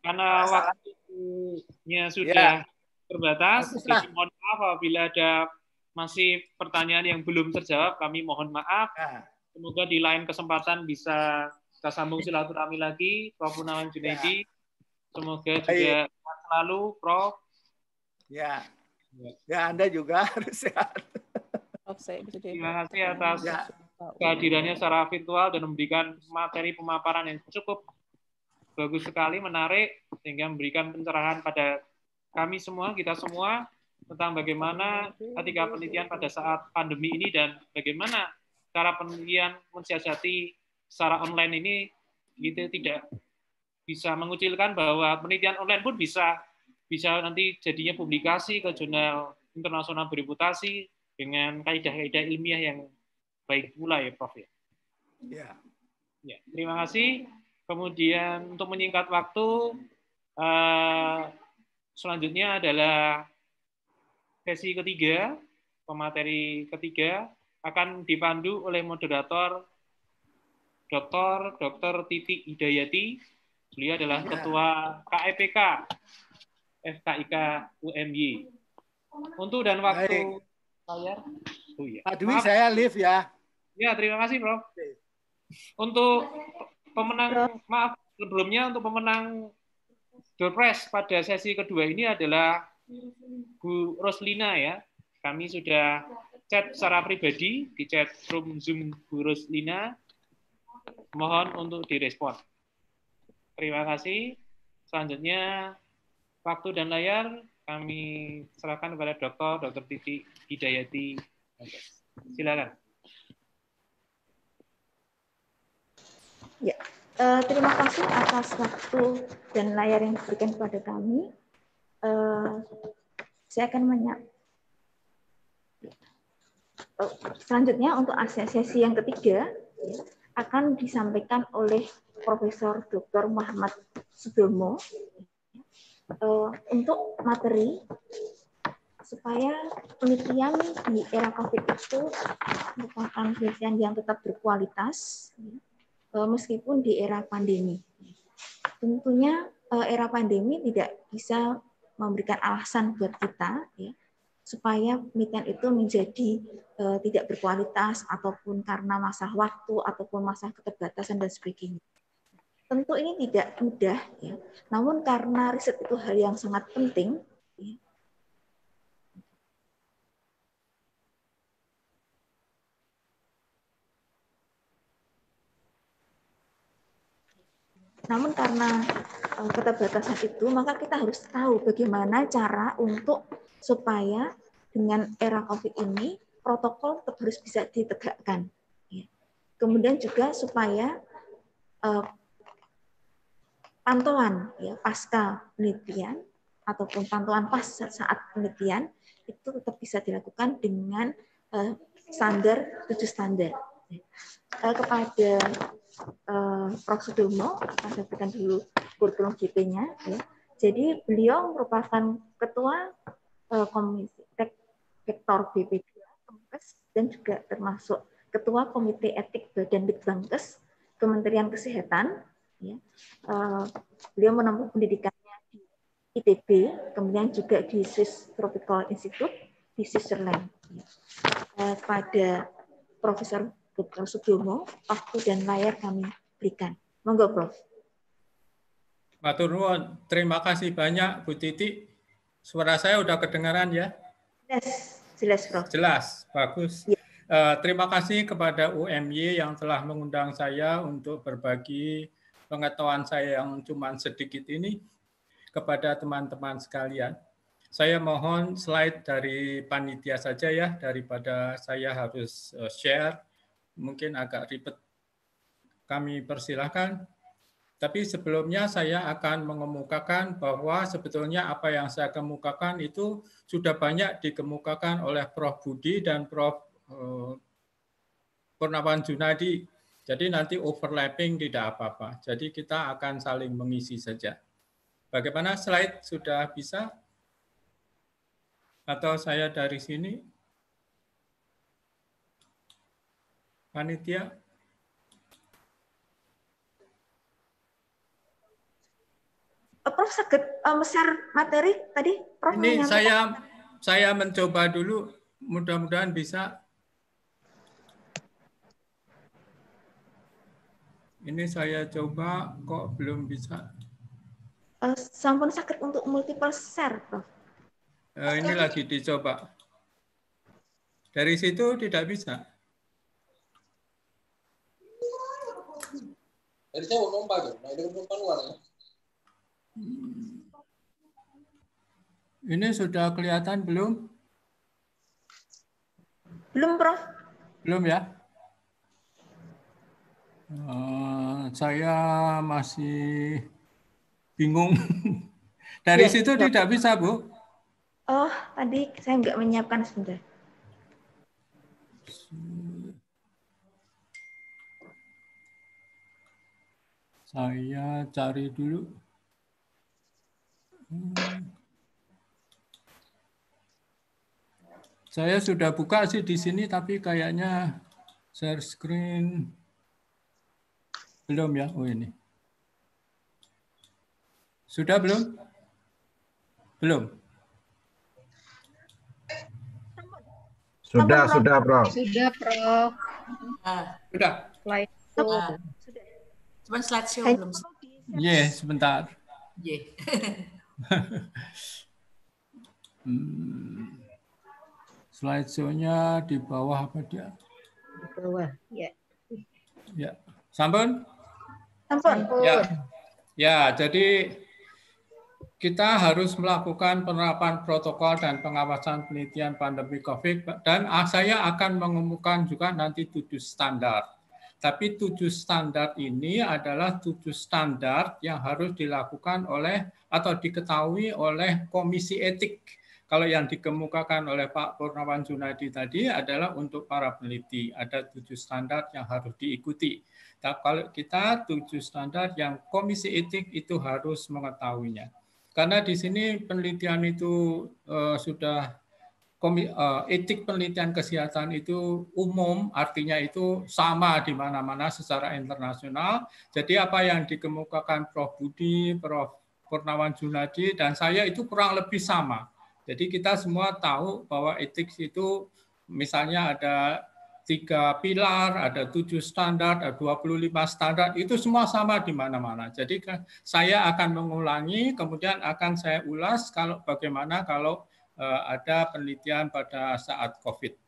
karena waktunya sudah ya. terbatas. Jadi mohon maaf apabila ada masih pertanyaan yang belum terjawab, kami mohon maaf. Ya. Semoga di lain kesempatan bisa kita sambung silaturahmi lagi, Prof. Nawan Junedi. Ya. Semoga juga selalu, Prof. Ya. ya. Ya, Anda juga (laughs) harus sehat. Terima kasih atas ya. kehadirannya secara virtual dan memberikan materi pemaparan yang cukup bagus sekali, menarik, sehingga memberikan pencerahan pada kami semua, kita semua, tentang bagaimana ketika penelitian pada saat pandemi ini dan bagaimana cara penelitian mensiasati secara online ini gitu tidak bisa mengucilkan bahwa penelitian online pun bisa bisa nanti jadinya publikasi ke jurnal internasional bereputasi dengan kaidah-kaidah ilmiah yang baik pula ya Prof ya. Ya. ya terima kasih. Kemudian untuk menyingkat waktu eh, selanjutnya adalah sesi ketiga, pemateri ketiga akan dipandu oleh moderator Dr. Dr. Titi Hidayati Beliau adalah ya. Ketua KEPK FKIK UMY. Untuk dan waktu Baik. layar. Oh, iya. Pak Dwi, saya live ya. Ya, terima kasih, Bro. Untuk pemenang, maaf, sebelumnya untuk pemenang Doorpress pada sesi kedua ini adalah Bu Roslina ya. Kami sudah chat secara pribadi di chat room Zoom Bu Roslina. Mohon untuk direspon. Terima kasih. Selanjutnya waktu dan layar kami serahkan kepada Dr. Dr. Titi Hidayati. Silakan. Ya, uh, terima kasih atas waktu dan layar yang diberikan kepada kami. Uh, saya akan menyak. Oh, selanjutnya untuk sesi yang ketiga ya, akan disampaikan oleh Profesor Dr. Muhammad Sudomo eh, untuk materi supaya penelitian di era COVID itu merupakan penelitian yang tetap berkualitas eh, meskipun di era pandemi. Tentunya eh, era pandemi tidak bisa memberikan alasan buat kita ya, supaya penelitian itu menjadi tidak berkualitas ataupun karena masalah waktu ataupun masalah keterbatasan dan sebagainya. Tentu ini tidak mudah, ya. namun karena riset itu hal yang sangat penting, ya. Namun karena e, keterbatasan itu, maka kita harus tahu bagaimana cara untuk supaya dengan era COVID ini protokol tetap harus bisa ditegakkan. Ya. Kemudian juga supaya e, pantauan ya pasca penelitian ataupun pantauan pas saat penelitian itu tetap bisa dilakukan dengan eh, standar tujuh standar. Eh, kepada eh, Prof. Sudomo akan saya berikan dulu kurikulum GP-nya. Ya. Jadi beliau merupakan ketua komisi sektor BP2 Kemkes dan juga termasuk ketua komite etik Badan Litbangkes Kementerian Kesehatan Ya. Uh, beliau menempuh pendidikannya di ITB, kemudian juga di Swiss Tropical Institute di Switzerland. Ya. Uh, pada Profesor Dr. Sudomo, waktu dan layar kami berikan. Monggo, Prof. Matur Terima kasih banyak Bu Titi. Suara saya udah kedengaran ya? Jelas, jelas Prof. Jelas, bagus. Ya. Uh, terima kasih kepada UMY yang telah mengundang saya untuk berbagi pengetahuan saya yang cuma sedikit ini kepada teman-teman sekalian. Saya mohon slide dari panitia saja ya, daripada saya harus eh, share. Mungkin agak ribet. Kami persilahkan. Tapi sebelumnya saya akan mengemukakan bahwa sebetulnya apa yang saya kemukakan itu sudah banyak dikemukakan oleh Prof. Budi dan Prof. Eh, Purnawan Junadi jadi nanti overlapping tidak apa-apa. Jadi kita akan saling mengisi saja. Bagaimana slide sudah bisa? Atau saya dari sini? Panitia? Eh, Prof sakit eh, mesir materi tadi? Prof Ini saya saya mencoba dulu, mudah-mudahan bisa. Ini saya coba kok belum bisa. Uh, sampun sakit untuk multiple share, Prof. Uh, ini lagi dicoba. Dari situ tidak bisa. Dari nah, ya. hmm. Ini sudah kelihatan belum? Belum, Prof. Belum ya? Eh, saya masih bingung. (laughs) Dari ya, situ ya. tidak bisa, Bu. Oh, tadi saya nggak menyiapkan sebentar. Saya cari dulu. Hmm. Saya sudah buka sih di sini, tapi kayaknya share screen belum ya? Oh ini. Sudah belum? Belum. Sudah, sudah, Prof. Sudah, Prof. Ah. Sudah. Slide show. Ah. Sudah. Cuman slide show belum. Iya, yeah, sebentar. Iya. Yeah. (laughs) hmm. Slide show-nya di bawah apa dia? Di bawah, ya. Yeah. Ya. Sampun? Sampun. Ya, ya. ya, jadi kita harus melakukan penerapan protokol dan pengawasan penelitian pandemi COVID dan ah, saya akan mengemukakan juga nanti tujuh standar. Tapi tujuh standar ini adalah tujuh standar yang harus dilakukan oleh atau diketahui oleh komisi etik. Kalau yang dikemukakan oleh Pak Purnawan Junadi tadi adalah untuk para peneliti. Ada tujuh standar yang harus diikuti. Tapi kalau kita tujuh standar yang komisi etik itu harus mengetahuinya. Karena di sini penelitian itu uh, sudah komi, uh, etik penelitian kesehatan itu umum, artinya itu sama di mana-mana secara internasional. Jadi apa yang dikemukakan Prof. Budi, Prof. Purnawan Junadi, dan saya itu kurang lebih sama. Jadi kita semua tahu bahwa etik itu misalnya ada tiga pilar, ada tujuh standar, ada 25 standar, itu semua sama di mana-mana. Jadi saya akan mengulangi, kemudian akan saya ulas kalau bagaimana kalau eh, ada penelitian pada saat COVID.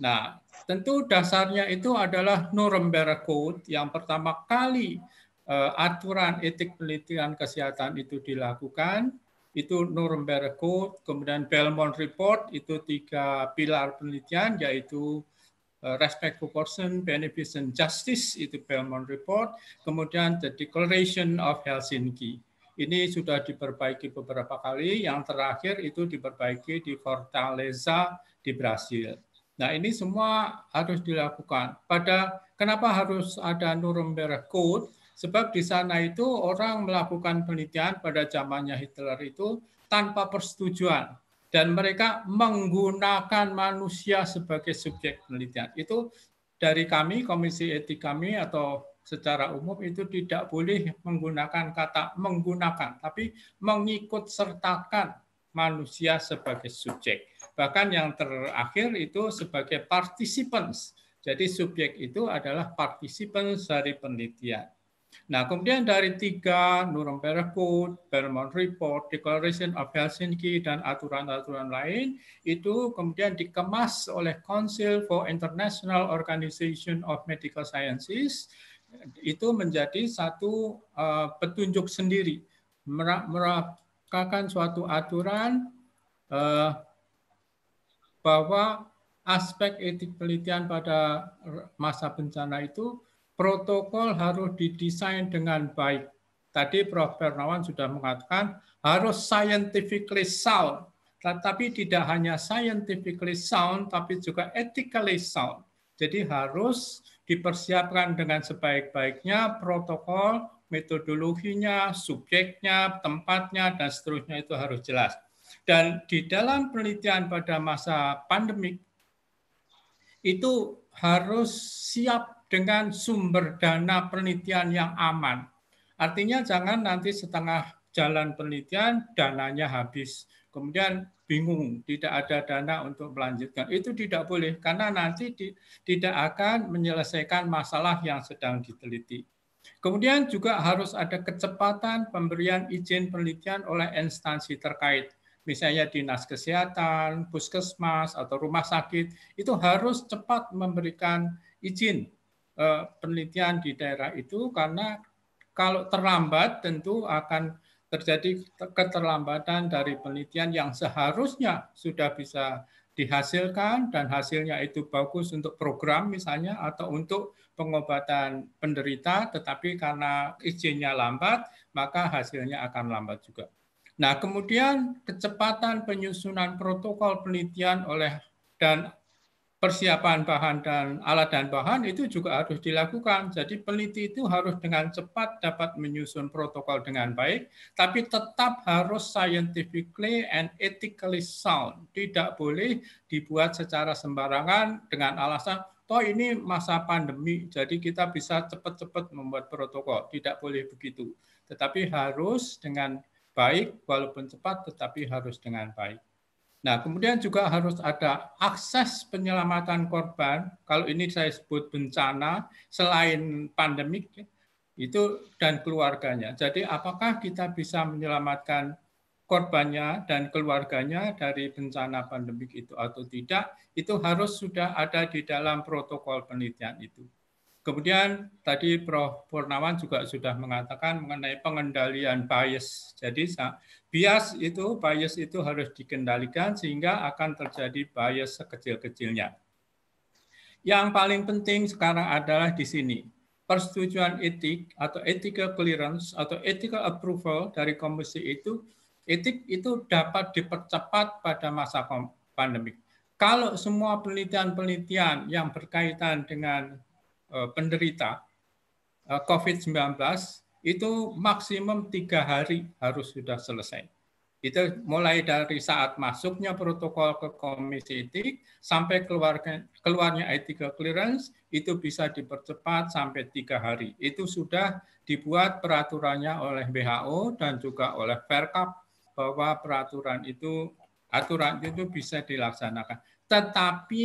Nah, tentu dasarnya itu adalah Nuremberg Code yang pertama kali eh, aturan etik penelitian kesehatan itu dilakukan. Itu Nuremberg Code, kemudian Belmont Report, itu tiga pilar penelitian, yaitu Eh, respect for Person, Benefits and Justice itu Belmont Report, kemudian The Declaration of Helsinki. Ini sudah diperbaiki beberapa kali, yang terakhir itu diperbaiki di Fortaleza di Brasil. Nah, ini semua harus dilakukan. Pada kenapa harus ada Nuremberg Code? Sebab di sana itu orang melakukan penelitian pada zamannya Hitler itu tanpa persetujuan dan mereka menggunakan manusia sebagai subjek penelitian. Itu dari kami, komisi etik kami atau secara umum itu tidak boleh menggunakan kata menggunakan, tapi mengikut sertakan manusia sebagai subjek. Bahkan yang terakhir itu sebagai participants. Jadi subjek itu adalah participants dari penelitian. Nah, kemudian dari tiga, Nuremberg Code, Belmont Report, Declaration of Helsinki, dan aturan-aturan lain, itu kemudian dikemas oleh Council for International Organization of Medical Sciences, itu menjadi satu uh, petunjuk sendiri, merapkakan suatu aturan uh, bahwa aspek etik penelitian pada masa bencana itu protokol harus didesain dengan baik. Tadi Prof. Pernawan sudah mengatakan harus scientifically sound, tetapi tidak hanya scientifically sound, tapi juga ethically sound. Jadi harus dipersiapkan dengan sebaik-baiknya protokol, metodologinya, subjeknya, tempatnya, dan seterusnya itu harus jelas. Dan di dalam penelitian pada masa pandemik, itu harus siap dengan sumber dana penelitian yang aman. Artinya jangan nanti setengah jalan penelitian dananya habis. Kemudian bingung, tidak ada dana untuk melanjutkan. Itu tidak boleh karena nanti di, tidak akan menyelesaikan masalah yang sedang diteliti. Kemudian juga harus ada kecepatan pemberian izin penelitian oleh instansi terkait. Misalnya dinas kesehatan, puskesmas, atau rumah sakit, itu harus cepat memberikan izin Eh, penelitian di daerah itu karena kalau terlambat tentu akan terjadi keterlambatan dari penelitian yang seharusnya sudah bisa dihasilkan dan hasilnya itu bagus untuk program misalnya atau untuk pengobatan penderita tetapi karena izinnya lambat maka hasilnya akan lambat juga. Nah, kemudian kecepatan penyusunan protokol penelitian oleh dan persiapan bahan dan alat dan bahan itu juga harus dilakukan. Jadi peneliti itu harus dengan cepat dapat menyusun protokol dengan baik, tapi tetap harus scientifically and ethically sound. Tidak boleh dibuat secara sembarangan dengan alasan toh ini masa pandemi, jadi kita bisa cepat-cepat membuat protokol. Tidak boleh begitu. Tetapi harus dengan baik, walaupun cepat, tetapi harus dengan baik. Nah, kemudian juga harus ada akses penyelamatan korban. Kalau ini saya sebut bencana selain pandemik itu dan keluarganya. Jadi apakah kita bisa menyelamatkan korbannya dan keluarganya dari bencana pandemik itu atau tidak? Itu harus sudah ada di dalam protokol penelitian itu. Kemudian tadi Prof. Purnawan juga sudah mengatakan mengenai pengendalian bias. Jadi bias itu, bias itu harus dikendalikan sehingga akan terjadi bias sekecil-kecilnya. Yang paling penting sekarang adalah di sini. Persetujuan etik atau ethical clearance atau ethical approval dari komisi itu, etik itu dapat dipercepat pada masa pandemik. Kalau semua penelitian-penelitian yang berkaitan dengan eh, penderita eh, COVID-19 itu maksimum tiga hari harus sudah selesai. Itu mulai dari saat masuknya protokol ke komisi etik sampai keluarnya, keluarnya ethical clearance itu bisa dipercepat sampai tiga hari. Itu sudah dibuat peraturannya oleh WHO dan juga oleh Verkap bahwa peraturan itu aturan itu bisa dilaksanakan. Tetapi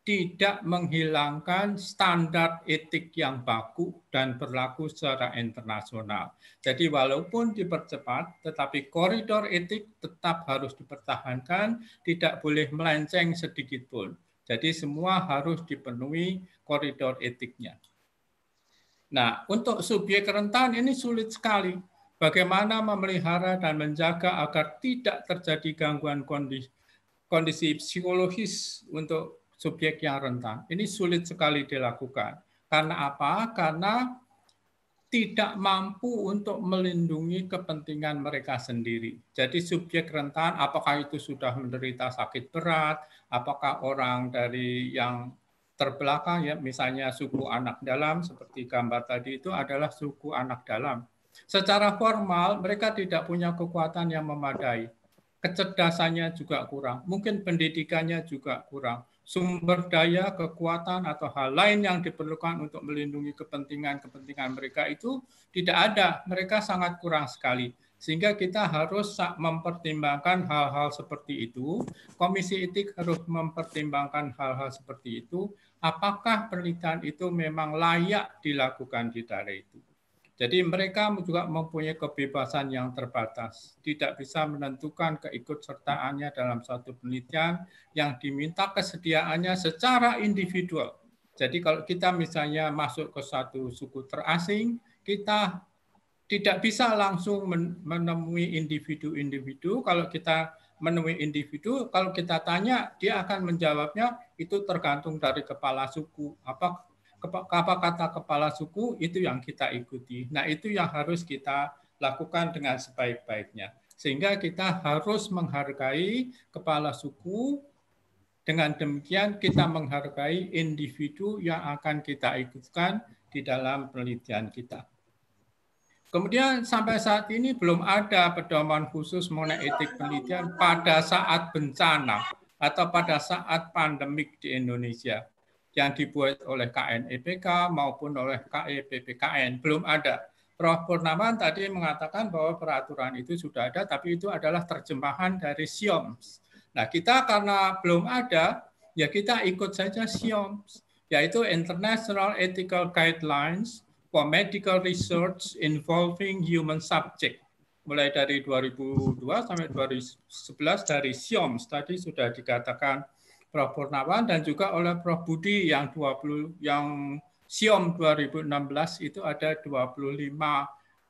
tidak menghilangkan standar etik yang baku dan berlaku secara internasional. Jadi walaupun dipercepat, tetapi koridor etik tetap harus dipertahankan, tidak boleh melenceng sedikit pun. Jadi semua harus dipenuhi koridor etiknya. Nah, untuk subjek rentan ini sulit sekali. Bagaimana memelihara dan menjaga agar tidak terjadi gangguan kondisi, kondisi psikologis untuk subjek yang rentan. Ini sulit sekali dilakukan. Karena apa? Karena tidak mampu untuk melindungi kepentingan mereka sendiri. Jadi subjek rentan, apakah itu sudah menderita sakit berat, apakah orang dari yang terbelakang, ya misalnya suku anak dalam, seperti gambar tadi itu adalah suku anak dalam. Secara formal, mereka tidak punya kekuatan yang memadai. Kecerdasannya juga kurang, mungkin pendidikannya juga kurang sumber daya, kekuatan, atau hal lain yang diperlukan untuk melindungi kepentingan-kepentingan mereka itu tidak ada. Mereka sangat kurang sekali. Sehingga kita harus mempertimbangkan hal-hal seperti itu. Komisi etik harus mempertimbangkan hal-hal seperti itu. Apakah penelitian itu memang layak dilakukan di daerah itu? Jadi mereka juga mempunyai kebebasan yang terbatas, tidak bisa menentukan keikutsertaannya dalam suatu penelitian yang diminta kesediaannya secara individual. Jadi kalau kita misalnya masuk ke satu suku terasing, kita tidak bisa langsung menemui individu-individu. Kalau kita menemui individu, kalau kita tanya, dia akan menjawabnya itu tergantung dari kepala suku. Apa apa kata kepala suku itu yang kita ikuti. Nah, itu yang harus kita lakukan dengan sebaik-baiknya. Sehingga kita harus menghargai kepala suku. Dengan demikian kita menghargai individu yang akan kita ikutkan di dalam penelitian kita. Kemudian sampai saat ini belum ada pedoman khusus mengenai etik penelitian pada saat bencana atau pada saat pandemik di Indonesia yang dibuat oleh KNEPK e maupun oleh KEPPKN belum ada. Prof. Purnaman tadi mengatakan bahwa peraturan itu sudah ada, tapi itu adalah terjemahan dari SIOMS. Nah, kita karena belum ada, ya kita ikut saja SIOMS, yaitu International Ethical Guidelines for Medical Research Involving Human Subject. Mulai dari 2002 sampai 2011 dari SIOMS, tadi sudah dikatakan Prof Purnawan dan juga oleh Prof Budi yang 20 yang Siom 2016 itu ada 25 uh,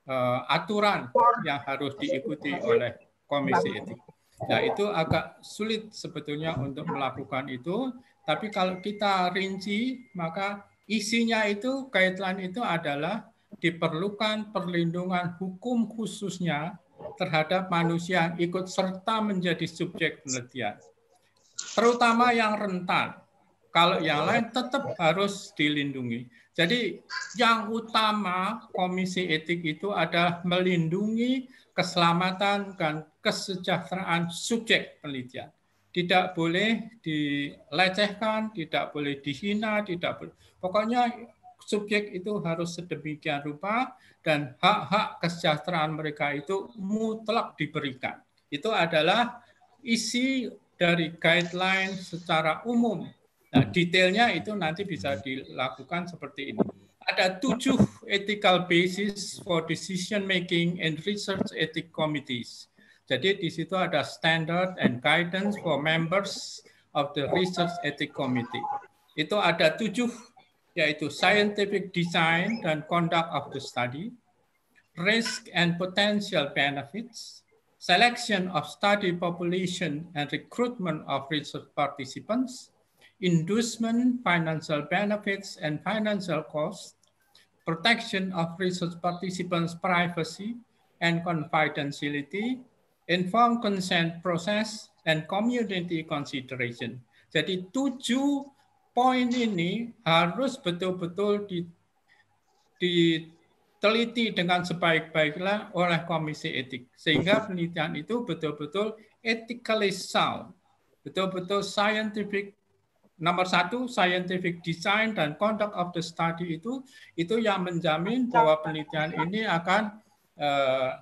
eh, aturan yang harus diikuti oleh komisi etik. Nah, itu agak sulit sebetulnya untuk melakukan itu, tapi kalau kita rinci maka isinya itu kaitan itu adalah diperlukan perlindungan hukum khususnya terhadap manusia yang ikut serta menjadi subjek penelitian terutama yang rentan. Kalau iya. yang lain tetap harus dilindungi. Jadi yang utama komisi etik itu adalah melindungi keselamatan dan kesejahteraan subjek penelitian. Tidak boleh dilecehkan, tidak boleh dihina, tidak boleh. Pokoknya subjek itu harus sedemikian rupa dan hak-hak kesejahteraan mereka itu mutlak diberikan. Itu adalah isi dari guideline secara umum. Nah, detailnya itu nanti bisa dilakukan seperti ini. Ada tujuh ethical basis for decision making and research ethic committees. Jadi di situ ada standard and guidance for members of the research ethic committee. Itu ada tujuh, yaitu scientific design dan conduct of the study, risk and potential benefits, selection of study population and recruitment of research participants, inducement, financial benefits and financial costs, protection of research participants' privacy and confidentiality, informed consent process, and community consideration. Jadi tujuh poin ini harus betul-betul di, di teliti dengan sebaik baiknya oleh komisi etik sehingga penelitian itu betul-betul ethically sound betul-betul scientific nomor satu scientific design dan conduct of the study itu itu yang menjamin bahwa penelitian ini akan uh,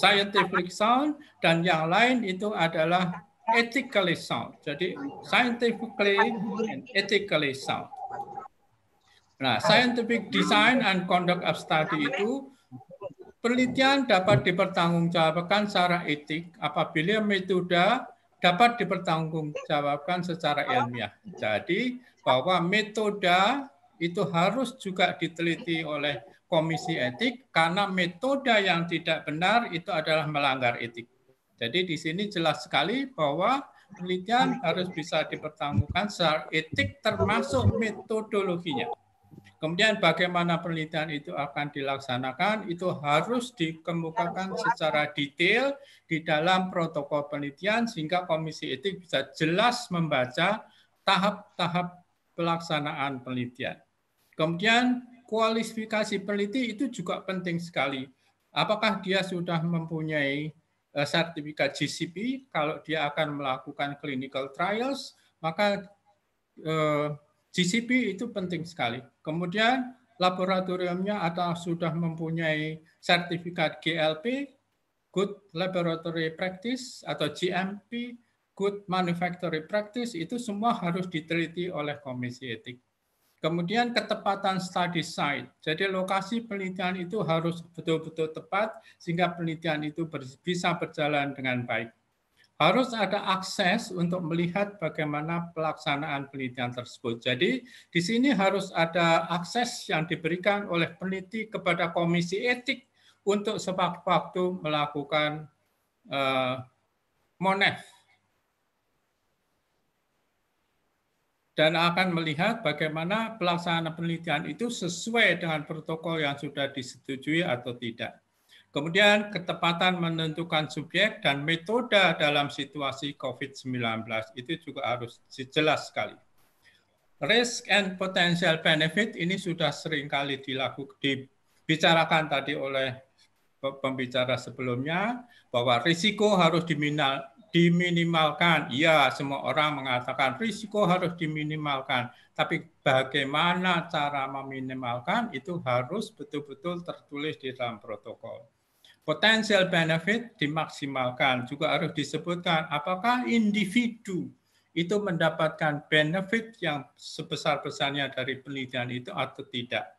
scientific sound dan yang lain itu adalah ethically sound jadi scientifically and ethically sound Nah, scientific design and conduct of study itu penelitian dapat dipertanggungjawabkan secara etik apabila metode dapat dipertanggungjawabkan secara ilmiah. Jadi bahwa metode itu harus juga diteliti oleh komisi etik karena metode yang tidak benar itu adalah melanggar etik. Jadi di sini jelas sekali bahwa penelitian harus bisa dipertanggungkan secara etik termasuk metodologinya. Kemudian bagaimana penelitian itu akan dilaksanakan itu harus dikemukakan secara detail di dalam protokol penelitian sehingga komisi etik bisa jelas membaca tahap-tahap pelaksanaan penelitian. Kemudian kualifikasi peneliti itu juga penting sekali. Apakah dia sudah mempunyai eh, sertifikat GCP kalau dia akan melakukan clinical trials, maka eh, GCP itu penting sekali. Kemudian laboratoriumnya atau sudah mempunyai sertifikat GLP, Good Laboratory Practice atau GMP, Good Manufacturing Practice, itu semua harus diteliti oleh Komisi Etik. Kemudian ketepatan study site. Jadi lokasi penelitian itu harus betul-betul tepat sehingga penelitian itu bisa berjalan dengan baik harus ada akses untuk melihat bagaimana pelaksanaan penelitian tersebut. Jadi di sini harus ada akses yang diberikan oleh peneliti kepada komisi etik untuk sewaktu-waktu melakukan uh, eh, monef dan akan melihat bagaimana pelaksanaan penelitian itu sesuai dengan protokol yang sudah disetujui atau tidak. Kemudian ketepatan menentukan subjek dan metode dalam situasi COVID-19 itu juga harus jelas sekali. Risk and potential benefit ini sudah seringkali dilakukan dibicarakan tadi oleh pembicara sebelumnya bahwa risiko harus diminal, diminimalkan. Iya, semua orang mengatakan risiko harus diminimalkan, tapi bagaimana cara meminimalkan itu harus betul-betul tertulis di dalam protokol. Potensial benefit dimaksimalkan. Juga harus disebutkan apakah individu itu mendapatkan benefit yang sebesar-besarnya dari penelitian itu atau tidak.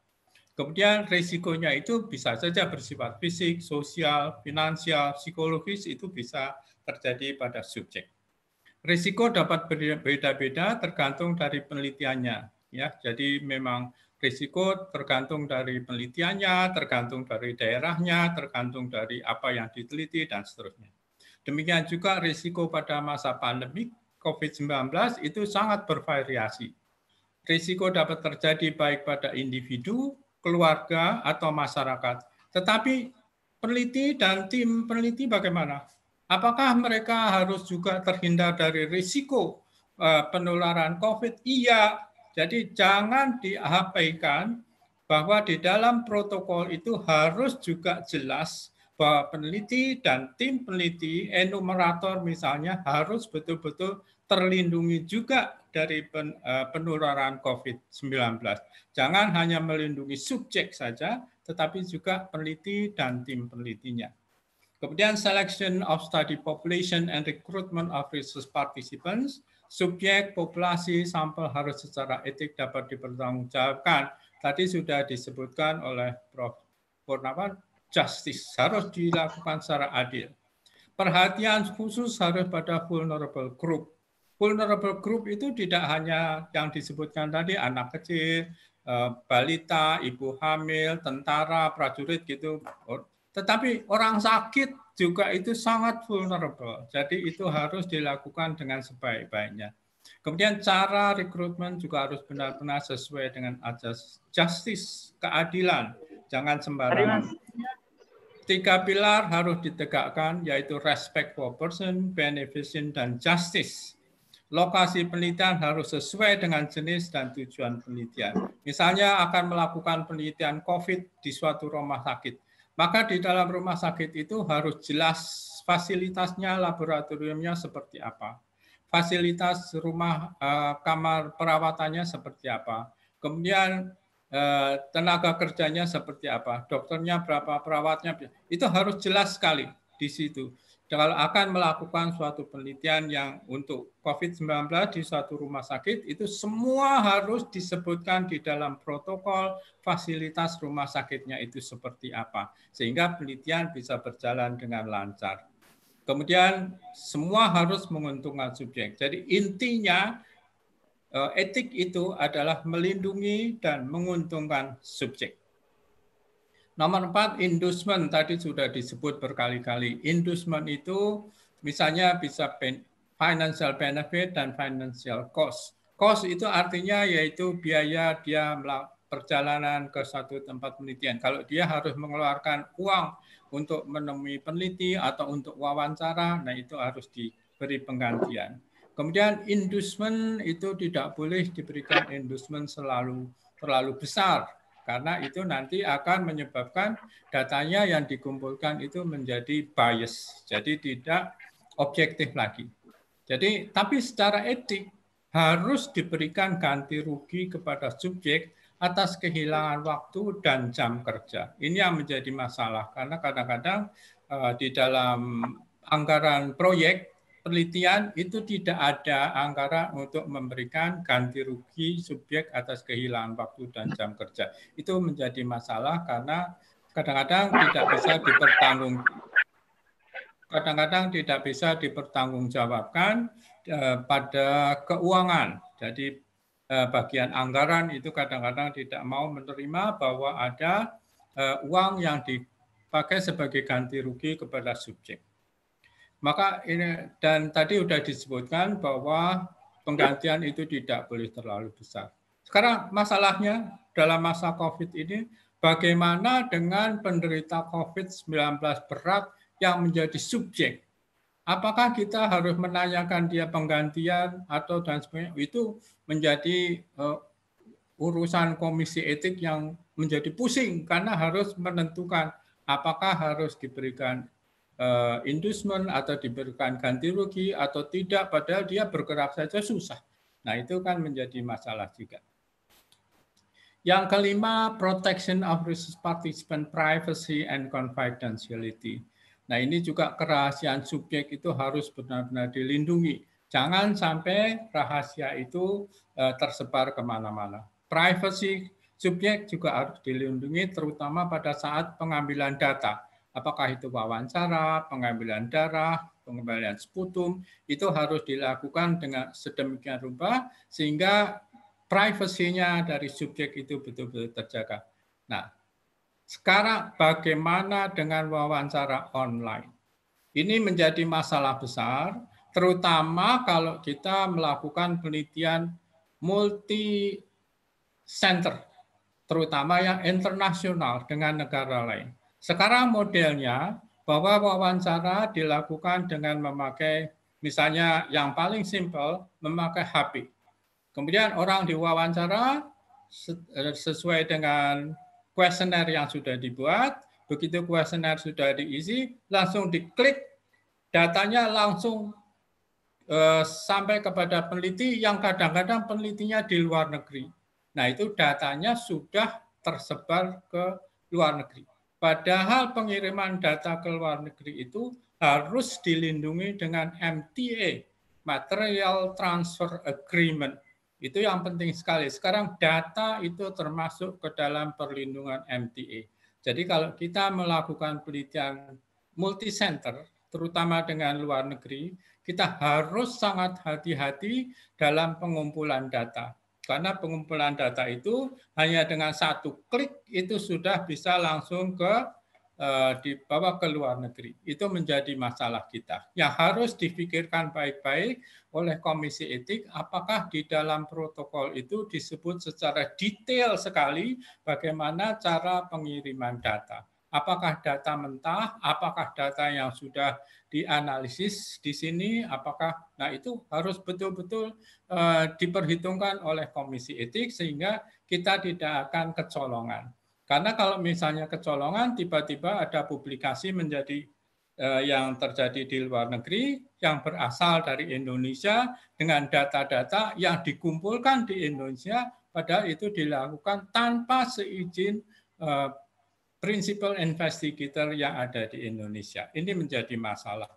Kemudian risikonya itu bisa saja bersifat fisik, sosial, finansial, psikologis itu bisa terjadi pada subjek. Risiko dapat berbeda-beda tergantung dari penelitiannya. Ya, jadi memang risiko tergantung dari penelitiannya, tergantung dari daerahnya, tergantung dari apa yang diteliti, dan seterusnya. Demikian juga risiko pada masa pandemi COVID-19 itu sangat bervariasi. Risiko dapat terjadi baik pada individu, keluarga, atau masyarakat. Tetapi peneliti dan tim peneliti bagaimana? Apakah mereka harus juga terhindar dari risiko eh, penularan COVID? Iya, jadi jangan diabaikan bahwa di dalam protokol itu harus juga jelas bahwa peneliti dan tim peneliti, enumerator misalnya harus betul-betul terlindungi juga dari e, penularan COVID-19. Jangan hanya melindungi subjek saja, tetapi juga peneliti dan tim penelitinya. Kemudian selection of study population and recruitment of research participants, subjek, populasi, sampel harus secara etik dapat dipertanggungjawabkan. Tadi sudah disebutkan oleh Prof. Purnawan, justice harus dilakukan secara adil. Perhatian khusus harus pada vulnerable group. Vulnerable group itu tidak hanya yang disebutkan tadi anak kecil, eh, balita, ibu hamil, tentara, prajurit gitu, tetapi orang sakit juga itu sangat vulnerable. Jadi itu harus dilakukan dengan sebaik-baiknya. Kemudian cara rekrutmen juga harus benar-benar sesuai dengan ajas justice, keadilan. Jangan sembarangan. Tiga pilar harus ditegakkan, yaitu respect for person, beneficent, dan justice. Lokasi penelitian harus sesuai dengan jenis dan tujuan penelitian. Misalnya akan melakukan penelitian COVID di suatu rumah sakit. Maka di dalam rumah sakit itu harus jelas fasilitasnya, laboratoriumnya seperti apa. Fasilitas rumah eh, kamar perawatannya seperti apa. Kemudian eh, tenaga kerjanya seperti apa, dokternya berapa, perawatnya itu harus jelas sekali di situ kalau akan melakukan suatu penelitian yang untuk COVID-19 di suatu rumah sakit, itu semua harus disebutkan di dalam protokol fasilitas rumah sakitnya itu seperti apa. Sehingga penelitian bisa berjalan dengan lancar. Kemudian semua harus menguntungkan subjek. Jadi intinya eh, etik itu adalah melindungi dan menguntungkan subjek. Nomor empat, inducement tadi sudah disebut berkali-kali. Inducement itu misalnya bisa financial benefit dan financial cost. Cost itu artinya yaitu biaya dia melakukan perjalanan ke satu tempat penelitian. Kalau dia harus mengeluarkan uang untuk menemui peneliti atau untuk wawancara, nah itu harus diberi penggantian. Kemudian inducement itu tidak boleh diberikan inducement selalu terlalu besar karena itu nanti akan menyebabkan datanya yang dikumpulkan itu menjadi bias, jadi tidak objektif lagi. Jadi tapi secara etik harus diberikan ganti rugi kepada subjek atas kehilangan waktu dan jam kerja. Ini yang menjadi masalah karena kadang-kadang uh, di dalam anggaran proyek penelitian itu tidak ada anggaran untuk memberikan ganti rugi subjek atas kehilangan waktu dan jam kerja. Itu menjadi masalah karena kadang-kadang tidak bisa dipertanggung kadang-kadang tidak bisa dipertanggungjawabkan eh, pada keuangan. Jadi eh, bagian anggaran itu kadang-kadang tidak mau menerima bahwa ada eh, uang yang dipakai sebagai ganti rugi kepada subjek. Maka ini dan tadi sudah disebutkan bahwa penggantian itu tidak boleh terlalu besar. Sekarang masalahnya dalam masa COVID ini bagaimana dengan penderita COVID-19 berat yang menjadi subjek apakah kita harus menanyakan dia penggantian atau dan sebagainya itu menjadi uh, urusan komisi etik yang menjadi pusing karena harus menentukan apakah harus diberikan uh, inducement atau diberikan ganti rugi atau tidak padahal dia bergerak saja susah. Nah, itu kan menjadi masalah juga. Yang kelima, protection of research participant privacy and confidentiality. Nah, ini juga kerahasiaan subjek itu harus benar-benar dilindungi. Jangan sampai rahasia itu uh, tersebar kemana-mana. Privacy subjek juga harus dilindungi, terutama pada saat pengambilan data apakah itu wawancara, pengambilan darah, pengambilan sputum, itu harus dilakukan dengan sedemikian rupa sehingga privasinya dari subjek itu betul-betul terjaga. Nah, sekarang bagaimana dengan wawancara online? Ini menjadi masalah besar, terutama kalau kita melakukan penelitian multi center, terutama yang internasional dengan negara lain. Sekarang modelnya bahwa wawancara dilakukan dengan memakai misalnya yang paling simpel memakai HP. Kemudian orang diwawancara eh, sesuai dengan kuesioner yang sudah dibuat, begitu kuesioner sudah diisi, langsung diklik datanya langsung eh, sampai kepada peneliti yang kadang-kadang penelitinya di luar negeri. Nah, itu datanya sudah tersebar ke luar negeri. Padahal pengiriman data ke luar negeri itu harus dilindungi dengan MTA, Material Transfer Agreement. Itu yang penting sekali. Sekarang data itu termasuk ke dalam perlindungan MTA. Jadi kalau kita melakukan penelitian multicenter, terutama dengan luar negeri, kita harus sangat hati-hati dalam pengumpulan data. Karena pengumpulan data itu hanya dengan satu klik itu sudah bisa langsung ke eh, dibawa ke luar negeri. Itu menjadi masalah kita. Yang harus dipikirkan baik-baik oleh Komisi Etik, apakah di dalam protokol itu disebut secara detail sekali bagaimana cara pengiriman data apakah data mentah, apakah data yang sudah dianalisis di sini, apakah nah itu harus betul-betul eh, diperhitungkan oleh komisi etik sehingga kita tidak akan kecolongan. Karena kalau misalnya kecolongan, tiba-tiba ada publikasi menjadi eh, yang terjadi di luar negeri yang berasal dari Indonesia dengan data-data yang dikumpulkan di Indonesia, padahal itu dilakukan tanpa seizin eh, principal investigator yang ada di Indonesia. Ini menjadi masalah.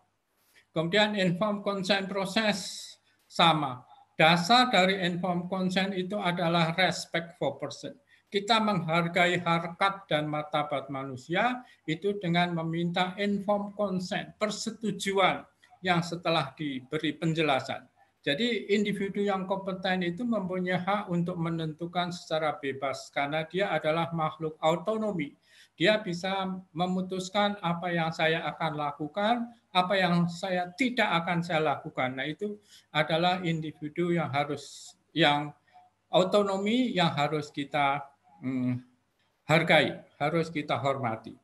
Kemudian inform consent proses sama. Dasar dari inform consent itu adalah respect for person. Kita menghargai harkat dan martabat manusia itu dengan meminta inform consent, persetujuan yang setelah diberi penjelasan. Jadi individu yang kompeten itu mempunyai hak untuk menentukan secara bebas karena dia adalah makhluk autonomi dia bisa memutuskan apa yang saya akan lakukan, apa yang saya tidak akan saya lakukan. Nah, itu adalah individu yang harus yang otonomi yang harus kita hmm, hargai, harus kita hormati.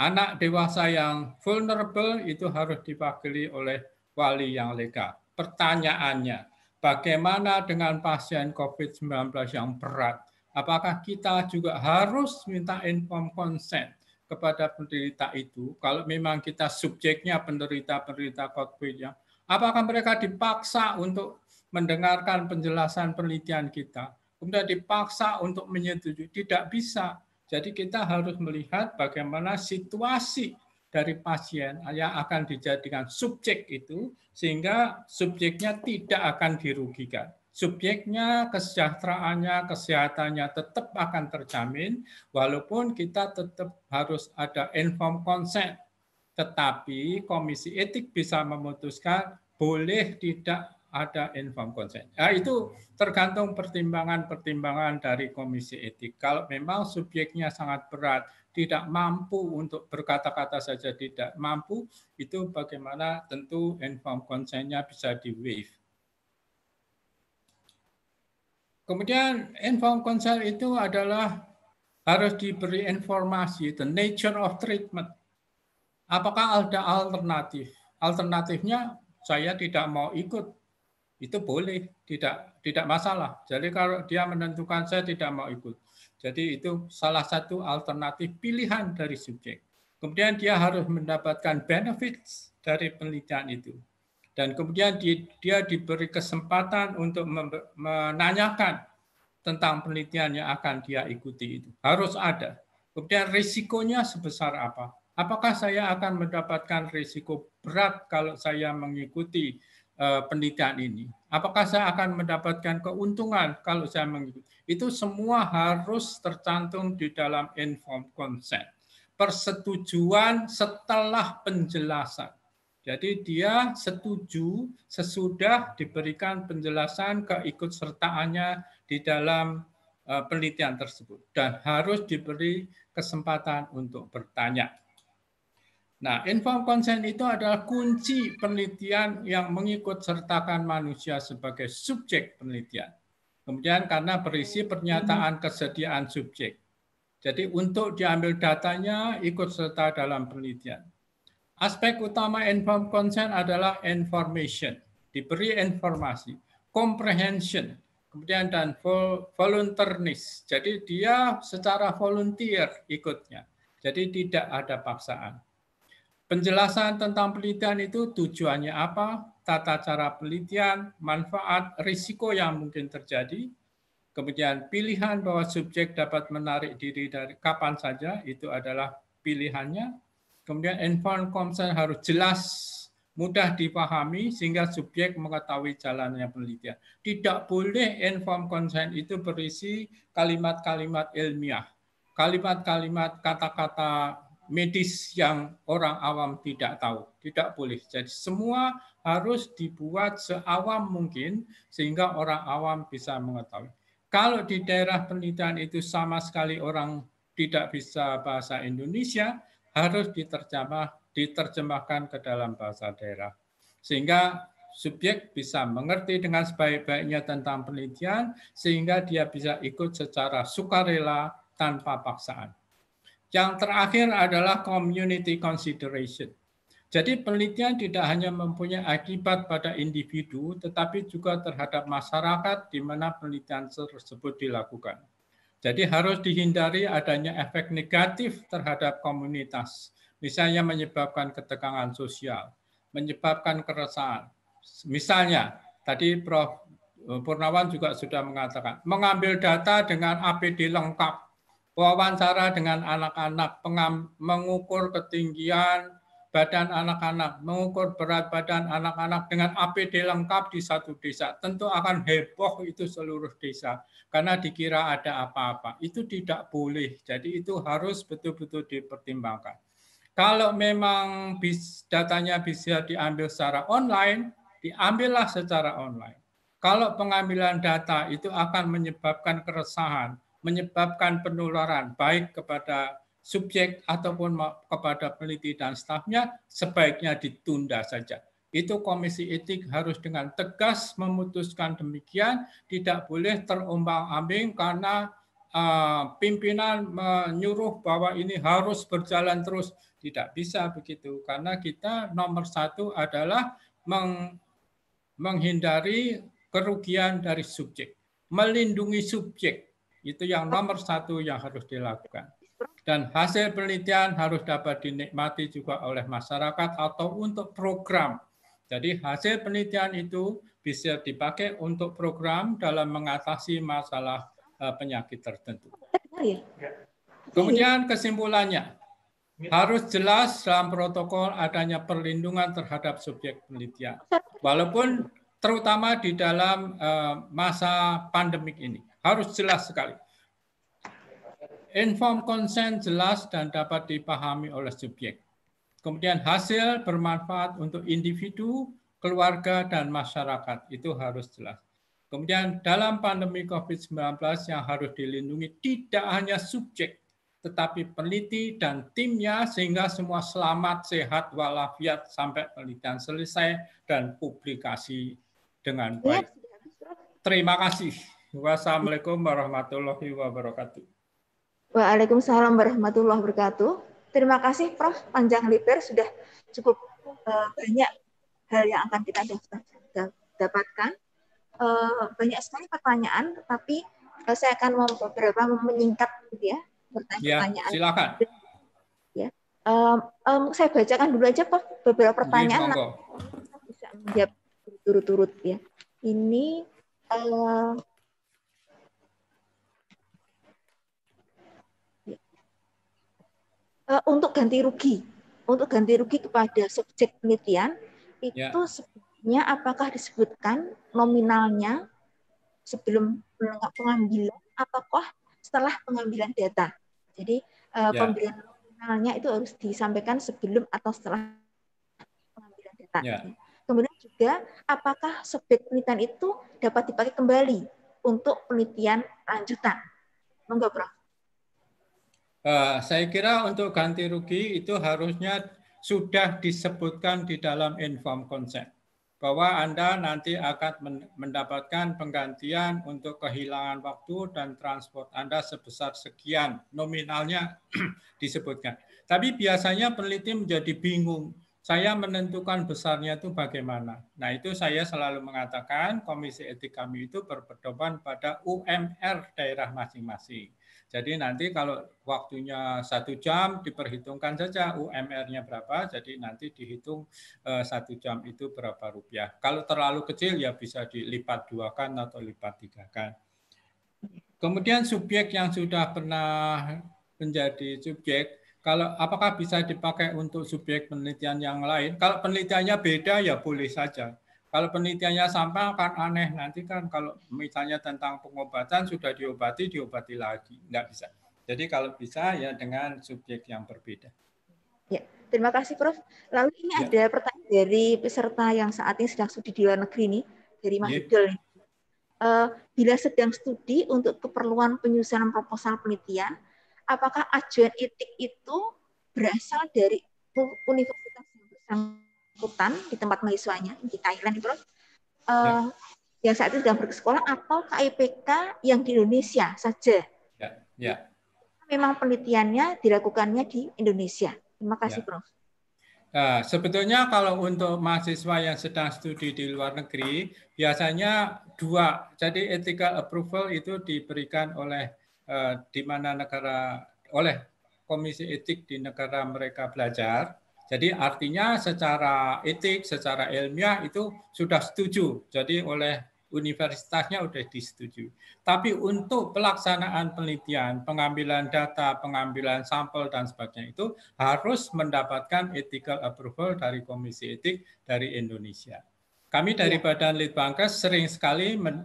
Anak dewasa yang vulnerable itu harus diwakili oleh wali yang legal. Pertanyaannya, bagaimana dengan pasien COVID-19 yang berat? apakah kita juga harus minta inform consent kepada penderita itu kalau memang kita subjeknya penderita-penderita COVID ya apakah mereka dipaksa untuk mendengarkan penjelasan penelitian kita kemudian dipaksa untuk menyetujui tidak bisa jadi kita harus melihat bagaimana situasi dari pasien yang akan dijadikan subjek itu sehingga subjeknya tidak akan dirugikan subjeknya, kesejahteraannya, kesehatannya tetap akan terjamin, walaupun kita tetap harus ada inform consent. Tetapi komisi etik bisa memutuskan boleh tidak ada inform consent. Nah, itu tergantung pertimbangan-pertimbangan dari komisi etik. Kalau memang subjeknya sangat berat, tidak mampu untuk berkata-kata saja tidak mampu, itu bagaimana tentu inform konsennya bisa di waive Kemudian informed consent itu adalah harus diberi informasi the nature of treatment. Apakah ada alternatif? Alternatifnya saya tidak mau ikut. Itu boleh, tidak tidak masalah. Jadi kalau dia menentukan saya tidak mau ikut. Jadi itu salah satu alternatif pilihan dari subjek. Kemudian dia harus mendapatkan benefits dari penelitian itu dan kemudian di, dia diberi kesempatan untuk menanyakan tentang penelitian yang akan dia ikuti itu harus ada. Kemudian risikonya sebesar apa? Apakah saya akan mendapatkan risiko berat kalau saya mengikuti uh, penelitian ini? Apakah saya akan mendapatkan keuntungan kalau saya mengikuti? Itu semua harus tercantum di dalam informed consent. Persetujuan setelah penjelasan jadi dia setuju sesudah diberikan penjelasan keikutsertaannya di dalam eh, penelitian tersebut dan harus diberi kesempatan untuk bertanya. Nah, inform consent itu adalah kunci penelitian yang mengikut sertakan manusia sebagai subjek penelitian. Kemudian karena berisi pernyataan kesediaan subjek. Jadi untuk diambil datanya ikut serta dalam penelitian. Aspek utama informed consent adalah information, diberi informasi, comprehension, kemudian dan volunteerness. Jadi dia secara volunteer ikutnya. Jadi tidak ada paksaan. Penjelasan tentang penelitian itu tujuannya apa, tata cara penelitian, manfaat, risiko yang mungkin terjadi, kemudian pilihan bahwa subjek dapat menarik diri dari kapan saja, itu adalah pilihannya, Kemudian informed consent harus jelas, mudah dipahami sehingga subjek mengetahui jalannya penelitian. Tidak boleh informed consent itu berisi kalimat-kalimat ilmiah, kalimat-kalimat kata-kata medis yang orang awam tidak tahu. Tidak boleh. Jadi semua harus dibuat seawam mungkin sehingga orang awam bisa mengetahui. Kalau di daerah penelitian itu sama sekali orang tidak bisa bahasa Indonesia, harus diterjemah, diterjemahkan ke dalam bahasa daerah. Sehingga subjek bisa mengerti dengan sebaik-baiknya tentang penelitian, sehingga dia bisa ikut secara sukarela tanpa paksaan. Yang terakhir adalah community consideration. Jadi penelitian tidak hanya mempunyai akibat pada individu, tetapi juga terhadap masyarakat di mana penelitian tersebut dilakukan. Jadi harus dihindari adanya efek negatif terhadap komunitas, misalnya menyebabkan ketegangan sosial, menyebabkan keresahan. Misalnya tadi Prof. Purnawan juga sudah mengatakan, mengambil data dengan APD lengkap, wawancara dengan anak-anak, mengukur ketinggian, badan anak-anak, mengukur berat badan anak-anak dengan APD lengkap di satu desa, tentu akan heboh itu seluruh desa karena dikira ada apa-apa. Itu tidak boleh. Jadi itu harus betul-betul dipertimbangkan. Kalau memang datanya bisa diambil secara online, diambillah secara online. Kalau pengambilan data itu akan menyebabkan keresahan, menyebabkan penularan baik kepada subjek ataupun kepada peneliti dan stafnya sebaiknya ditunda saja. Itu komisi etik harus dengan tegas memutuskan demikian, tidak boleh terombang-ambing karena uh, pimpinan menyuruh bahwa ini harus berjalan terus. Tidak bisa begitu, karena kita nomor satu adalah meng menghindari kerugian dari subjek, melindungi subjek. Itu yang nomor satu yang harus dilakukan. Dan hasil penelitian harus dapat dinikmati juga oleh masyarakat atau untuk program. Jadi hasil penelitian itu bisa dipakai untuk program dalam mengatasi masalah eh, penyakit tertentu. Ya. Kemudian kesimpulannya, harus jelas dalam protokol adanya perlindungan terhadap subjek penelitian. Walaupun terutama di dalam eh, masa pandemik ini harus jelas sekali. Inform consent jelas dan dapat dipahami oleh subjek. Kemudian hasil bermanfaat untuk individu, keluarga, dan masyarakat. Itu harus jelas. Kemudian dalam pandemi COVID-19 yang harus dilindungi tidak hanya subjek, tetapi peneliti dan timnya sehingga semua selamat, sehat, walafiat sampai penelitian selesai dan publikasi dengan iya, baik. Terima kasih. Wassalamualaikum warahmatullahi wabarakatuh. Waalaikumsalam warahmatullahi wabarakatuh. Terima kasih Prof. Panjang lipir sudah cukup uh, banyak hal yang akan kita dapatkan. Uh, banyak sekali pertanyaan, tapi uh, saya akan beberapa menyingkat gitu ya pertanyaan. Ya, silakan. Ya. Um, um, saya bacakan dulu aja Prof. beberapa iya, pertanyaan. Ya, bisa menjawab turut-turut ya. Ini uh, Eh, untuk ganti rugi, untuk ganti rugi kepada subjek penelitian ya. itu ya. sebenarnya apakah disebutkan nominalnya sebelum pengambilan ataukah setelah pengambilan data. Jadi eh, ya. pemberian nominalnya itu harus disampaikan sebelum atau setelah pengambilan data. Ya. Kemudian juga apakah subjek penelitian itu dapat dipakai kembali untuk penelitian lanjutan. Monggo Prof. Eh, saya kira untuk ganti rugi itu harusnya sudah disebutkan di dalam inform konsep bahwa Anda nanti akan mendapatkan penggantian untuk kehilangan waktu dan transport Anda sebesar sekian nominalnya (clears throat) disebutkan. Tapi biasanya peneliti menjadi bingung saya menentukan besarnya itu bagaimana. Nah, itu saya selalu mengatakan komisi etik kami itu berpedoman pada UMR daerah masing-masing. Jadi nanti kalau waktunya satu jam diperhitungkan saja UMR-nya berapa, jadi nanti dihitung eh, satu jam itu berapa rupiah. Kalau terlalu kecil ya bisa dilipat dua kan atau lipat tiga kan. Kemudian subjek yang sudah pernah menjadi subjek, kalau apakah bisa dipakai untuk subjek penelitian yang lain? Kalau penelitiannya beda ya boleh saja kalau penelitiannya sampah akan aneh nanti kan kalau misalnya tentang pengobatan sudah diobati diobati lagi nggak bisa. Jadi kalau bisa ya dengan subjek yang berbeda. Ya, terima kasih Prof. Lalu ini ya. ada pertanyaan dari peserta yang saat ini sedang studi di luar negeri nih dari Mas ya. Eh, bila sedang studi untuk keperluan penyusunan proposal penelitian, apakah ajuan etik itu berasal dari universitas yang bersangkutan? hutan di tempat mahasiswanya di Thailand itu uh, ya. Eh, yang saat itu sedang bersekolah atau KIPK yang di Indonesia saja. Ya. ya. Memang penelitiannya dilakukannya di Indonesia. Terima kasih, ya. Prof. Nah, sebetulnya kalau untuk mahasiswa yang sedang studi di luar negeri, biasanya dua. Jadi ethical approval itu diberikan oleh uh, di mana negara oleh komisi etik di negara mereka belajar jadi artinya secara etik, secara ilmiah itu sudah setuju. Jadi oleh universitasnya sudah disetujui. Tapi untuk pelaksanaan penelitian, pengambilan data, pengambilan sampel dan sebagainya itu harus mendapatkan ethical approval dari Komisi Etik dari Indonesia. Kami iya. dari ya. Badan Litbangkes sering sekali men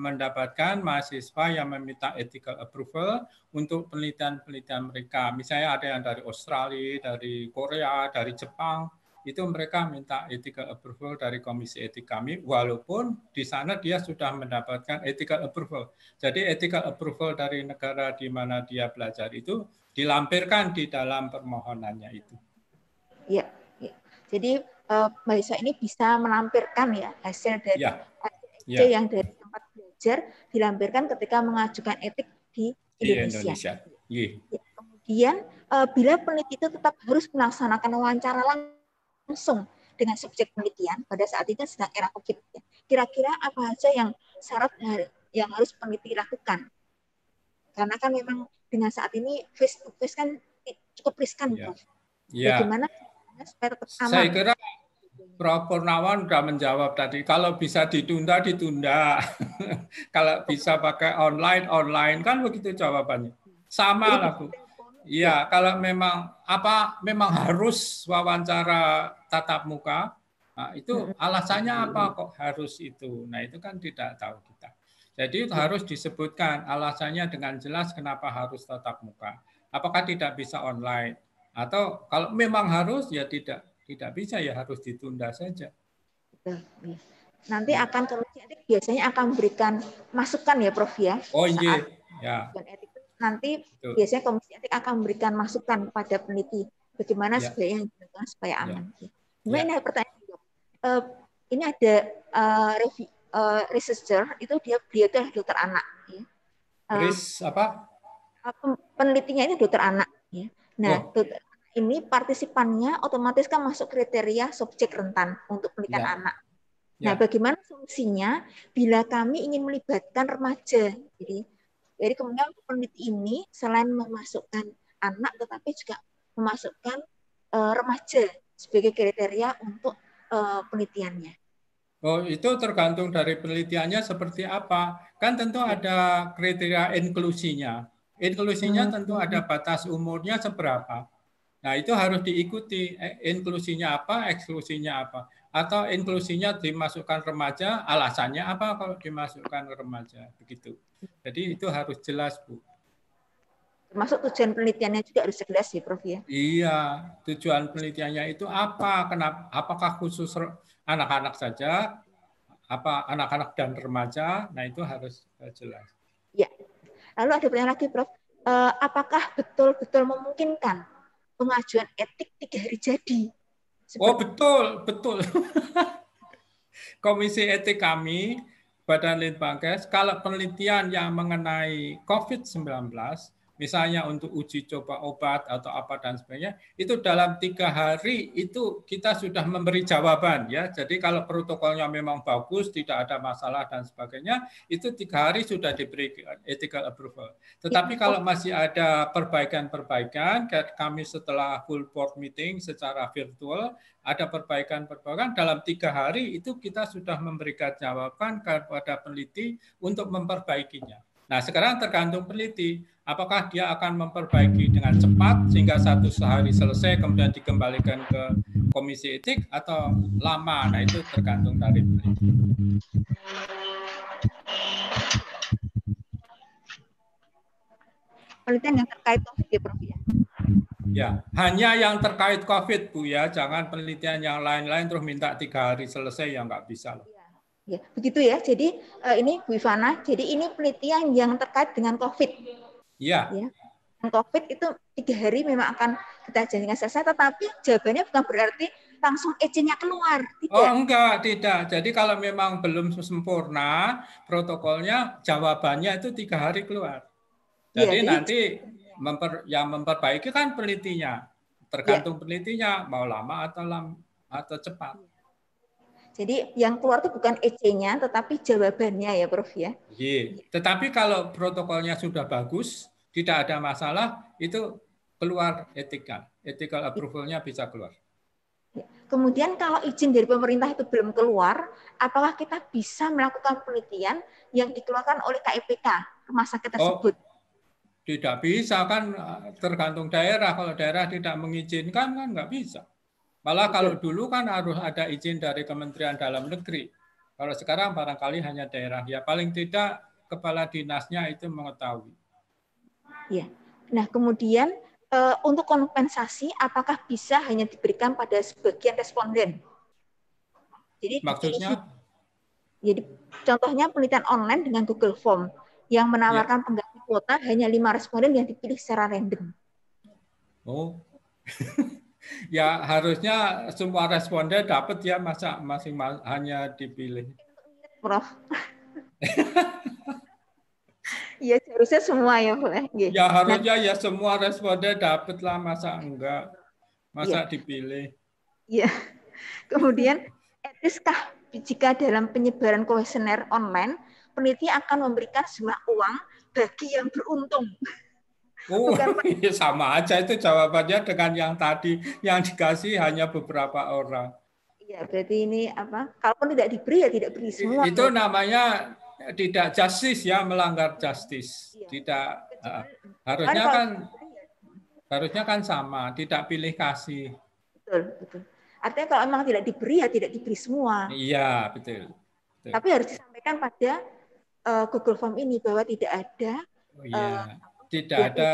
mendapatkan mahasiswa yang meminta ethical approval untuk penelitian-penelitian mereka. Misalnya ada yang dari Australia, dari Korea, dari Jepang, itu mereka minta ethical approval dari komisi etik kami walaupun di sana dia sudah mendapatkan ethical approval. Jadi ethical approval dari negara di mana dia belajar itu dilampirkan di dalam permohonannya itu. Iya, ya. Jadi uh, Mbak Lisa ini bisa menampilkan ya hasil dari ya. Ya. yang dari tempat belajar dilampirkan ketika mengajukan etik di Indonesia. Di Indonesia. Iya. Ya. Kemudian eh, bila peneliti itu tetap harus melaksanakan wawancara langsung dengan subjek penelitian pada saat itu sedang era COVID. Ya. Kira-kira apa saja yang syarat yang harus peneliti lakukan? Karena kan memang dengan saat ini face to face kan cukup riskan, ya. Prof. Ya. Bagaimana aman. Saya kira Prof. Purnawan sudah menjawab tadi. Kalau bisa ditunda, ditunda. (laughs) Kalau bisa pakai online, online. Kan begitu jawabannya. Sama lah, Bu. Iya, kalau memang apa memang harus wawancara tatap muka, nah, itu alasannya apa kok harus itu? Nah, itu kan tidak tahu kita. Jadi iya. harus disebutkan alasannya dengan jelas kenapa harus tatap muka. Apakah tidak bisa online? Atau kalau memang harus ya tidak tidak bisa ya harus ditunda saja. Iya. Nanti akan komisi etik biasanya akan memberikan masukan ya Prof ya. Oh iya. Ya. Etik, nanti Betul. biasanya komisi etik akan memberikan masukan kepada peneliti bagaimana ya. sebaiknya supaya ya. aman. Ya. ya. ada pertanyaan uh, ini ada uh, revi, uh, researcher itu dia dia ya. itu dokter anak. Ya. Uh, Riz, apa? Penelitinya ini dokter anak. Ya. Nah, ya. ini partisipannya otomatis kan masuk kriteria subjek rentan untuk pendidikan yeah. anak. Ya. Nah, bagaimana solusinya bila kami ingin melibatkan remaja? Jadi, jadi kemudian peneliti ini selain memasukkan anak, tetapi juga memasukkan uh, remaja sebagai kriteria untuk uh, penelitiannya. Oh, itu tergantung dari penelitiannya seperti apa. Kan tentu ya. ada kriteria inklusinya. Inklusinya hmm. tentu ada batas umurnya seberapa. Nah, itu harus diikuti eh, inklusinya apa, eksklusinya apa. Atau inklusinya dimasukkan remaja, alasannya apa kalau dimasukkan remaja, begitu. Jadi itu harus jelas, Bu. Termasuk tujuan penelitiannya juga harus jelas ya, Prof ya. Iya, tujuan penelitiannya itu apa? Kenapa apakah khusus anak-anak saja? Apa anak-anak dan remaja? Nah, itu harus eh, jelas. Lalu ada pertanyaan lagi, Prof. Eh, apakah betul-betul memungkinkan pengajuan etik tiga hari jadi? Seperti... Oh betul, betul. (laughs) Komisi etik kami, Badan Litbangkes, kalau penelitian yang mengenai COVID-19 misalnya untuk uji coba obat atau apa dan sebagainya, itu dalam tiga hari itu kita sudah memberi jawaban ya. Jadi kalau protokolnya memang bagus, tidak ada masalah dan sebagainya, itu tiga hari sudah diberi ethical approval. Tetapi iya. kalau masih ada perbaikan-perbaikan, kami setelah full board meeting secara virtual, ada perbaikan-perbaikan dalam tiga hari itu kita sudah memberikan jawaban kepada peneliti untuk memperbaikinya. Nah, sekarang tergantung peneliti, apakah dia akan memperbaiki dengan cepat sehingga satu sehari selesai kemudian dikembalikan ke komisi etik atau lama. Nah, itu tergantung dari peneliti. Penelitian yang terkait COVID ya, Prof. Ya? ya hanya yang terkait COVID, Bu ya. Jangan penelitian yang lain-lain terus minta tiga hari selesai, ya nggak bisa. Loh. Ya, begitu ya. Jadi eh, ini Bu Ivana, jadi ini penelitian yang terkait dengan COVID. Iya. Ya. ya. COVID itu tiga hari memang akan kita jadikan selesai, tetapi jawabannya bukan berarti langsung izinnya keluar. Tidak. Oh enggak, tidak. Jadi kalau memang belum sempurna protokolnya, jawabannya itu tiga hari keluar. Ya, jadi ya, nanti memper, yang memperbaiki kan penelitinya, tergantung ya. penelitinya mau lama atau lam, atau cepat. Ya. Jadi yang keluar itu bukan EC-nya, tetapi jawabannya ya, Prof ya. Iya. Tetapi kalau protokolnya sudah bagus, tidak ada masalah, itu keluar etika, etikal approval-nya bisa keluar. Ya. Kemudian kalau izin dari pemerintah itu belum keluar, apakah kita bisa melakukan penelitian yang dikeluarkan oleh KPK e rumah sakit oh, tersebut? Oh, tidak bisa kan, tergantung daerah. Kalau daerah tidak mengizinkan kan nggak bisa. Malah kalau dulu kan harus ada izin dari Kementerian Dalam Negeri. Kalau sekarang barangkali hanya daerah. Ya paling tidak kepala dinasnya itu mengetahui. Ya. Nah, kemudian eh, untuk kompensasi apakah bisa hanya diberikan pada sebagian responden? Jadi maksudnya jadi contohnya penelitian online dengan Google Form yang ya. menawarkan ya. pengganti kuota hanya lima responden yang dipilih secara random. Oh. (laughs) ya harusnya semua responden dapat ya masa masing hanya dipilih. Prof. Iya harusnya semua ya boleh. Ya? Iya. ya harusnya ya semua responden dapat lah masa enggak masa ya. dipilih. Iya. Kemudian etiskah jika dalam penyebaran kuesioner online peneliti akan memberikan jumlah uang bagi yang beruntung. Uh, (laughs) sama aja itu jawabannya dengan yang tadi yang dikasih hanya beberapa orang. Iya, berarti ini apa? Kalau tidak diberi ya tidak beri semua. Itu ya. namanya tidak justice ya, melanggar justice. Iya. Tidak uh, harusnya kan, kan harusnya kan sama, tidak pilih kasih. Betul, betul. Artinya kalau memang tidak diberi ya tidak diberi semua. Iya, betul. betul. Tapi harus disampaikan pada uh, Google Form ini bahwa tidak ada oh, iya. uh, tidak ada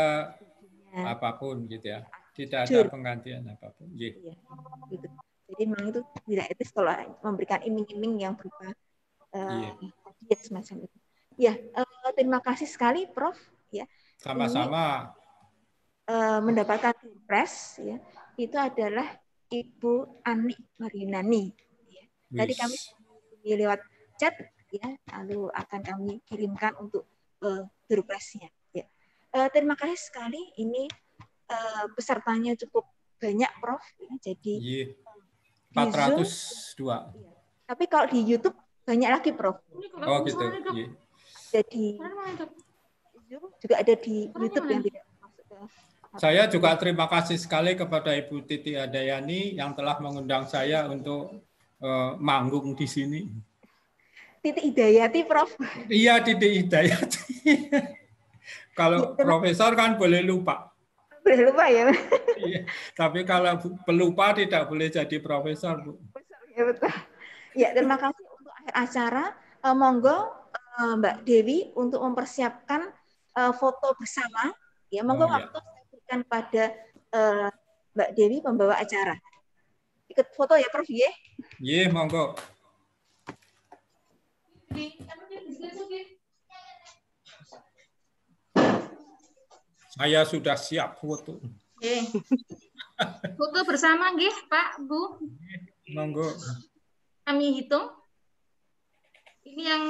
apapun gitu ya tidak ada penggantian apapun yeah. ya, iya, gitu. jadi memang itu tidak etis kalau memberikan iming-iming yang berupa uh, eh, yeah. Iya. semacam itu ya uh, terima kasih sekali prof ya sama-sama uh, mendapatkan press ya itu adalah Ibu Ani Marinani. Ya. Tadi kami lewat chat ya, lalu akan kami kirimkan untuk uh, durpresnya. Uh, terima kasih sekali ini uh, pesertanya cukup banyak Prof. Ya, jadi yeah. Iya. 402. Zoom, ya. Tapi kalau di YouTube banyak lagi Prof. Oh gitu. Yeah. Jadi juga ada di YouTube yang tidak saya juga terima kasih sekali kepada Ibu Titi Adayani yang telah mengundang saya untuk uh, manggung di sini. Titi Idayati, Prof. Iya, Titi Idayati. (laughs) Kalau iya, profesor kan boleh lupa. Boleh lupa ya. Iya, tapi kalau pelupa tidak boleh jadi profesor, Bu. Ya betul. Ya, terima kasih untuk akhir acara. Eh, monggo eh, Mbak Dewi untuk mempersiapkan eh, foto bersama. Ya, monggo oh, iya. waktu ya. saya berikan pada Mbak Dewi pembawa acara. Ikut foto ya, Prof. Ya, Iya monggo. Saya sudah siap foto. Okay. (laughs) Foto bersama gih, Pak, Bu. Monggo. Kami hitung. Ini yang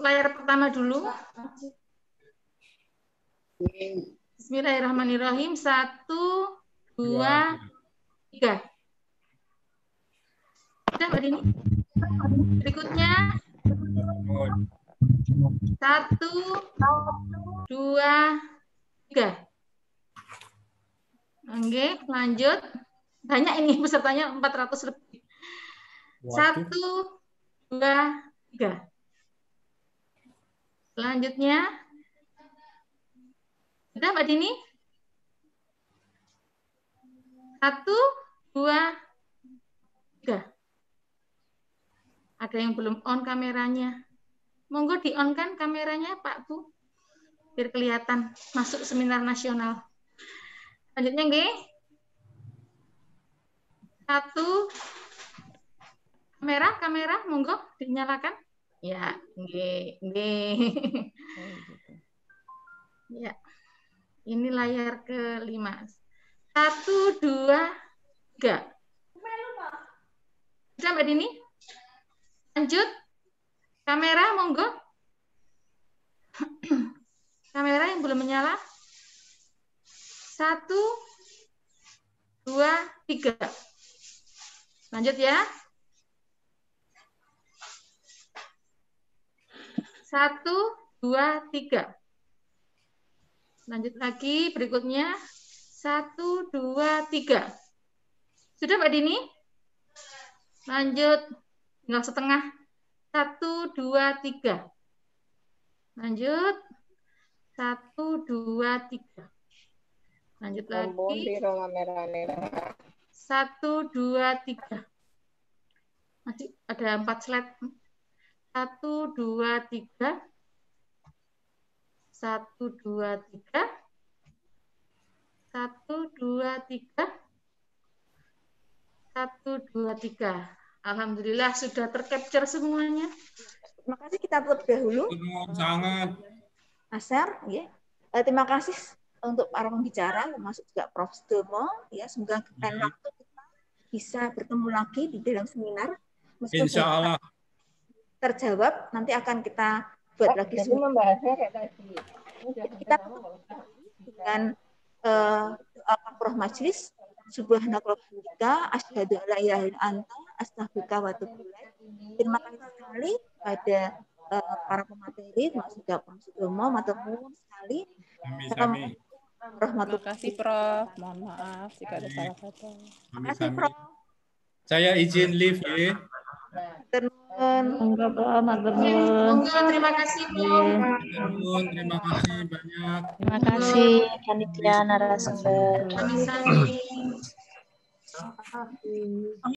layar pertama dulu. Bismillahirrahmanirrahim. Satu, dua, tiga. Sudah, Mbak Dini. Berikutnya. Satu, dua, tiga. Oke, lanjut. Banyak ini pesertanya 400 lebih. Satu, dua, tiga. Selanjutnya. Sudah, Mbak Dini? Satu, dua, tiga. Ada yang belum on kameranya. Monggo di on kan kameranya, Pak Bu biar kelihatan masuk seminar nasional. Selanjutnya G. Satu. Kamera, kamera, monggo dinyalakan. Ya, G, G. (laughs) ya. Ini layar kelima. Satu, dua, tiga. Bisa Mbak Dini? Lanjut. Kamera, monggo. (clears throat) Kamera yang belum menyala. Satu, dua, tiga. Lanjut ya. Satu, dua, tiga. Lanjut lagi berikutnya. Satu, dua, tiga. Sudah Mbak Dini? Lanjut. Tinggal setengah. Satu, dua, tiga. Lanjut. Satu, dua, tiga. Lanjut lagi. Satu, dua, tiga. Masih ada empat slide. Satu, dua, tiga. Satu, dua, tiga. Satu, dua, tiga. Satu, dua, tiga. Alhamdulillah sudah tercapture semuanya. Terima kasih kita terlebih dahulu. sangat. Aser, ya. Eh, terima kasih untuk para pembicara, termasuk juga Prof. Domo, ya. Semoga kita hmm. waktu kita bisa bertemu lagi di dalam seminar. Meskipun Insya Allah. Terjawab, nanti akan kita buat oh, lagi. semua. Ya, Kita dengan uh, eh, Prof. Majlis, sebuah asyhadu an la anta astaghfirullah Terima kasih sekali pada uh, para pemateri Mas Sudah Prof. Sudomo matur sekali. Amin, Terima kasih Prof. Mohon maaf jika ada salah kata. Terima kasih Prof. Saya izin leave ya. Terima kasih Terima kasih banyak. Terima kasih panitia narasumber. Terima kasih.